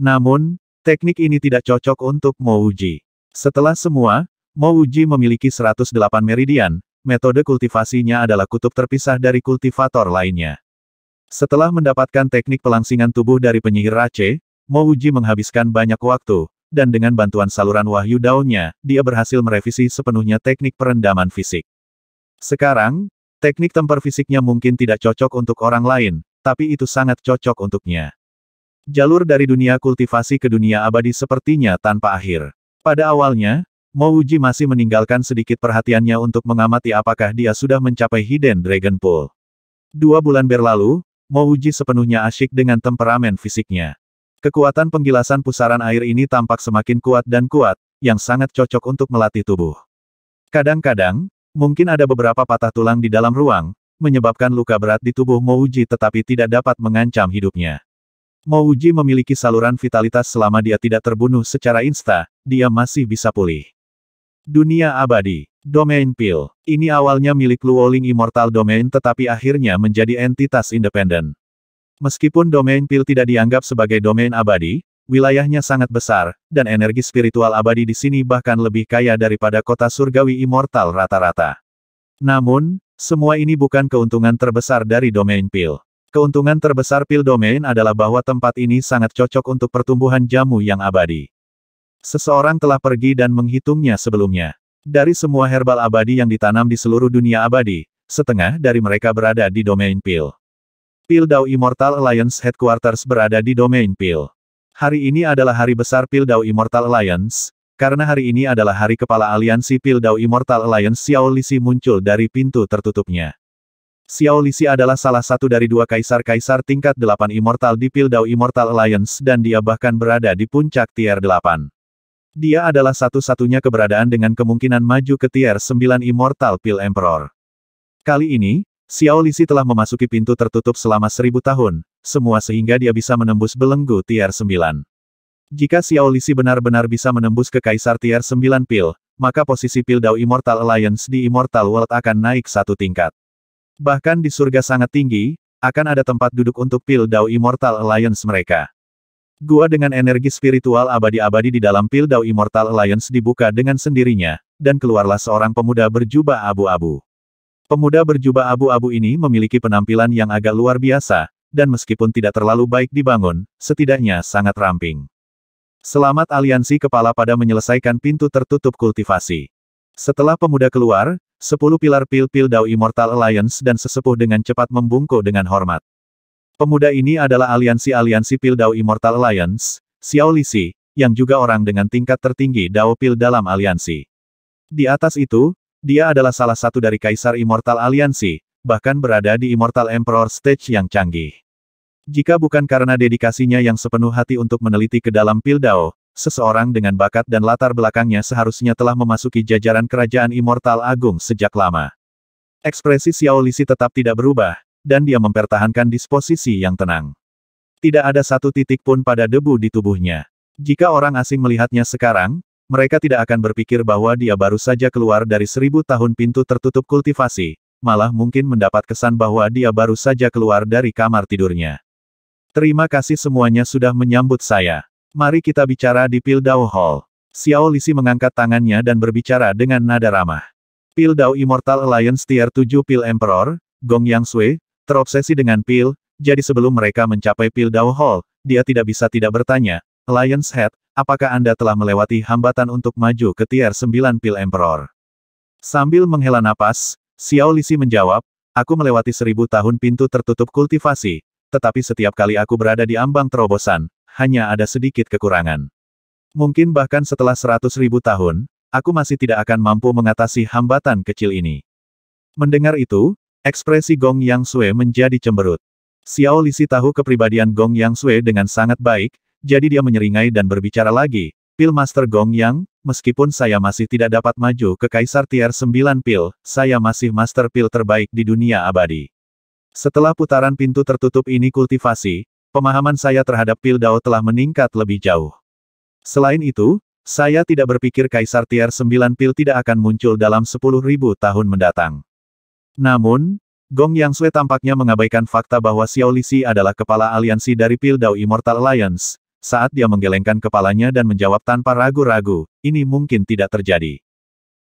A: Namun, teknik ini tidak cocok untuk Mouji. Setelah semua, Mouji memiliki 108 meridian, metode kultivasinya adalah kutub terpisah dari kultivator lainnya. Setelah mendapatkan teknik pelangsingan tubuh dari penyihir Rache, Mouji menghabiskan banyak waktu, dan dengan bantuan saluran wahyu daunnya, dia berhasil merevisi sepenuhnya teknik perendaman fisik. Sekarang, Teknik temper fisiknya mungkin tidak cocok untuk orang lain, tapi itu sangat cocok untuknya. Jalur dari dunia kultivasi ke dunia abadi sepertinya tanpa akhir. Pada awalnya, Mouji masih meninggalkan sedikit perhatiannya untuk mengamati apakah dia sudah mencapai Hidden Dragon Pool. Dua bulan berlalu, Mouji sepenuhnya asyik dengan temperamen fisiknya. Kekuatan penggilasan pusaran air ini tampak semakin kuat dan kuat, yang sangat cocok untuk melatih tubuh. Kadang-kadang, Mungkin ada beberapa patah tulang di dalam ruang, menyebabkan luka berat di tubuh Mouji tetapi tidak dapat mengancam hidupnya. Mouji memiliki saluran vitalitas selama dia tidak terbunuh secara insta, dia masih bisa pulih. Dunia abadi, domain pil. Ini awalnya milik Luoling Immortal Domain tetapi akhirnya menjadi entitas independen. Meskipun domain pil tidak dianggap sebagai domain abadi, wilayahnya sangat besar, dan energi spiritual abadi di sini bahkan lebih kaya daripada kota surgawi immortal rata-rata. Namun, semua ini bukan keuntungan terbesar dari domain pil. Keuntungan terbesar pil domain adalah bahwa tempat ini sangat cocok untuk pertumbuhan jamu yang abadi. Seseorang telah pergi dan menghitungnya sebelumnya. Dari semua herbal abadi yang ditanam di seluruh dunia abadi, setengah dari mereka berada di domain pil. Pil Dao Immortal Alliance Headquarters berada di domain pil. Hari ini adalah hari besar Pildau Immortal Alliance, karena hari ini adalah hari kepala aliansi Pildau Immortal Alliance Xiao Si muncul dari pintu tertutupnya. Xiao Lisi adalah salah satu dari dua kaisar-kaisar tingkat delapan Immortal di Pildau Immortal Alliance dan dia bahkan berada di puncak tier 8. Dia adalah satu-satunya keberadaan dengan kemungkinan maju ke tier 9 Immortal Pil Emperor. Kali ini, Xiao Lisi telah memasuki pintu tertutup selama seribu tahun, semua sehingga dia bisa menembus belenggu tier 9. Jika Xiao Lisi benar-benar bisa menembus ke Kaisar tier 9 pil, maka posisi pil Dao Immortal Alliance di Immortal World akan naik satu tingkat. Bahkan di surga sangat tinggi, akan ada tempat duduk untuk pil Dao Immortal Alliance mereka. Gua dengan energi spiritual abadi-abadi di dalam pil Dao Immortal Alliance dibuka dengan sendirinya, dan keluarlah seorang pemuda berjubah abu-abu. Pemuda berjubah abu-abu ini memiliki penampilan yang agak luar biasa, dan meskipun tidak terlalu baik dibangun, setidaknya sangat ramping. Selamat aliansi kepala pada menyelesaikan pintu tertutup kultivasi. Setelah pemuda keluar, sepuluh pilar pil-pil Dao Immortal Alliance dan sesepuh dengan cepat membungkuk dengan hormat. Pemuda ini adalah aliansi-aliansi pil Dao Immortal Alliance, Xiao Li Xi, yang juga orang dengan tingkat tertinggi Dao Pil dalam aliansi. Di atas itu, dia adalah salah satu dari Kaisar Immortal Aliansi, bahkan berada di Immortal Emperor Stage yang canggih. Jika bukan karena dedikasinya yang sepenuh hati untuk meneliti ke dalam Pildao, seseorang dengan bakat dan latar belakangnya seharusnya telah memasuki jajaran kerajaan Immortal Agung sejak lama. Ekspresi Xiao Lisi tetap tidak berubah, dan dia mempertahankan disposisi yang tenang. Tidak ada satu titik pun pada debu di tubuhnya. Jika orang asing melihatnya sekarang, mereka tidak akan berpikir bahwa dia baru saja keluar dari seribu tahun pintu tertutup kultivasi, malah mungkin mendapat kesan bahwa dia baru saja keluar dari kamar tidurnya. Terima kasih semuanya sudah menyambut saya. Mari kita bicara di Pildao Hall. Xiao Lisi mengangkat tangannya dan berbicara dengan nada ramah. Pildao Immortal Alliance Tier 7 Pil Emperor, Gong Yang Sui, terobsesi dengan pil, jadi sebelum mereka mencapai Pildao Hall, dia tidak bisa tidak bertanya, Alliance Head, apakah Anda telah melewati hambatan untuk maju ke tier 9 Pil Emperor? Sambil menghela napas, Xiao Lisi menjawab, aku melewati seribu tahun pintu tertutup kultivasi, tetapi setiap kali aku berada di ambang terobosan, hanya ada sedikit kekurangan. Mungkin bahkan setelah seratus ribu tahun, aku masih tidak akan mampu mengatasi hambatan kecil ini. Mendengar itu, ekspresi Gong Yang Sui menjadi cemberut. Xiao Lisi tahu kepribadian Gong Yang Sui dengan sangat baik, jadi dia menyeringai dan berbicara lagi, Pil Master Gong Yang, meskipun saya masih tidak dapat maju ke Kaisar Tier 9 Pil, saya masih Master Pil terbaik di dunia abadi. Setelah putaran pintu tertutup ini kultivasi, pemahaman saya terhadap Pil Dao telah meningkat lebih jauh. Selain itu, saya tidak berpikir Kaisar Tier 9 Pil tidak akan muncul dalam 10.000 tahun mendatang. Namun, Gong Yang Sui tampaknya mengabaikan fakta bahwa Xiao Lixi adalah kepala aliansi dari Pil Dao Immortal Alliance, saat dia menggelengkan kepalanya dan menjawab tanpa ragu-ragu, ini mungkin tidak terjadi.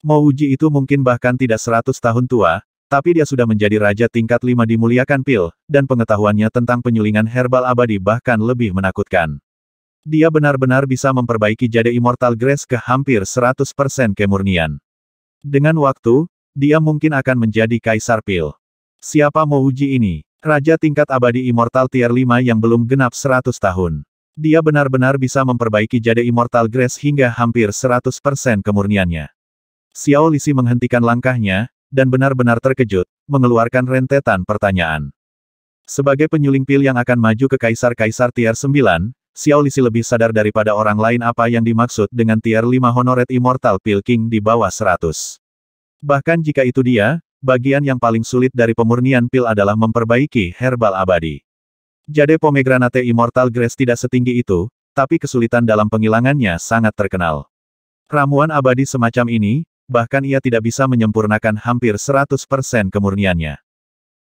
A: Mouji itu mungkin bahkan tidak seratus tahun tua, tapi dia sudah menjadi raja tingkat lima dimuliakan pil, dan pengetahuannya tentang penyulingan herbal abadi bahkan lebih menakutkan. Dia benar-benar bisa memperbaiki jade Immortal Grace ke hampir 100% kemurnian. Dengan waktu, dia mungkin akan menjadi kaisar pil. Siapa Uji ini? Raja tingkat abadi Immortal Tier 5 yang belum genap 100 tahun. Dia benar-benar bisa memperbaiki jade Immortal Grace hingga hampir 100% kemurniannya. Xiao Lisi menghentikan langkahnya, dan benar-benar terkejut, mengeluarkan rentetan pertanyaan. Sebagai penyuling pil yang akan maju ke Kaisar-Kaisar Tier 9, Xiao Lisi lebih sadar daripada orang lain apa yang dimaksud dengan tier 5 Honored Immortal Pil King di bawah 100. Bahkan jika itu dia, bagian yang paling sulit dari pemurnian pil adalah memperbaiki herbal abadi. Jade Pomegranate Immortal Grace tidak setinggi itu, tapi kesulitan dalam penghilangannya sangat terkenal. Ramuan abadi semacam ini, bahkan ia tidak bisa menyempurnakan hampir 100% kemurniannya.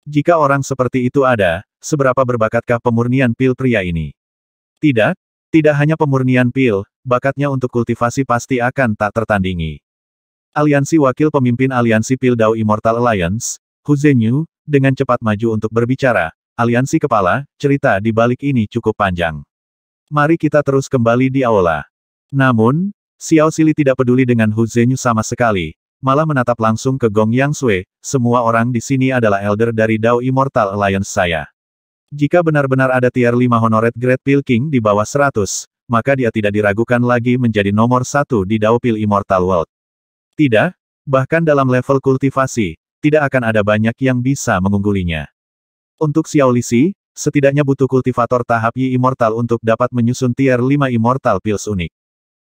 A: Jika orang seperti itu ada, seberapa berbakatkah pemurnian pil pria ini? Tidak, tidak hanya pemurnian pil, bakatnya untuk kultivasi pasti akan tak tertandingi. Aliansi Wakil Pemimpin Aliansi Pil Dao Immortal Alliance, Hu Zhenyu, dengan cepat maju untuk berbicara, aliansi kepala, cerita di balik ini cukup panjang. Mari kita terus kembali di aula. Namun, Xiao Sili tidak peduli dengan Hu Zhenyu sama sekali, malah menatap langsung ke Gong Yang Sui, semua orang di sini adalah elder dari Dao Immortal Alliance saya. Jika benar-benar ada tier 5 honored Great Pil King di bawah 100, maka dia tidak diragukan lagi menjadi nomor satu di Dao Pil Immortal World. Tidak, bahkan dalam level kultivasi, tidak akan ada banyak yang bisa mengunggulinya. Untuk Xiao Lisi, setidaknya butuh kultivator tahap Yi Immortal untuk dapat menyusun tier 5 Immortal Pills unik.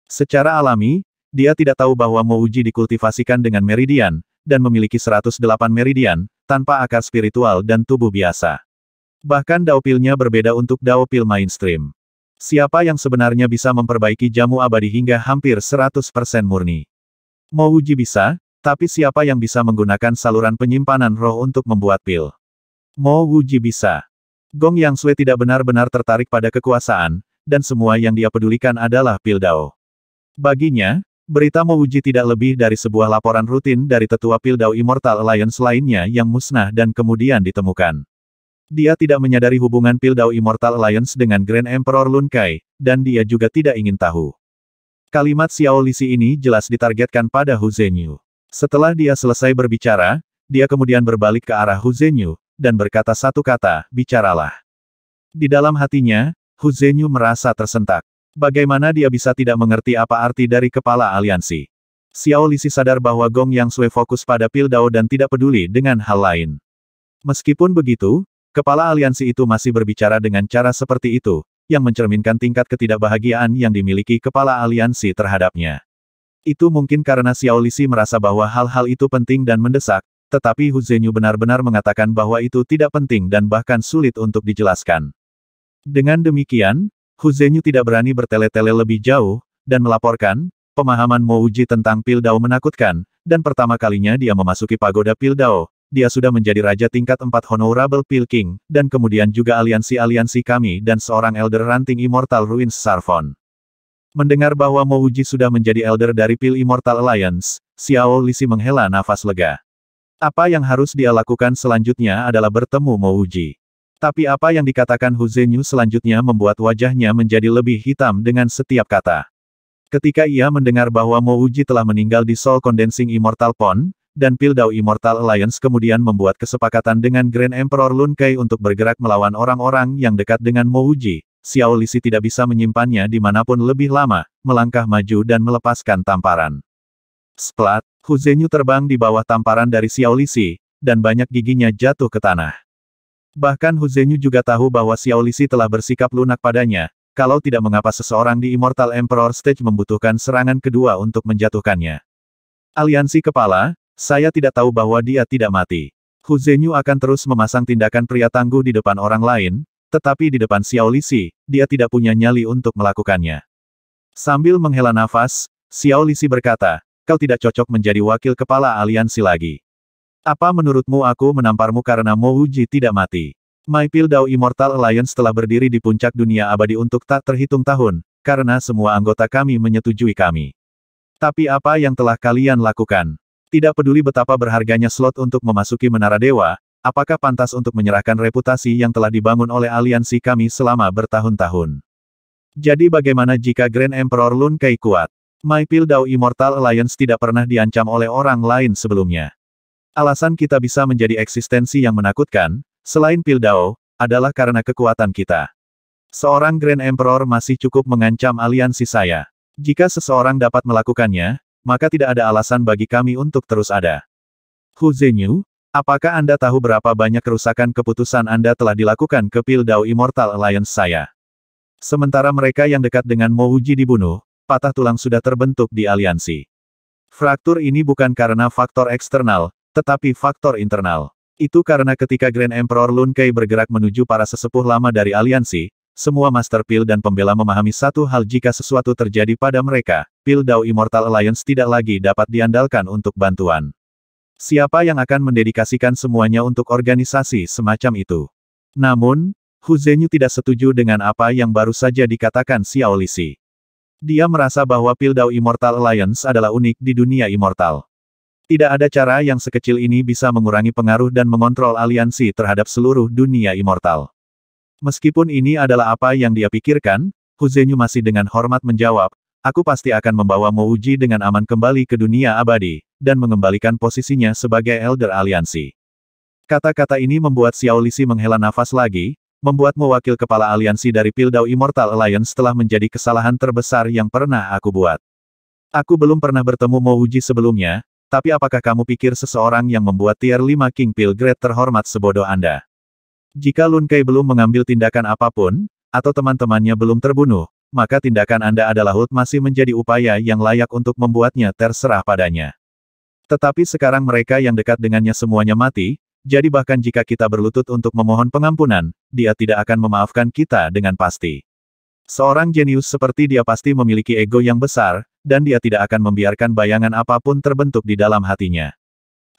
A: Secara alami, dia tidak tahu bahwa Mouji dikultivasikan dengan meridian, dan memiliki 108 meridian, tanpa akar spiritual dan tubuh biasa. Bahkan daopilnya berbeda untuk daopil mainstream. Siapa yang sebenarnya bisa memperbaiki jamu abadi hingga hampir 100% murni? Mouji bisa, tapi siapa yang bisa menggunakan saluran penyimpanan roh untuk membuat pil? Mo Wuji bisa. Gong Yang Sui tidak benar-benar tertarik pada kekuasaan, dan semua yang dia pedulikan adalah pil Dao. Baginya, berita Mo Wuji tidak lebih dari sebuah laporan rutin dari tetua pil Dao Immortal Alliance lainnya yang musnah dan kemudian ditemukan. Dia tidak menyadari hubungan pil Dao Immortal Alliance dengan Grand Emperor Lun Kai, dan dia juga tidak ingin tahu. Kalimat Xiao Lisi ini jelas ditargetkan pada Hu Zhenyu. Setelah dia selesai berbicara, dia kemudian berbalik ke arah Hu Zhenyu, dan berkata satu kata, bicaralah. Di dalam hatinya, Hu Zhenyu merasa tersentak. Bagaimana dia bisa tidak mengerti apa arti dari kepala aliansi? Xiao Lisi sadar bahwa Gong Yang Sui fokus pada Pil Dao dan tidak peduli dengan hal lain. Meskipun begitu, kepala aliansi itu masih berbicara dengan cara seperti itu, yang mencerminkan tingkat ketidakbahagiaan yang dimiliki kepala aliansi terhadapnya. Itu mungkin karena Xiao Lisi merasa bahwa hal-hal itu penting dan mendesak, tetapi Huzenyu benar-benar mengatakan bahwa itu tidak penting dan bahkan sulit untuk dijelaskan. Dengan demikian, Huzenyu tidak berani bertele-tele lebih jauh, dan melaporkan, pemahaman Uji tentang Pil Dao menakutkan, dan pertama kalinya dia memasuki pagoda Pil Dao, dia sudah menjadi raja tingkat empat Honorable Pil King, dan kemudian juga aliansi-aliansi kami dan seorang Elder Ranting Immortal Ruins Sarfon. Mendengar bahwa Uji sudah menjadi Elder dari Pil Immortal Alliance, Xiao Lisi menghela nafas lega. Apa yang harus dia lakukan selanjutnya adalah bertemu Mouji. Tapi apa yang dikatakan Huzenyu selanjutnya membuat wajahnya menjadi lebih hitam dengan setiap kata. Ketika ia mendengar bahwa Mouji telah meninggal di Soul Condensing Immortal Pond, dan Pildau Immortal Alliance kemudian membuat kesepakatan dengan Grand Emperor Lun Kai untuk bergerak melawan orang-orang yang dekat dengan Mouji, Xiao Lisi tidak bisa menyimpannya di dimanapun lebih lama, melangkah maju dan melepaskan tamparan. Splat, Hu Zenyu terbang di bawah tamparan dari Xiao Li Si, dan banyak giginya jatuh ke tanah. Bahkan Hu Zenyu juga tahu bahwa Xiao Li Si telah bersikap lunak padanya, kalau tidak mengapa seseorang di Immortal Emperor Stage membutuhkan serangan kedua untuk menjatuhkannya. Aliansi kepala, saya tidak tahu bahwa dia tidak mati. Hu Zenyu akan terus memasang tindakan pria tangguh di depan orang lain, tetapi di depan Xiao Li Si, dia tidak punya nyali untuk melakukannya. Sambil menghela nafas, Xiao Li Si berkata, kau tidak cocok menjadi wakil kepala aliansi lagi. Apa menurutmu aku menamparmu karena Mo Wuji tidak mati? Maipil Dao Immortal Alliance telah berdiri di puncak dunia abadi untuk tak terhitung tahun, karena semua anggota kami menyetujui kami. Tapi apa yang telah kalian lakukan? Tidak peduli betapa berharganya slot untuk memasuki Menara Dewa, apakah pantas untuk menyerahkan reputasi yang telah dibangun oleh aliansi kami selama bertahun-tahun? Jadi bagaimana jika Grand Emperor Lun Kai kuat? My Pill Dao Immortal Alliance tidak pernah diancam oleh orang lain sebelumnya. Alasan kita bisa menjadi eksistensi yang menakutkan, selain Pil Dao, adalah karena kekuatan kita. Seorang Grand Emperor masih cukup mengancam aliansi saya. Jika seseorang dapat melakukannya, maka tidak ada alasan bagi kami untuk terus ada. Hu Zhenyu, apakah Anda tahu berapa banyak kerusakan keputusan Anda telah dilakukan ke Pil Dao Immortal Alliance saya? Sementara mereka yang dekat dengan Mo Uji dibunuh, patah tulang sudah terbentuk di aliansi. Fraktur ini bukan karena faktor eksternal, tetapi faktor internal. Itu karena ketika Grand Emperor Lun Kei bergerak menuju para sesepuh lama dari aliansi, semua Master Pil dan pembela memahami satu hal jika sesuatu terjadi pada mereka, Pil Dao Immortal Alliance tidak lagi dapat diandalkan untuk bantuan. Siapa yang akan mendedikasikan semuanya untuk organisasi semacam itu? Namun, Hu Zhenyu tidak setuju dengan apa yang baru saja dikatakan Xiao Lisi. Dia merasa bahwa Pildau Immortal Alliance adalah unik di dunia immortal. Tidak ada cara yang sekecil ini bisa mengurangi pengaruh dan mengontrol aliansi terhadap seluruh dunia immortal. Meskipun ini adalah apa yang dia pikirkan, Huzenyu masih dengan hormat menjawab, aku pasti akan membawa Mouji dengan aman kembali ke dunia abadi, dan mengembalikan posisinya sebagai Elder Aliansi. Kata-kata ini membuat Xiaolisi menghela nafas lagi, membuatmu wakil kepala aliansi dari Pildau Immortal Alliance telah menjadi kesalahan terbesar yang pernah aku buat. Aku belum pernah bertemu Mouji sebelumnya, tapi apakah kamu pikir seseorang yang membuat tier 5 King Pil terhormat sebodoh Anda? Jika Lun Kai belum mengambil tindakan apapun, atau teman-temannya belum terbunuh, maka tindakan Anda adalah hut masih menjadi upaya yang layak untuk membuatnya terserah padanya. Tetapi sekarang mereka yang dekat dengannya semuanya mati, jadi bahkan jika kita berlutut untuk memohon pengampunan, dia tidak akan memaafkan kita dengan pasti. Seorang jenius seperti dia pasti memiliki ego yang besar, dan dia tidak akan membiarkan bayangan apapun terbentuk di dalam hatinya.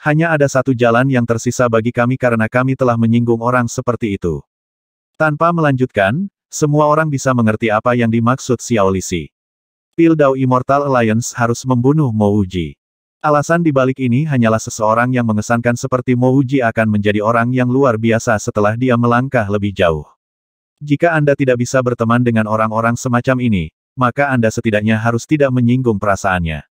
A: Hanya ada satu jalan yang tersisa bagi kami karena kami telah menyinggung orang seperti itu. Tanpa melanjutkan, semua orang bisa mengerti apa yang dimaksud Xiaolisi. Lisi. Pildau Immortal Alliance harus membunuh Mo Alasan di balik ini hanyalah seseorang yang mengesankan seperti Mouji akan menjadi orang yang luar biasa setelah dia melangkah lebih jauh. Jika Anda tidak bisa berteman dengan orang-orang semacam ini, maka Anda setidaknya harus tidak menyinggung perasaannya.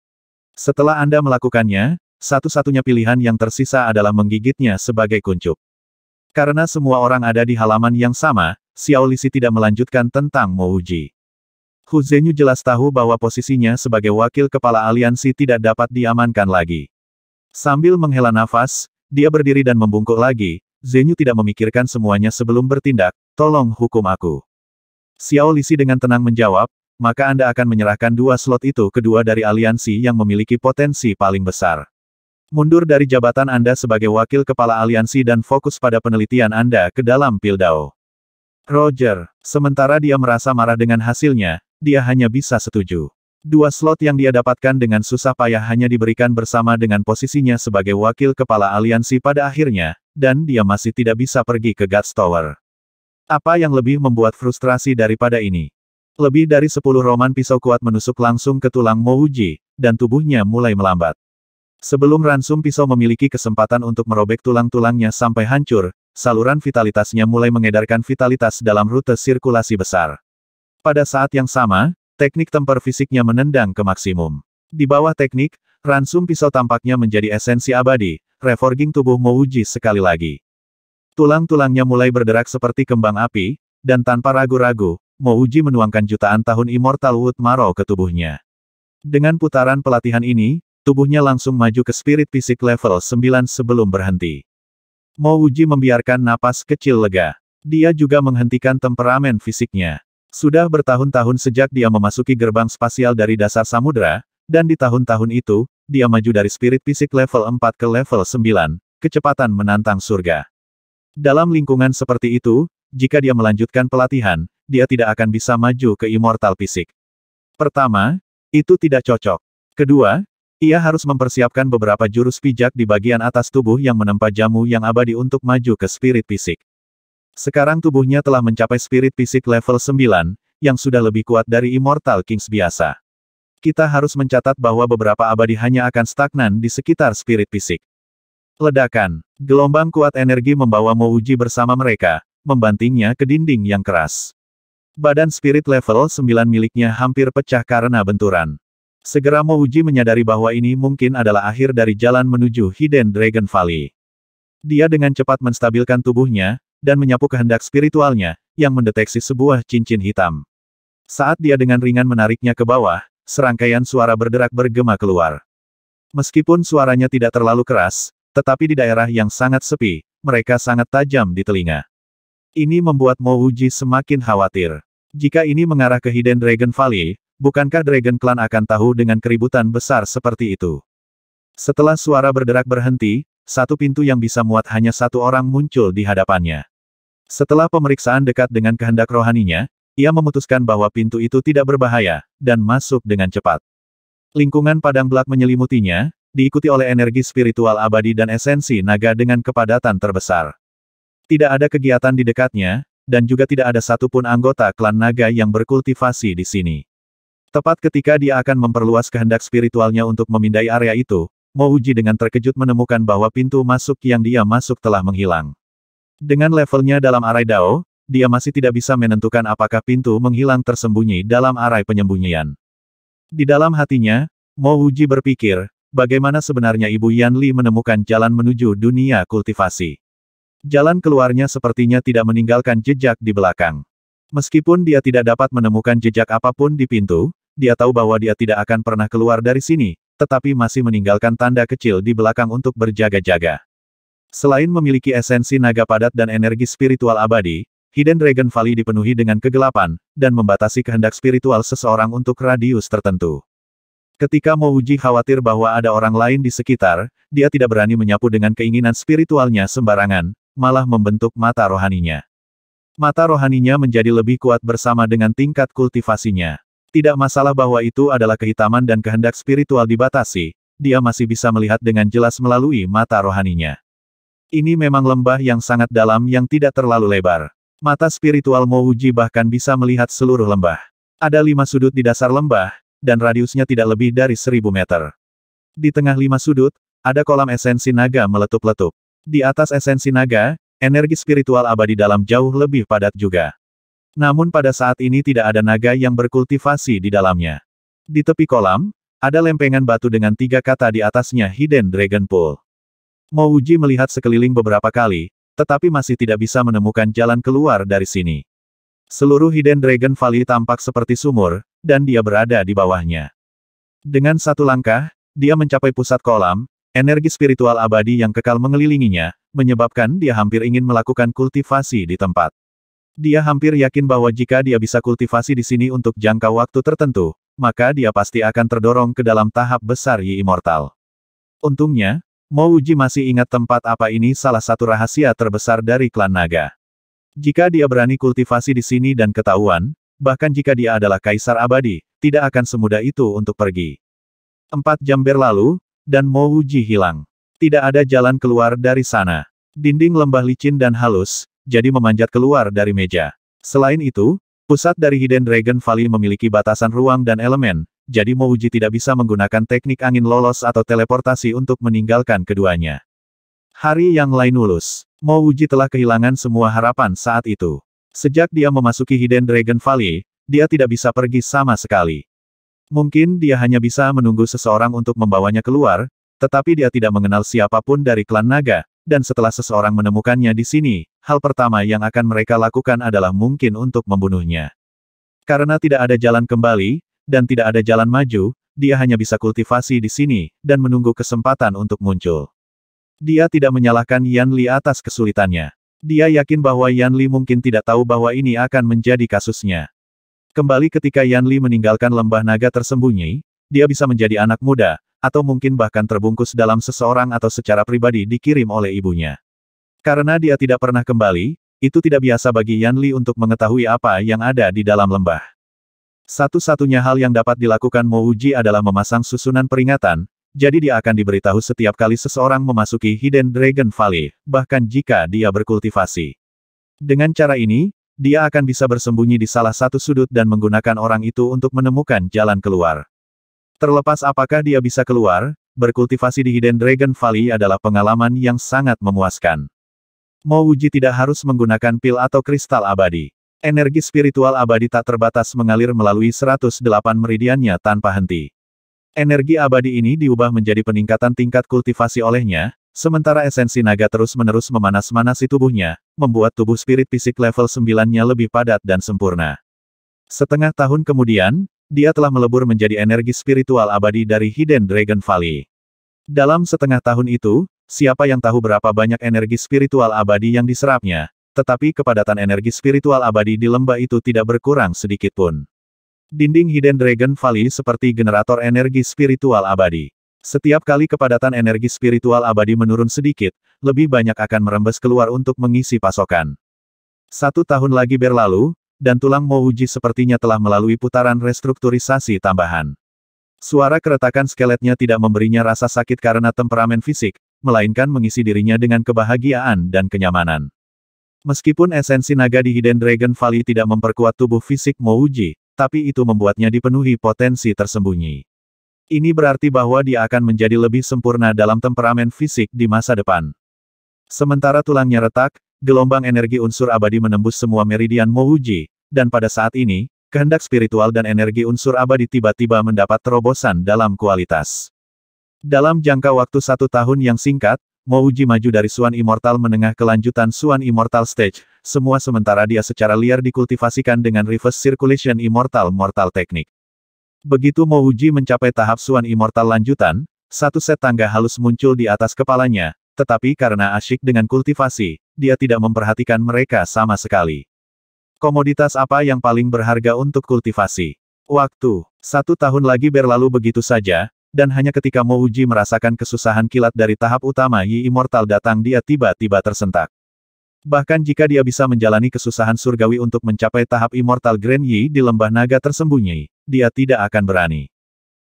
A: Setelah Anda melakukannya, satu-satunya pilihan yang tersisa adalah menggigitnya sebagai kuncup. Karena semua orang ada di halaman yang sama, Xiao Xiaolisi tidak melanjutkan tentang Mouji. Hu Zhenyu jelas tahu bahwa posisinya sebagai wakil kepala aliansi tidak dapat diamankan lagi. Sambil menghela nafas, dia berdiri dan membungkuk lagi, Zhenyu tidak memikirkan semuanya sebelum bertindak, tolong hukum aku. Xiao Lisi dengan tenang menjawab, maka Anda akan menyerahkan dua slot itu kedua dari aliansi yang memiliki potensi paling besar. Mundur dari jabatan Anda sebagai wakil kepala aliansi dan fokus pada penelitian Anda ke dalam Pildao. Roger, sementara dia merasa marah dengan hasilnya, dia hanya bisa setuju. Dua slot yang dia dapatkan dengan susah payah hanya diberikan bersama dengan posisinya sebagai wakil kepala aliansi pada akhirnya, dan dia masih tidak bisa pergi ke Guts Tower. Apa yang lebih membuat frustrasi daripada ini? Lebih dari sepuluh roman pisau kuat menusuk langsung ke tulang Mouji, dan tubuhnya mulai melambat. Sebelum ransum pisau memiliki kesempatan untuk merobek tulang-tulangnya sampai hancur, saluran vitalitasnya mulai mengedarkan vitalitas dalam rute sirkulasi besar. Pada saat yang sama, teknik temper fisiknya menendang ke maksimum. Di bawah teknik, ransum pisau tampaknya menjadi esensi abadi, reforging tubuh Mouji sekali lagi. Tulang-tulangnya mulai berderak seperti kembang api, dan tanpa ragu-ragu, Mouji menuangkan jutaan tahun Immortal Wood Maro ke tubuhnya. Dengan putaran pelatihan ini, tubuhnya langsung maju ke spirit fisik level 9 sebelum berhenti. Mouji membiarkan napas kecil lega. Dia juga menghentikan temperamen fisiknya. Sudah bertahun-tahun sejak dia memasuki gerbang spasial dari dasar samudera, dan di tahun-tahun itu, dia maju dari spirit fisik level 4 ke level 9, kecepatan menantang surga. Dalam lingkungan seperti itu, jika dia melanjutkan pelatihan, dia tidak akan bisa maju ke immortal fisik. Pertama, itu tidak cocok. Kedua, ia harus mempersiapkan beberapa jurus pijak di bagian atas tubuh yang menempa jamu yang abadi untuk maju ke spirit fisik. Sekarang tubuhnya telah mencapai spirit fisik level 9, yang sudah lebih kuat dari Immortal Kings biasa. Kita harus mencatat bahwa beberapa abadi hanya akan stagnan di sekitar spirit fisik. Ledakan, gelombang kuat energi membawa Mouji bersama mereka, membantingnya ke dinding yang keras. Badan spirit level 9 miliknya hampir pecah karena benturan. Segera Mouji menyadari bahwa ini mungkin adalah akhir dari jalan menuju Hidden Dragon Valley. Dia dengan cepat menstabilkan tubuhnya, dan menyapu kehendak spiritualnya, yang mendeteksi sebuah cincin hitam. Saat dia dengan ringan menariknya ke bawah, serangkaian suara berderak bergema keluar. Meskipun suaranya tidak terlalu keras, tetapi di daerah yang sangat sepi, mereka sangat tajam di telinga. Ini membuat Mo Wuji semakin khawatir. Jika ini mengarah ke Hidden Dragon Valley, bukankah Dragon Clan akan tahu dengan keributan besar seperti itu? Setelah suara berderak berhenti, satu pintu yang bisa muat hanya satu orang muncul di hadapannya. Setelah pemeriksaan dekat dengan kehendak rohaninya, ia memutuskan bahwa pintu itu tidak berbahaya, dan masuk dengan cepat. Lingkungan padang belak menyelimutinya, diikuti oleh energi spiritual abadi dan esensi naga dengan kepadatan terbesar. Tidak ada kegiatan di dekatnya, dan juga tidak ada satupun anggota klan naga yang berkultivasi di sini. Tepat ketika dia akan memperluas kehendak spiritualnya untuk memindai area itu, Mouji dengan terkejut menemukan bahwa pintu masuk yang dia masuk telah menghilang. Dengan levelnya dalam arai Dao, dia masih tidak bisa menentukan apakah pintu menghilang tersembunyi dalam arai penyembunyian. Di dalam hatinya, Mo Wuji berpikir, bagaimana sebenarnya Ibu Yan Li menemukan jalan menuju dunia kultivasi. Jalan keluarnya sepertinya tidak meninggalkan jejak di belakang. Meskipun dia tidak dapat menemukan jejak apapun di pintu, dia tahu bahwa dia tidak akan pernah keluar dari sini, tetapi masih meninggalkan tanda kecil di belakang untuk berjaga-jaga. Selain memiliki esensi naga padat dan energi spiritual abadi, Hidden Dragon Valley dipenuhi dengan kegelapan, dan membatasi kehendak spiritual seseorang untuk radius tertentu. Ketika Mouji khawatir bahwa ada orang lain di sekitar, dia tidak berani menyapu dengan keinginan spiritualnya sembarangan, malah membentuk mata rohaninya. Mata rohaninya menjadi lebih kuat bersama dengan tingkat kultivasinya. Tidak masalah bahwa itu adalah kehitaman dan kehendak spiritual dibatasi, dia masih bisa melihat dengan jelas melalui mata rohaninya. Ini memang lembah yang sangat dalam yang tidak terlalu lebar. Mata spiritual Mouji bahkan bisa melihat seluruh lembah. Ada lima sudut di dasar lembah, dan radiusnya tidak lebih dari seribu meter. Di tengah lima sudut, ada kolam esensi naga meletup-letup. Di atas esensi naga, energi spiritual abadi dalam jauh lebih padat juga. Namun pada saat ini tidak ada naga yang berkultivasi di dalamnya. Di tepi kolam, ada lempengan batu dengan tiga kata di atasnya Hidden Dragon Pool. Mo Uji melihat sekeliling beberapa kali, tetapi masih tidak bisa menemukan jalan keluar dari sini. Seluruh Hidden Dragon Valley tampak seperti sumur, dan dia berada di bawahnya. Dengan satu langkah, dia mencapai pusat kolam, energi spiritual abadi yang kekal mengelilinginya, menyebabkan dia hampir ingin melakukan kultivasi di tempat. Dia hampir yakin bahwa jika dia bisa kultivasi di sini untuk jangka waktu tertentu, maka dia pasti akan terdorong ke dalam tahap besar Yi Immortal. Untungnya, Mouji masih ingat tempat apa ini salah satu rahasia terbesar dari klan naga. Jika dia berani kultivasi di sini dan ketahuan, bahkan jika dia adalah kaisar abadi, tidak akan semudah itu untuk pergi. Empat jam berlalu, dan Mouji hilang. Tidak ada jalan keluar dari sana. Dinding lembah licin dan halus, jadi memanjat keluar dari meja. Selain itu, pusat dari Hidden Dragon Valley memiliki batasan ruang dan elemen, jadi Mouji tidak bisa menggunakan teknik angin lolos atau teleportasi untuk meninggalkan keduanya. Hari yang lain lulus, Mouji telah kehilangan semua harapan saat itu. Sejak dia memasuki Hidden Dragon Valley, dia tidak bisa pergi sama sekali. Mungkin dia hanya bisa menunggu seseorang untuk membawanya keluar, tetapi dia tidak mengenal siapapun dari klan naga, dan setelah seseorang menemukannya di sini, hal pertama yang akan mereka lakukan adalah mungkin untuk membunuhnya. Karena tidak ada jalan kembali, dan tidak ada jalan maju, dia hanya bisa kultivasi di sini, dan menunggu kesempatan untuk muncul. Dia tidak menyalahkan Yan Li atas kesulitannya. Dia yakin bahwa Yan Li mungkin tidak tahu bahwa ini akan menjadi kasusnya. Kembali ketika Yan Li meninggalkan lembah naga tersembunyi, dia bisa menjadi anak muda, atau mungkin bahkan terbungkus dalam seseorang atau secara pribadi dikirim oleh ibunya. Karena dia tidak pernah kembali, itu tidak biasa bagi Yan Li untuk mengetahui apa yang ada di dalam lembah. Satu-satunya hal yang dapat dilakukan Mo Uji adalah memasang susunan peringatan, jadi dia akan diberitahu setiap kali seseorang memasuki Hidden Dragon Valley, bahkan jika dia berkultivasi. Dengan cara ini, dia akan bisa bersembunyi di salah satu sudut dan menggunakan orang itu untuk menemukan jalan keluar. Terlepas apakah dia bisa keluar, berkultivasi di Hidden Dragon Valley adalah pengalaman yang sangat memuaskan. Mo Uji tidak harus menggunakan pil atau kristal abadi. Energi spiritual abadi tak terbatas mengalir melalui 108 meridiannya tanpa henti. Energi abadi ini diubah menjadi peningkatan tingkat kultivasi olehnya, sementara esensi naga terus-menerus memanas-manasi tubuhnya, membuat tubuh spirit fisik level 9-nya lebih padat dan sempurna. Setengah tahun kemudian, dia telah melebur menjadi energi spiritual abadi dari Hidden Dragon Valley. Dalam setengah tahun itu, siapa yang tahu berapa banyak energi spiritual abadi yang diserapnya, tetapi kepadatan energi spiritual abadi di lembah itu tidak berkurang sedikit pun. Dinding Hidden Dragon Valley seperti generator energi spiritual abadi. Setiap kali kepadatan energi spiritual abadi menurun sedikit, lebih banyak akan merembes keluar untuk mengisi pasokan. Satu tahun lagi berlalu, dan tulang Mouji sepertinya telah melalui putaran restrukturisasi tambahan. Suara keretakan skeletnya tidak memberinya rasa sakit karena temperamen fisik, melainkan mengisi dirinya dengan kebahagiaan dan kenyamanan. Meskipun esensi naga di Hidden Dragon Valley tidak memperkuat tubuh fisik Mouji, tapi itu membuatnya dipenuhi potensi tersembunyi. Ini berarti bahwa dia akan menjadi lebih sempurna dalam temperamen fisik di masa depan. Sementara tulangnya retak, gelombang energi unsur abadi menembus semua meridian Mouji, dan pada saat ini, kehendak spiritual dan energi unsur abadi tiba-tiba mendapat terobosan dalam kualitas. Dalam jangka waktu satu tahun yang singkat, Mouji maju dari Suan Immortal menengah ke lanjutan Suan Immortal Stage, semua sementara dia secara liar dikultivasikan dengan Reverse Circulation Immortal Mortal teknik. Begitu Mouji mencapai tahap Suan Immortal lanjutan, satu set tangga halus muncul di atas kepalanya, tetapi karena asyik dengan kultivasi, dia tidak memperhatikan mereka sama sekali. Komoditas apa yang paling berharga untuk kultivasi? Waktu, satu tahun lagi berlalu begitu saja, dan hanya ketika Mouji merasakan kesusahan kilat dari tahap utama Yi Immortal datang dia tiba-tiba tersentak. Bahkan jika dia bisa menjalani kesusahan surgawi untuk mencapai tahap Immortal Grand Yi di lembah naga tersembunyi, dia tidak akan berani.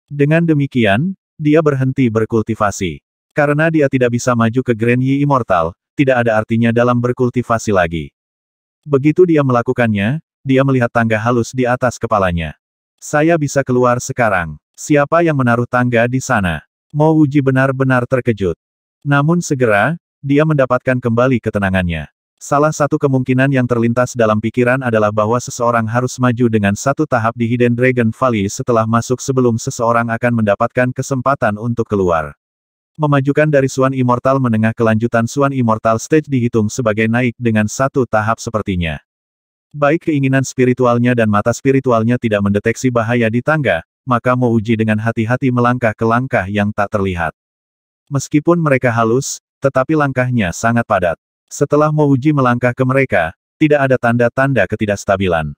A: Dengan demikian, dia berhenti berkultivasi. Karena dia tidak bisa maju ke Grand Yi Immortal, tidak ada artinya dalam berkultivasi lagi. Begitu dia melakukannya, dia melihat tangga halus di atas kepalanya. Saya bisa keluar sekarang. Siapa yang menaruh tangga di sana? Mo Wuji benar-benar terkejut. Namun segera, dia mendapatkan kembali ketenangannya. Salah satu kemungkinan yang terlintas dalam pikiran adalah bahwa seseorang harus maju dengan satu tahap di Hidden Dragon Valley setelah masuk sebelum seseorang akan mendapatkan kesempatan untuk keluar. Memajukan dari Swan Immortal menengah kelanjutan Swan Immortal Stage dihitung sebagai naik dengan satu tahap sepertinya. Baik keinginan spiritualnya dan mata spiritualnya tidak mendeteksi bahaya di tangga, maka Mo Uji dengan hati-hati melangkah ke langkah yang tak terlihat. Meskipun mereka halus, tetapi langkahnya sangat padat. Setelah Mo Uji melangkah ke mereka, tidak ada tanda-tanda ketidakstabilan.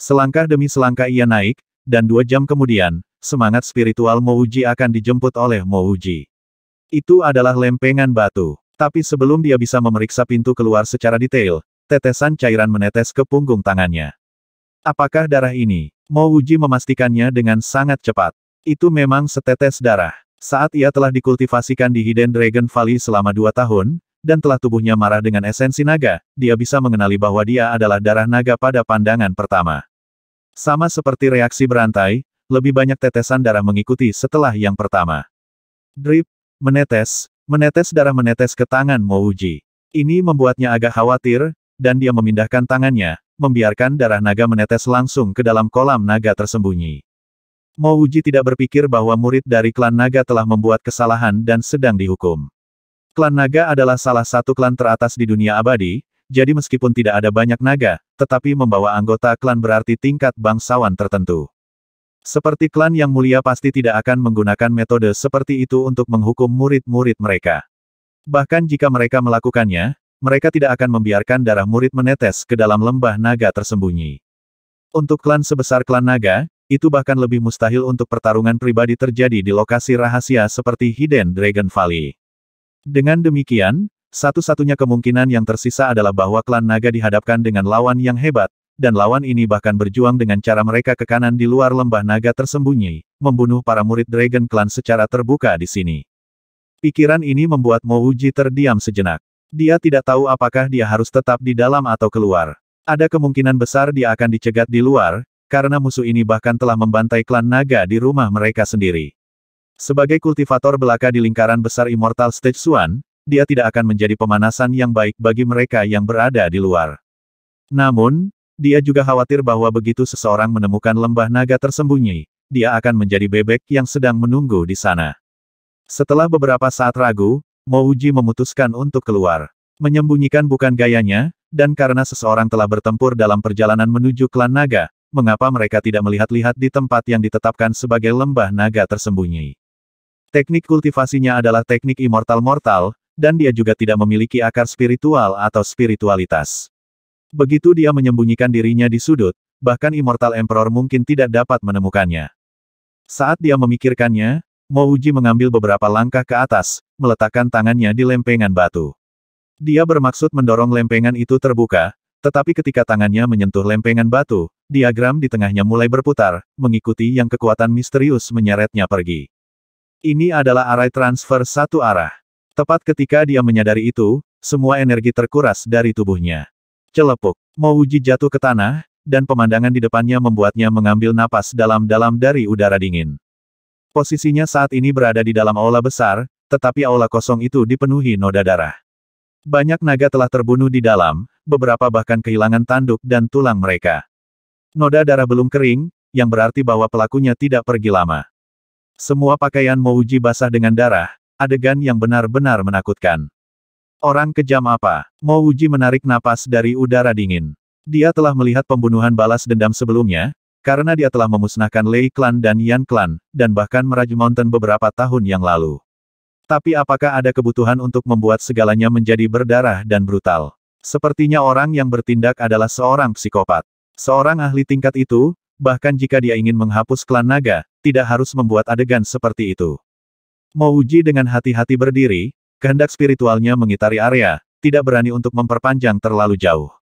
A: Selangkah demi selangkah ia naik, dan dua jam kemudian, semangat spiritual Mo Uji akan dijemput oleh Mo Uji. Itu adalah lempengan batu. Tapi sebelum dia bisa memeriksa pintu keluar secara detail, tetesan cairan menetes ke punggung tangannya. Apakah darah ini? Mo Uji memastikannya dengan sangat cepat. Itu memang setetes darah. Saat ia telah dikultivasikan di Hidden Dragon Valley selama dua tahun, dan telah tubuhnya marah dengan esensi naga, dia bisa mengenali bahwa dia adalah darah naga pada pandangan pertama. Sama seperti reaksi berantai, lebih banyak tetesan darah mengikuti setelah yang pertama. Drip, menetes, menetes darah menetes ke tangan Mouji. Ini membuatnya agak khawatir, dan dia memindahkan tangannya, membiarkan darah naga menetes langsung ke dalam kolam naga tersembunyi. Mo Wuji tidak berpikir bahwa murid dari klan naga telah membuat kesalahan dan sedang dihukum. Klan naga adalah salah satu klan teratas di dunia abadi, jadi meskipun tidak ada banyak naga, tetapi membawa anggota klan berarti tingkat bangsawan tertentu. Seperti klan yang mulia pasti tidak akan menggunakan metode seperti itu untuk menghukum murid-murid mereka. Bahkan jika mereka melakukannya, mereka tidak akan membiarkan darah murid menetes ke dalam lembah naga tersembunyi. Untuk klan sebesar klan naga, itu bahkan lebih mustahil untuk pertarungan pribadi terjadi di lokasi rahasia seperti Hidden Dragon Valley. Dengan demikian, satu-satunya kemungkinan yang tersisa adalah bahwa klan naga dihadapkan dengan lawan yang hebat, dan lawan ini bahkan berjuang dengan cara mereka ke kanan di luar lembah naga tersembunyi, membunuh para murid Dragon Clan secara terbuka di sini. Pikiran ini membuat Mouji terdiam sejenak. Dia tidak tahu apakah dia harus tetap di dalam atau keluar. Ada kemungkinan besar dia akan dicegat di luar, karena musuh ini bahkan telah membantai klan naga di rumah mereka sendiri. Sebagai kultivator belaka di lingkaran besar Immortal Stage Swan, dia tidak akan menjadi pemanasan yang baik bagi mereka yang berada di luar. Namun, dia juga khawatir bahwa begitu seseorang menemukan lembah naga tersembunyi, dia akan menjadi bebek yang sedang menunggu di sana. Setelah beberapa saat ragu, Mouji memutuskan untuk keluar. Menyembunyikan bukan gayanya, dan karena seseorang telah bertempur dalam perjalanan menuju klan naga, mengapa mereka tidak melihat-lihat di tempat yang ditetapkan sebagai lembah naga tersembunyi. Teknik kultivasinya adalah teknik immortal mortal, dan dia juga tidak memiliki akar spiritual atau spiritualitas. Begitu dia menyembunyikan dirinya di sudut, bahkan Immortal Emperor mungkin tidak dapat menemukannya. Saat dia memikirkannya, Mo mengambil beberapa langkah ke atas, meletakkan tangannya di lempengan batu. Dia bermaksud mendorong lempengan itu terbuka, tetapi ketika tangannya menyentuh lempengan batu, diagram di tengahnya mulai berputar, mengikuti yang kekuatan misterius menyeretnya pergi. Ini adalah arai transfer satu arah. Tepat ketika dia menyadari itu, semua energi terkuras dari tubuhnya. Celepuk, Mo jatuh ke tanah, dan pemandangan di depannya membuatnya mengambil napas dalam-dalam dari udara dingin. Posisinya saat ini berada di dalam aula besar, tetapi aula kosong itu dipenuhi noda darah. Banyak naga telah terbunuh di dalam, beberapa bahkan kehilangan tanduk dan tulang mereka. Noda darah belum kering, yang berarti bahwa pelakunya tidak pergi lama. Semua pakaian Mouji basah dengan darah, adegan yang benar-benar menakutkan. Orang kejam apa? Mouji menarik napas dari udara dingin. Dia telah melihat pembunuhan balas dendam sebelumnya, karena dia telah memusnahkan Lei Clan dan Yan Clan, dan bahkan meraju Mountain beberapa tahun yang lalu. Tapi apakah ada kebutuhan untuk membuat segalanya menjadi berdarah dan brutal? Sepertinya orang yang bertindak adalah seorang psikopat. Seorang ahli tingkat itu, bahkan jika dia ingin menghapus klan naga, tidak harus membuat adegan seperti itu. Uji dengan hati-hati berdiri, kehendak spiritualnya mengitari area, tidak berani untuk memperpanjang terlalu jauh.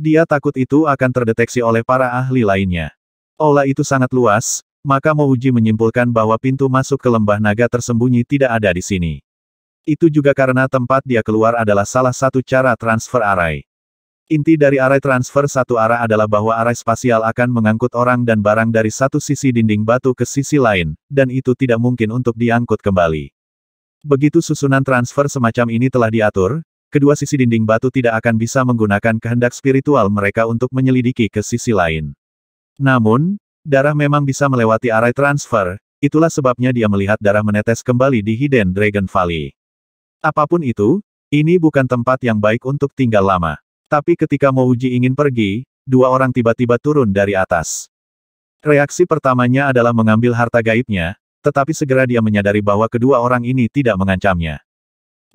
A: Dia takut itu akan terdeteksi oleh para ahli lainnya. Olah itu sangat luas, maka Mouji menyimpulkan bahwa pintu masuk ke lembah naga tersembunyi tidak ada di sini. Itu juga karena tempat dia keluar adalah salah satu cara transfer arai. Inti dari arai transfer satu arah adalah bahwa arai spasial akan mengangkut orang dan barang dari satu sisi dinding batu ke sisi lain, dan itu tidak mungkin untuk diangkut kembali. Begitu susunan transfer semacam ini telah diatur, kedua sisi dinding batu tidak akan bisa menggunakan kehendak spiritual mereka untuk menyelidiki ke sisi lain. Namun, darah memang bisa melewati arai transfer, itulah sebabnya dia melihat darah menetes kembali di Hidden Dragon Valley. Apapun itu, ini bukan tempat yang baik untuk tinggal lama. Tapi ketika Mouji ingin pergi, dua orang tiba-tiba turun dari atas. Reaksi pertamanya adalah mengambil harta gaibnya, tetapi segera dia menyadari bahwa kedua orang ini tidak mengancamnya.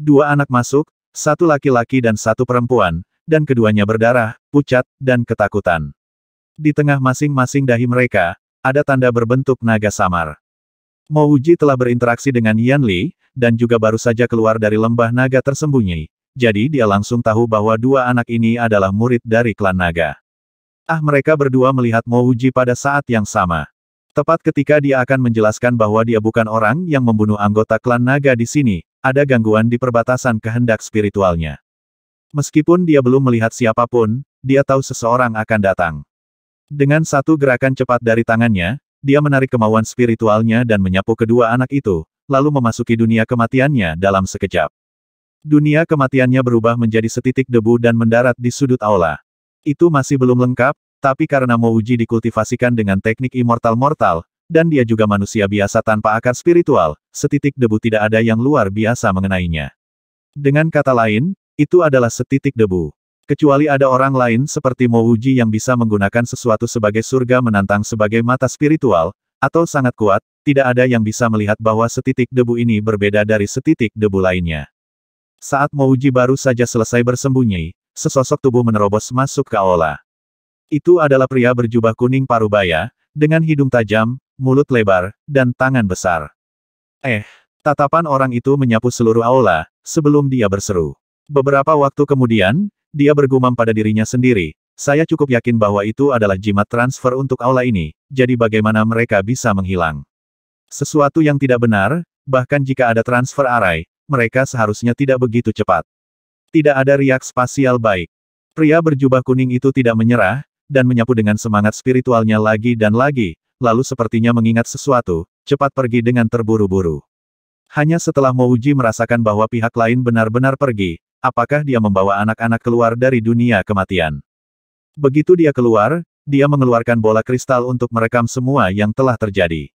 A: Dua anak masuk, satu laki-laki dan satu perempuan, dan keduanya berdarah, pucat, dan ketakutan. Di tengah masing-masing dahi mereka, ada tanda berbentuk naga samar. Mo telah berinteraksi dengan Yan Li, dan juga baru saja keluar dari lembah naga tersembunyi, jadi dia langsung tahu bahwa dua anak ini adalah murid dari klan naga. Ah mereka berdua melihat Mo pada saat yang sama. Tepat ketika dia akan menjelaskan bahwa dia bukan orang yang membunuh anggota klan naga di sini, ada gangguan di perbatasan kehendak spiritualnya. Meskipun dia belum melihat siapapun, dia tahu seseorang akan datang. Dengan satu gerakan cepat dari tangannya, dia menarik kemauan spiritualnya dan menyapu kedua anak itu, lalu memasuki dunia kematiannya dalam sekejap. Dunia kematiannya berubah menjadi setitik debu dan mendarat di sudut aula. Itu masih belum lengkap, tapi karena Mouji dikultivasikan dengan teknik immortal mortal, dan dia juga manusia biasa tanpa akar spiritual, setitik debu tidak ada yang luar biasa mengenainya. Dengan kata lain, itu adalah setitik debu. Kecuali ada orang lain seperti Mouji yang bisa menggunakan sesuatu sebagai surga menantang sebagai mata spiritual, atau sangat kuat, tidak ada yang bisa melihat bahwa setitik debu ini berbeda dari setitik debu lainnya. Saat Mouji baru saja selesai bersembunyi, sesosok tubuh menerobos masuk ke aula. Itu adalah pria berjubah kuning parubaya, dengan hidung tajam, mulut lebar, dan tangan besar. Eh, tatapan orang itu menyapu seluruh aula sebelum dia berseru. Beberapa waktu kemudian, dia bergumam pada dirinya sendiri, saya cukup yakin bahwa itu adalah jimat transfer untuk aula ini, jadi bagaimana mereka bisa menghilang. Sesuatu yang tidak benar, bahkan jika ada transfer arai, mereka seharusnya tidak begitu cepat. Tidak ada riak spasial baik. Pria berjubah kuning itu tidak menyerah, dan menyapu dengan semangat spiritualnya lagi dan lagi, lalu sepertinya mengingat sesuatu, cepat pergi dengan terburu-buru. Hanya setelah Mouji merasakan bahwa pihak lain benar-benar pergi, apakah dia membawa anak-anak keluar dari dunia kematian. Begitu dia keluar, dia mengeluarkan bola kristal untuk merekam semua yang telah terjadi.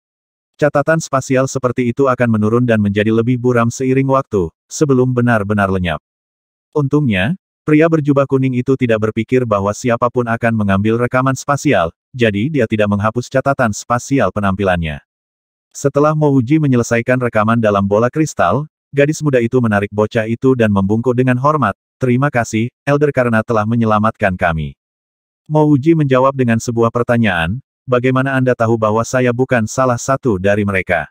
A: Catatan spasial seperti itu akan menurun dan menjadi lebih buram seiring waktu, sebelum benar-benar lenyap. Untungnya, pria berjubah kuning itu tidak berpikir bahwa siapapun akan mengambil rekaman spasial, jadi dia tidak menghapus catatan spasial penampilannya. Setelah Mouji menyelesaikan rekaman dalam bola kristal, Gadis muda itu menarik bocah itu dan membungkuk dengan hormat, terima kasih, Elder karena telah menyelamatkan kami. Mouji menjawab dengan sebuah pertanyaan, bagaimana Anda tahu bahwa saya bukan salah satu dari mereka?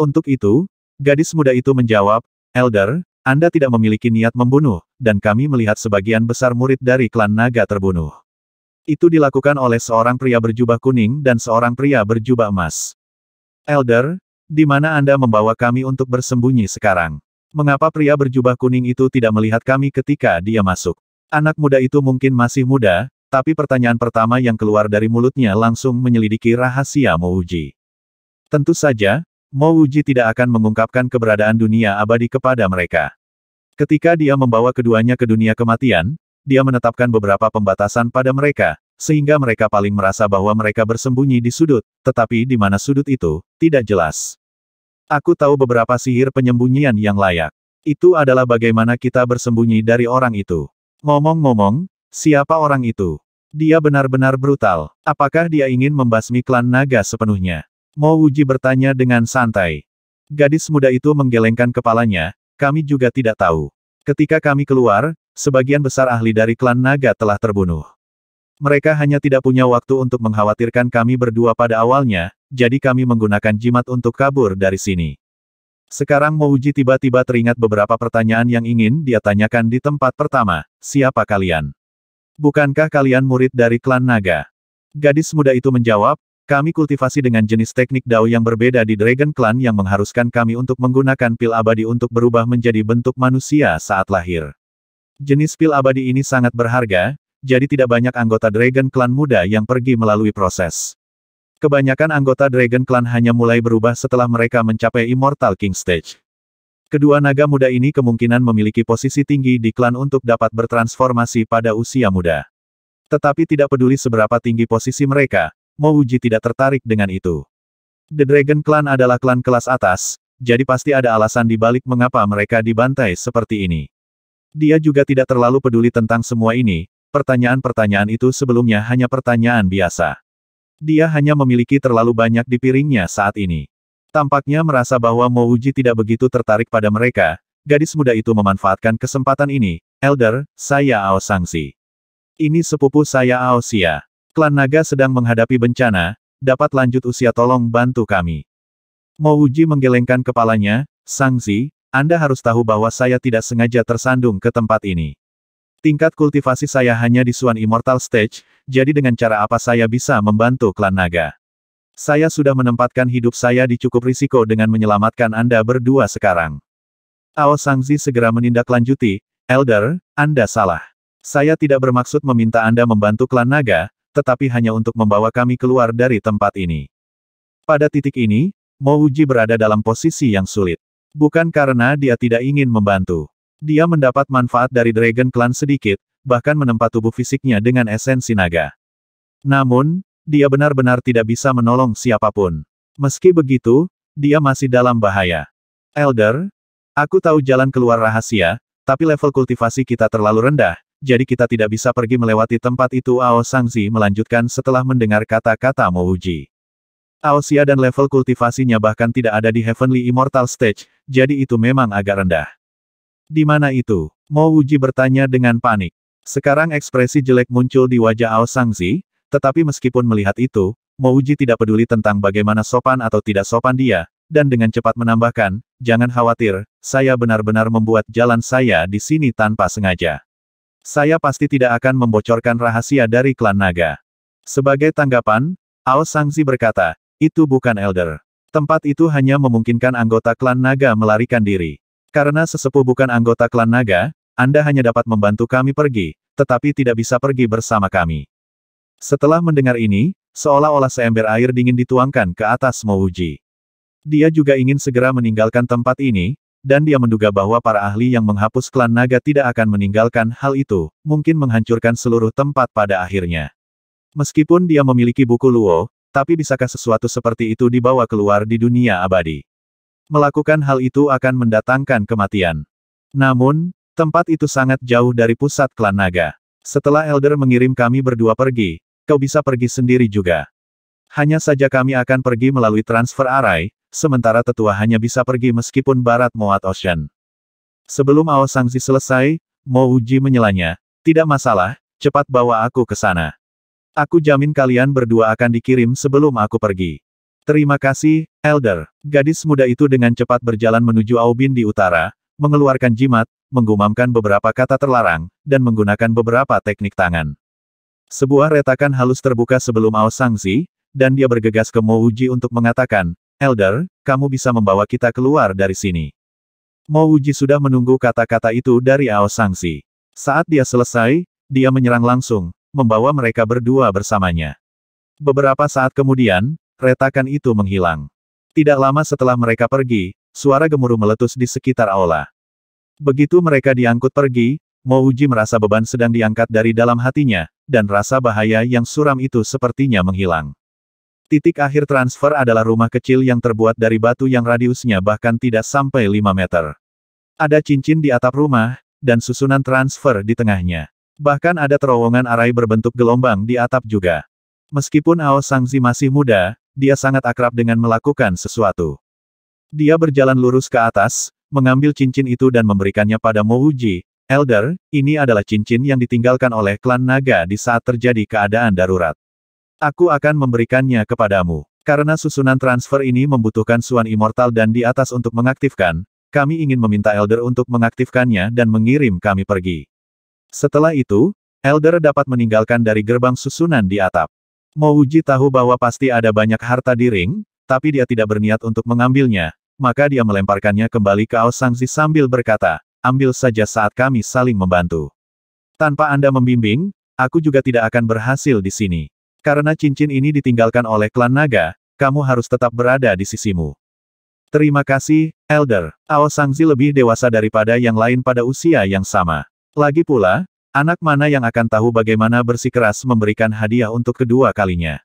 A: Untuk itu, gadis muda itu menjawab, Elder, Anda tidak memiliki niat membunuh, dan kami melihat sebagian besar murid dari klan naga terbunuh. Itu dilakukan oleh seorang pria berjubah kuning dan seorang pria berjubah emas. Elder, di mana Anda membawa kami untuk bersembunyi sekarang? Mengapa pria berjubah kuning itu tidak melihat kami ketika dia masuk? Anak muda itu mungkin masih muda, tapi pertanyaan pertama yang keluar dari mulutnya langsung menyelidiki rahasia Mouji. Tentu saja, Mouji tidak akan mengungkapkan keberadaan dunia abadi kepada mereka. Ketika dia membawa keduanya ke dunia kematian, dia menetapkan beberapa pembatasan pada mereka, sehingga mereka paling merasa bahwa mereka bersembunyi di sudut, tetapi di mana sudut itu, tidak jelas. Aku tahu beberapa sihir penyembunyian yang layak. Itu adalah bagaimana kita bersembunyi dari orang itu. Ngomong-ngomong, siapa orang itu? Dia benar-benar brutal. Apakah dia ingin membasmi klan naga sepenuhnya? Mo Uji bertanya dengan santai. Gadis muda itu menggelengkan kepalanya, kami juga tidak tahu. Ketika kami keluar, sebagian besar ahli dari klan naga telah terbunuh. Mereka hanya tidak punya waktu untuk mengkhawatirkan kami berdua pada awalnya, jadi kami menggunakan jimat untuk kabur dari sini. Sekarang Mouji tiba-tiba teringat beberapa pertanyaan yang ingin dia tanyakan di tempat pertama, siapa kalian? Bukankah kalian murid dari klan naga? Gadis muda itu menjawab, kami kultivasi dengan jenis teknik dao yang berbeda di Dragon Clan yang mengharuskan kami untuk menggunakan pil abadi untuk berubah menjadi bentuk manusia saat lahir. Jenis pil abadi ini sangat berharga, jadi tidak banyak anggota Dragon Clan muda yang pergi melalui proses. Kebanyakan anggota Dragon Clan hanya mulai berubah setelah mereka mencapai Immortal King Stage. Kedua naga muda ini kemungkinan memiliki posisi tinggi di klan untuk dapat bertransformasi pada usia muda. Tetapi tidak peduli seberapa tinggi posisi mereka, Mouji tidak tertarik dengan itu. The Dragon Clan adalah klan kelas atas, jadi pasti ada alasan di balik mengapa mereka dibantai seperti ini. Dia juga tidak terlalu peduli tentang semua ini, Pertanyaan-pertanyaan itu sebelumnya hanya pertanyaan biasa. Dia hanya memiliki terlalu banyak di piringnya saat ini. Tampaknya merasa bahwa Mo Uji tidak begitu tertarik pada mereka, gadis muda itu memanfaatkan kesempatan ini. Elder, saya Ao Sangsi. Ini sepupu saya Ao Xia. Klan Naga sedang menghadapi bencana, dapat lanjut usia tolong bantu kami. Mo Uji menggelengkan kepalanya, Sangsi, Anda harus tahu bahwa saya tidak sengaja tersandung ke tempat ini. Tingkat kultivasi saya hanya di Suan Immortal Stage, jadi dengan cara apa saya bisa membantu klan naga? Saya sudah menempatkan hidup saya di cukup risiko dengan menyelamatkan Anda berdua sekarang. Ao Sangzi segera menindaklanjuti, Elder, Anda salah. Saya tidak bermaksud meminta Anda membantu klan naga, tetapi hanya untuk membawa kami keluar dari tempat ini. Pada titik ini, Mouji berada dalam posisi yang sulit. Bukan karena dia tidak ingin membantu. Dia mendapat manfaat dari Dragon Clan sedikit, bahkan menempat tubuh fisiknya dengan esensi naga. Namun, dia benar-benar tidak bisa menolong siapapun. Meski begitu, dia masih dalam bahaya. Elder, aku tahu jalan keluar rahasia, tapi level kultivasi kita terlalu rendah, jadi kita tidak bisa pergi melewati tempat itu Ao Sangzi melanjutkan setelah mendengar kata-kata Mouji. Aosia dan level kultivasinya bahkan tidak ada di Heavenly Immortal Stage, jadi itu memang agak rendah. Di mana itu? Mo Wuji bertanya dengan panik. Sekarang ekspresi jelek muncul di wajah Ao Sangzi, tetapi meskipun melihat itu, Mo Wuji tidak peduli tentang bagaimana sopan atau tidak sopan dia, dan dengan cepat menambahkan, jangan khawatir, saya benar-benar membuat jalan saya di sini tanpa sengaja. Saya pasti tidak akan membocorkan rahasia dari klan naga. Sebagai tanggapan, Ao Sangzi berkata, itu bukan elder. Tempat itu hanya memungkinkan anggota klan naga melarikan diri. Karena sesepuh bukan anggota klan naga, Anda hanya dapat membantu kami pergi, tetapi tidak bisa pergi bersama kami. Setelah mendengar ini, seolah-olah seember air dingin dituangkan ke atas Mouji. Dia juga ingin segera meninggalkan tempat ini, dan dia menduga bahwa para ahli yang menghapus klan naga tidak akan meninggalkan hal itu, mungkin menghancurkan seluruh tempat pada akhirnya. Meskipun dia memiliki buku Luo, tapi bisakah sesuatu seperti itu dibawa keluar di dunia abadi? Melakukan hal itu akan mendatangkan kematian. Namun, tempat itu sangat jauh dari pusat klan naga. Setelah Elder mengirim kami berdua pergi, kau bisa pergi sendiri juga. Hanya saja kami akan pergi melalui transfer arai, sementara tetua hanya bisa pergi meskipun barat Moat Ocean. Sebelum Ao Sangzi selesai, Mo Uji menyelanya, tidak masalah, cepat bawa aku ke sana. Aku jamin kalian berdua akan dikirim sebelum aku pergi. Terima kasih, Elder. Gadis muda itu dengan cepat berjalan menuju Aubin di utara, mengeluarkan jimat, menggumamkan beberapa kata terlarang, dan menggunakan beberapa teknik tangan. Sebuah retakan halus terbuka sebelum Ao Sangsi, dan dia bergegas ke Mo Uji untuk mengatakan, Elder, kamu bisa membawa kita keluar dari sini. Mo Uji sudah menunggu kata-kata itu dari Ao Sangsi. Saat dia selesai, dia menyerang langsung, membawa mereka berdua bersamanya. Beberapa saat kemudian, retakan itu menghilang. Tidak lama setelah mereka pergi, suara gemuruh meletus di sekitar aula. Begitu mereka diangkut pergi, Mouji merasa beban sedang diangkat dari dalam hatinya, dan rasa bahaya yang suram itu sepertinya menghilang. Titik akhir transfer adalah rumah kecil yang terbuat dari batu yang radiusnya bahkan tidak sampai 5 meter. Ada cincin di atap rumah, dan susunan transfer di tengahnya. Bahkan ada terowongan arai berbentuk gelombang di atap juga. Meskipun Ao Sangzi masih muda, dia sangat akrab dengan melakukan sesuatu. Dia berjalan lurus ke atas, mengambil cincin itu dan memberikannya pada Mouji, Elder, ini adalah cincin yang ditinggalkan oleh klan naga di saat terjadi keadaan darurat. Aku akan memberikannya kepadamu. Karena susunan transfer ini membutuhkan Suan Immortal dan di atas untuk mengaktifkan, kami ingin meminta Elder untuk mengaktifkannya dan mengirim kami pergi. Setelah itu, Elder dapat meninggalkan dari gerbang susunan di atap. Mo Uji tahu bahwa pasti ada banyak harta di ring, tapi dia tidak berniat untuk mengambilnya, maka dia melemparkannya kembali ke Aosangzi Sangzi sambil berkata, ambil saja saat kami saling membantu. Tanpa Anda membimbing, aku juga tidak akan berhasil di sini. Karena cincin ini ditinggalkan oleh klan naga, kamu harus tetap berada di sisimu. Terima kasih, Elder. Ao Sangzi lebih dewasa daripada yang lain pada usia yang sama. Lagi pula, Anak mana yang akan tahu bagaimana bersikeras memberikan hadiah untuk kedua kalinya.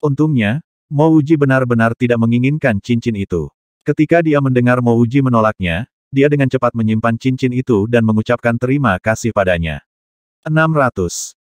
A: Untungnya, Mouji benar-benar tidak menginginkan cincin itu. Ketika dia mendengar Mouji menolaknya, dia dengan cepat menyimpan cincin itu dan mengucapkan terima kasih padanya. 600.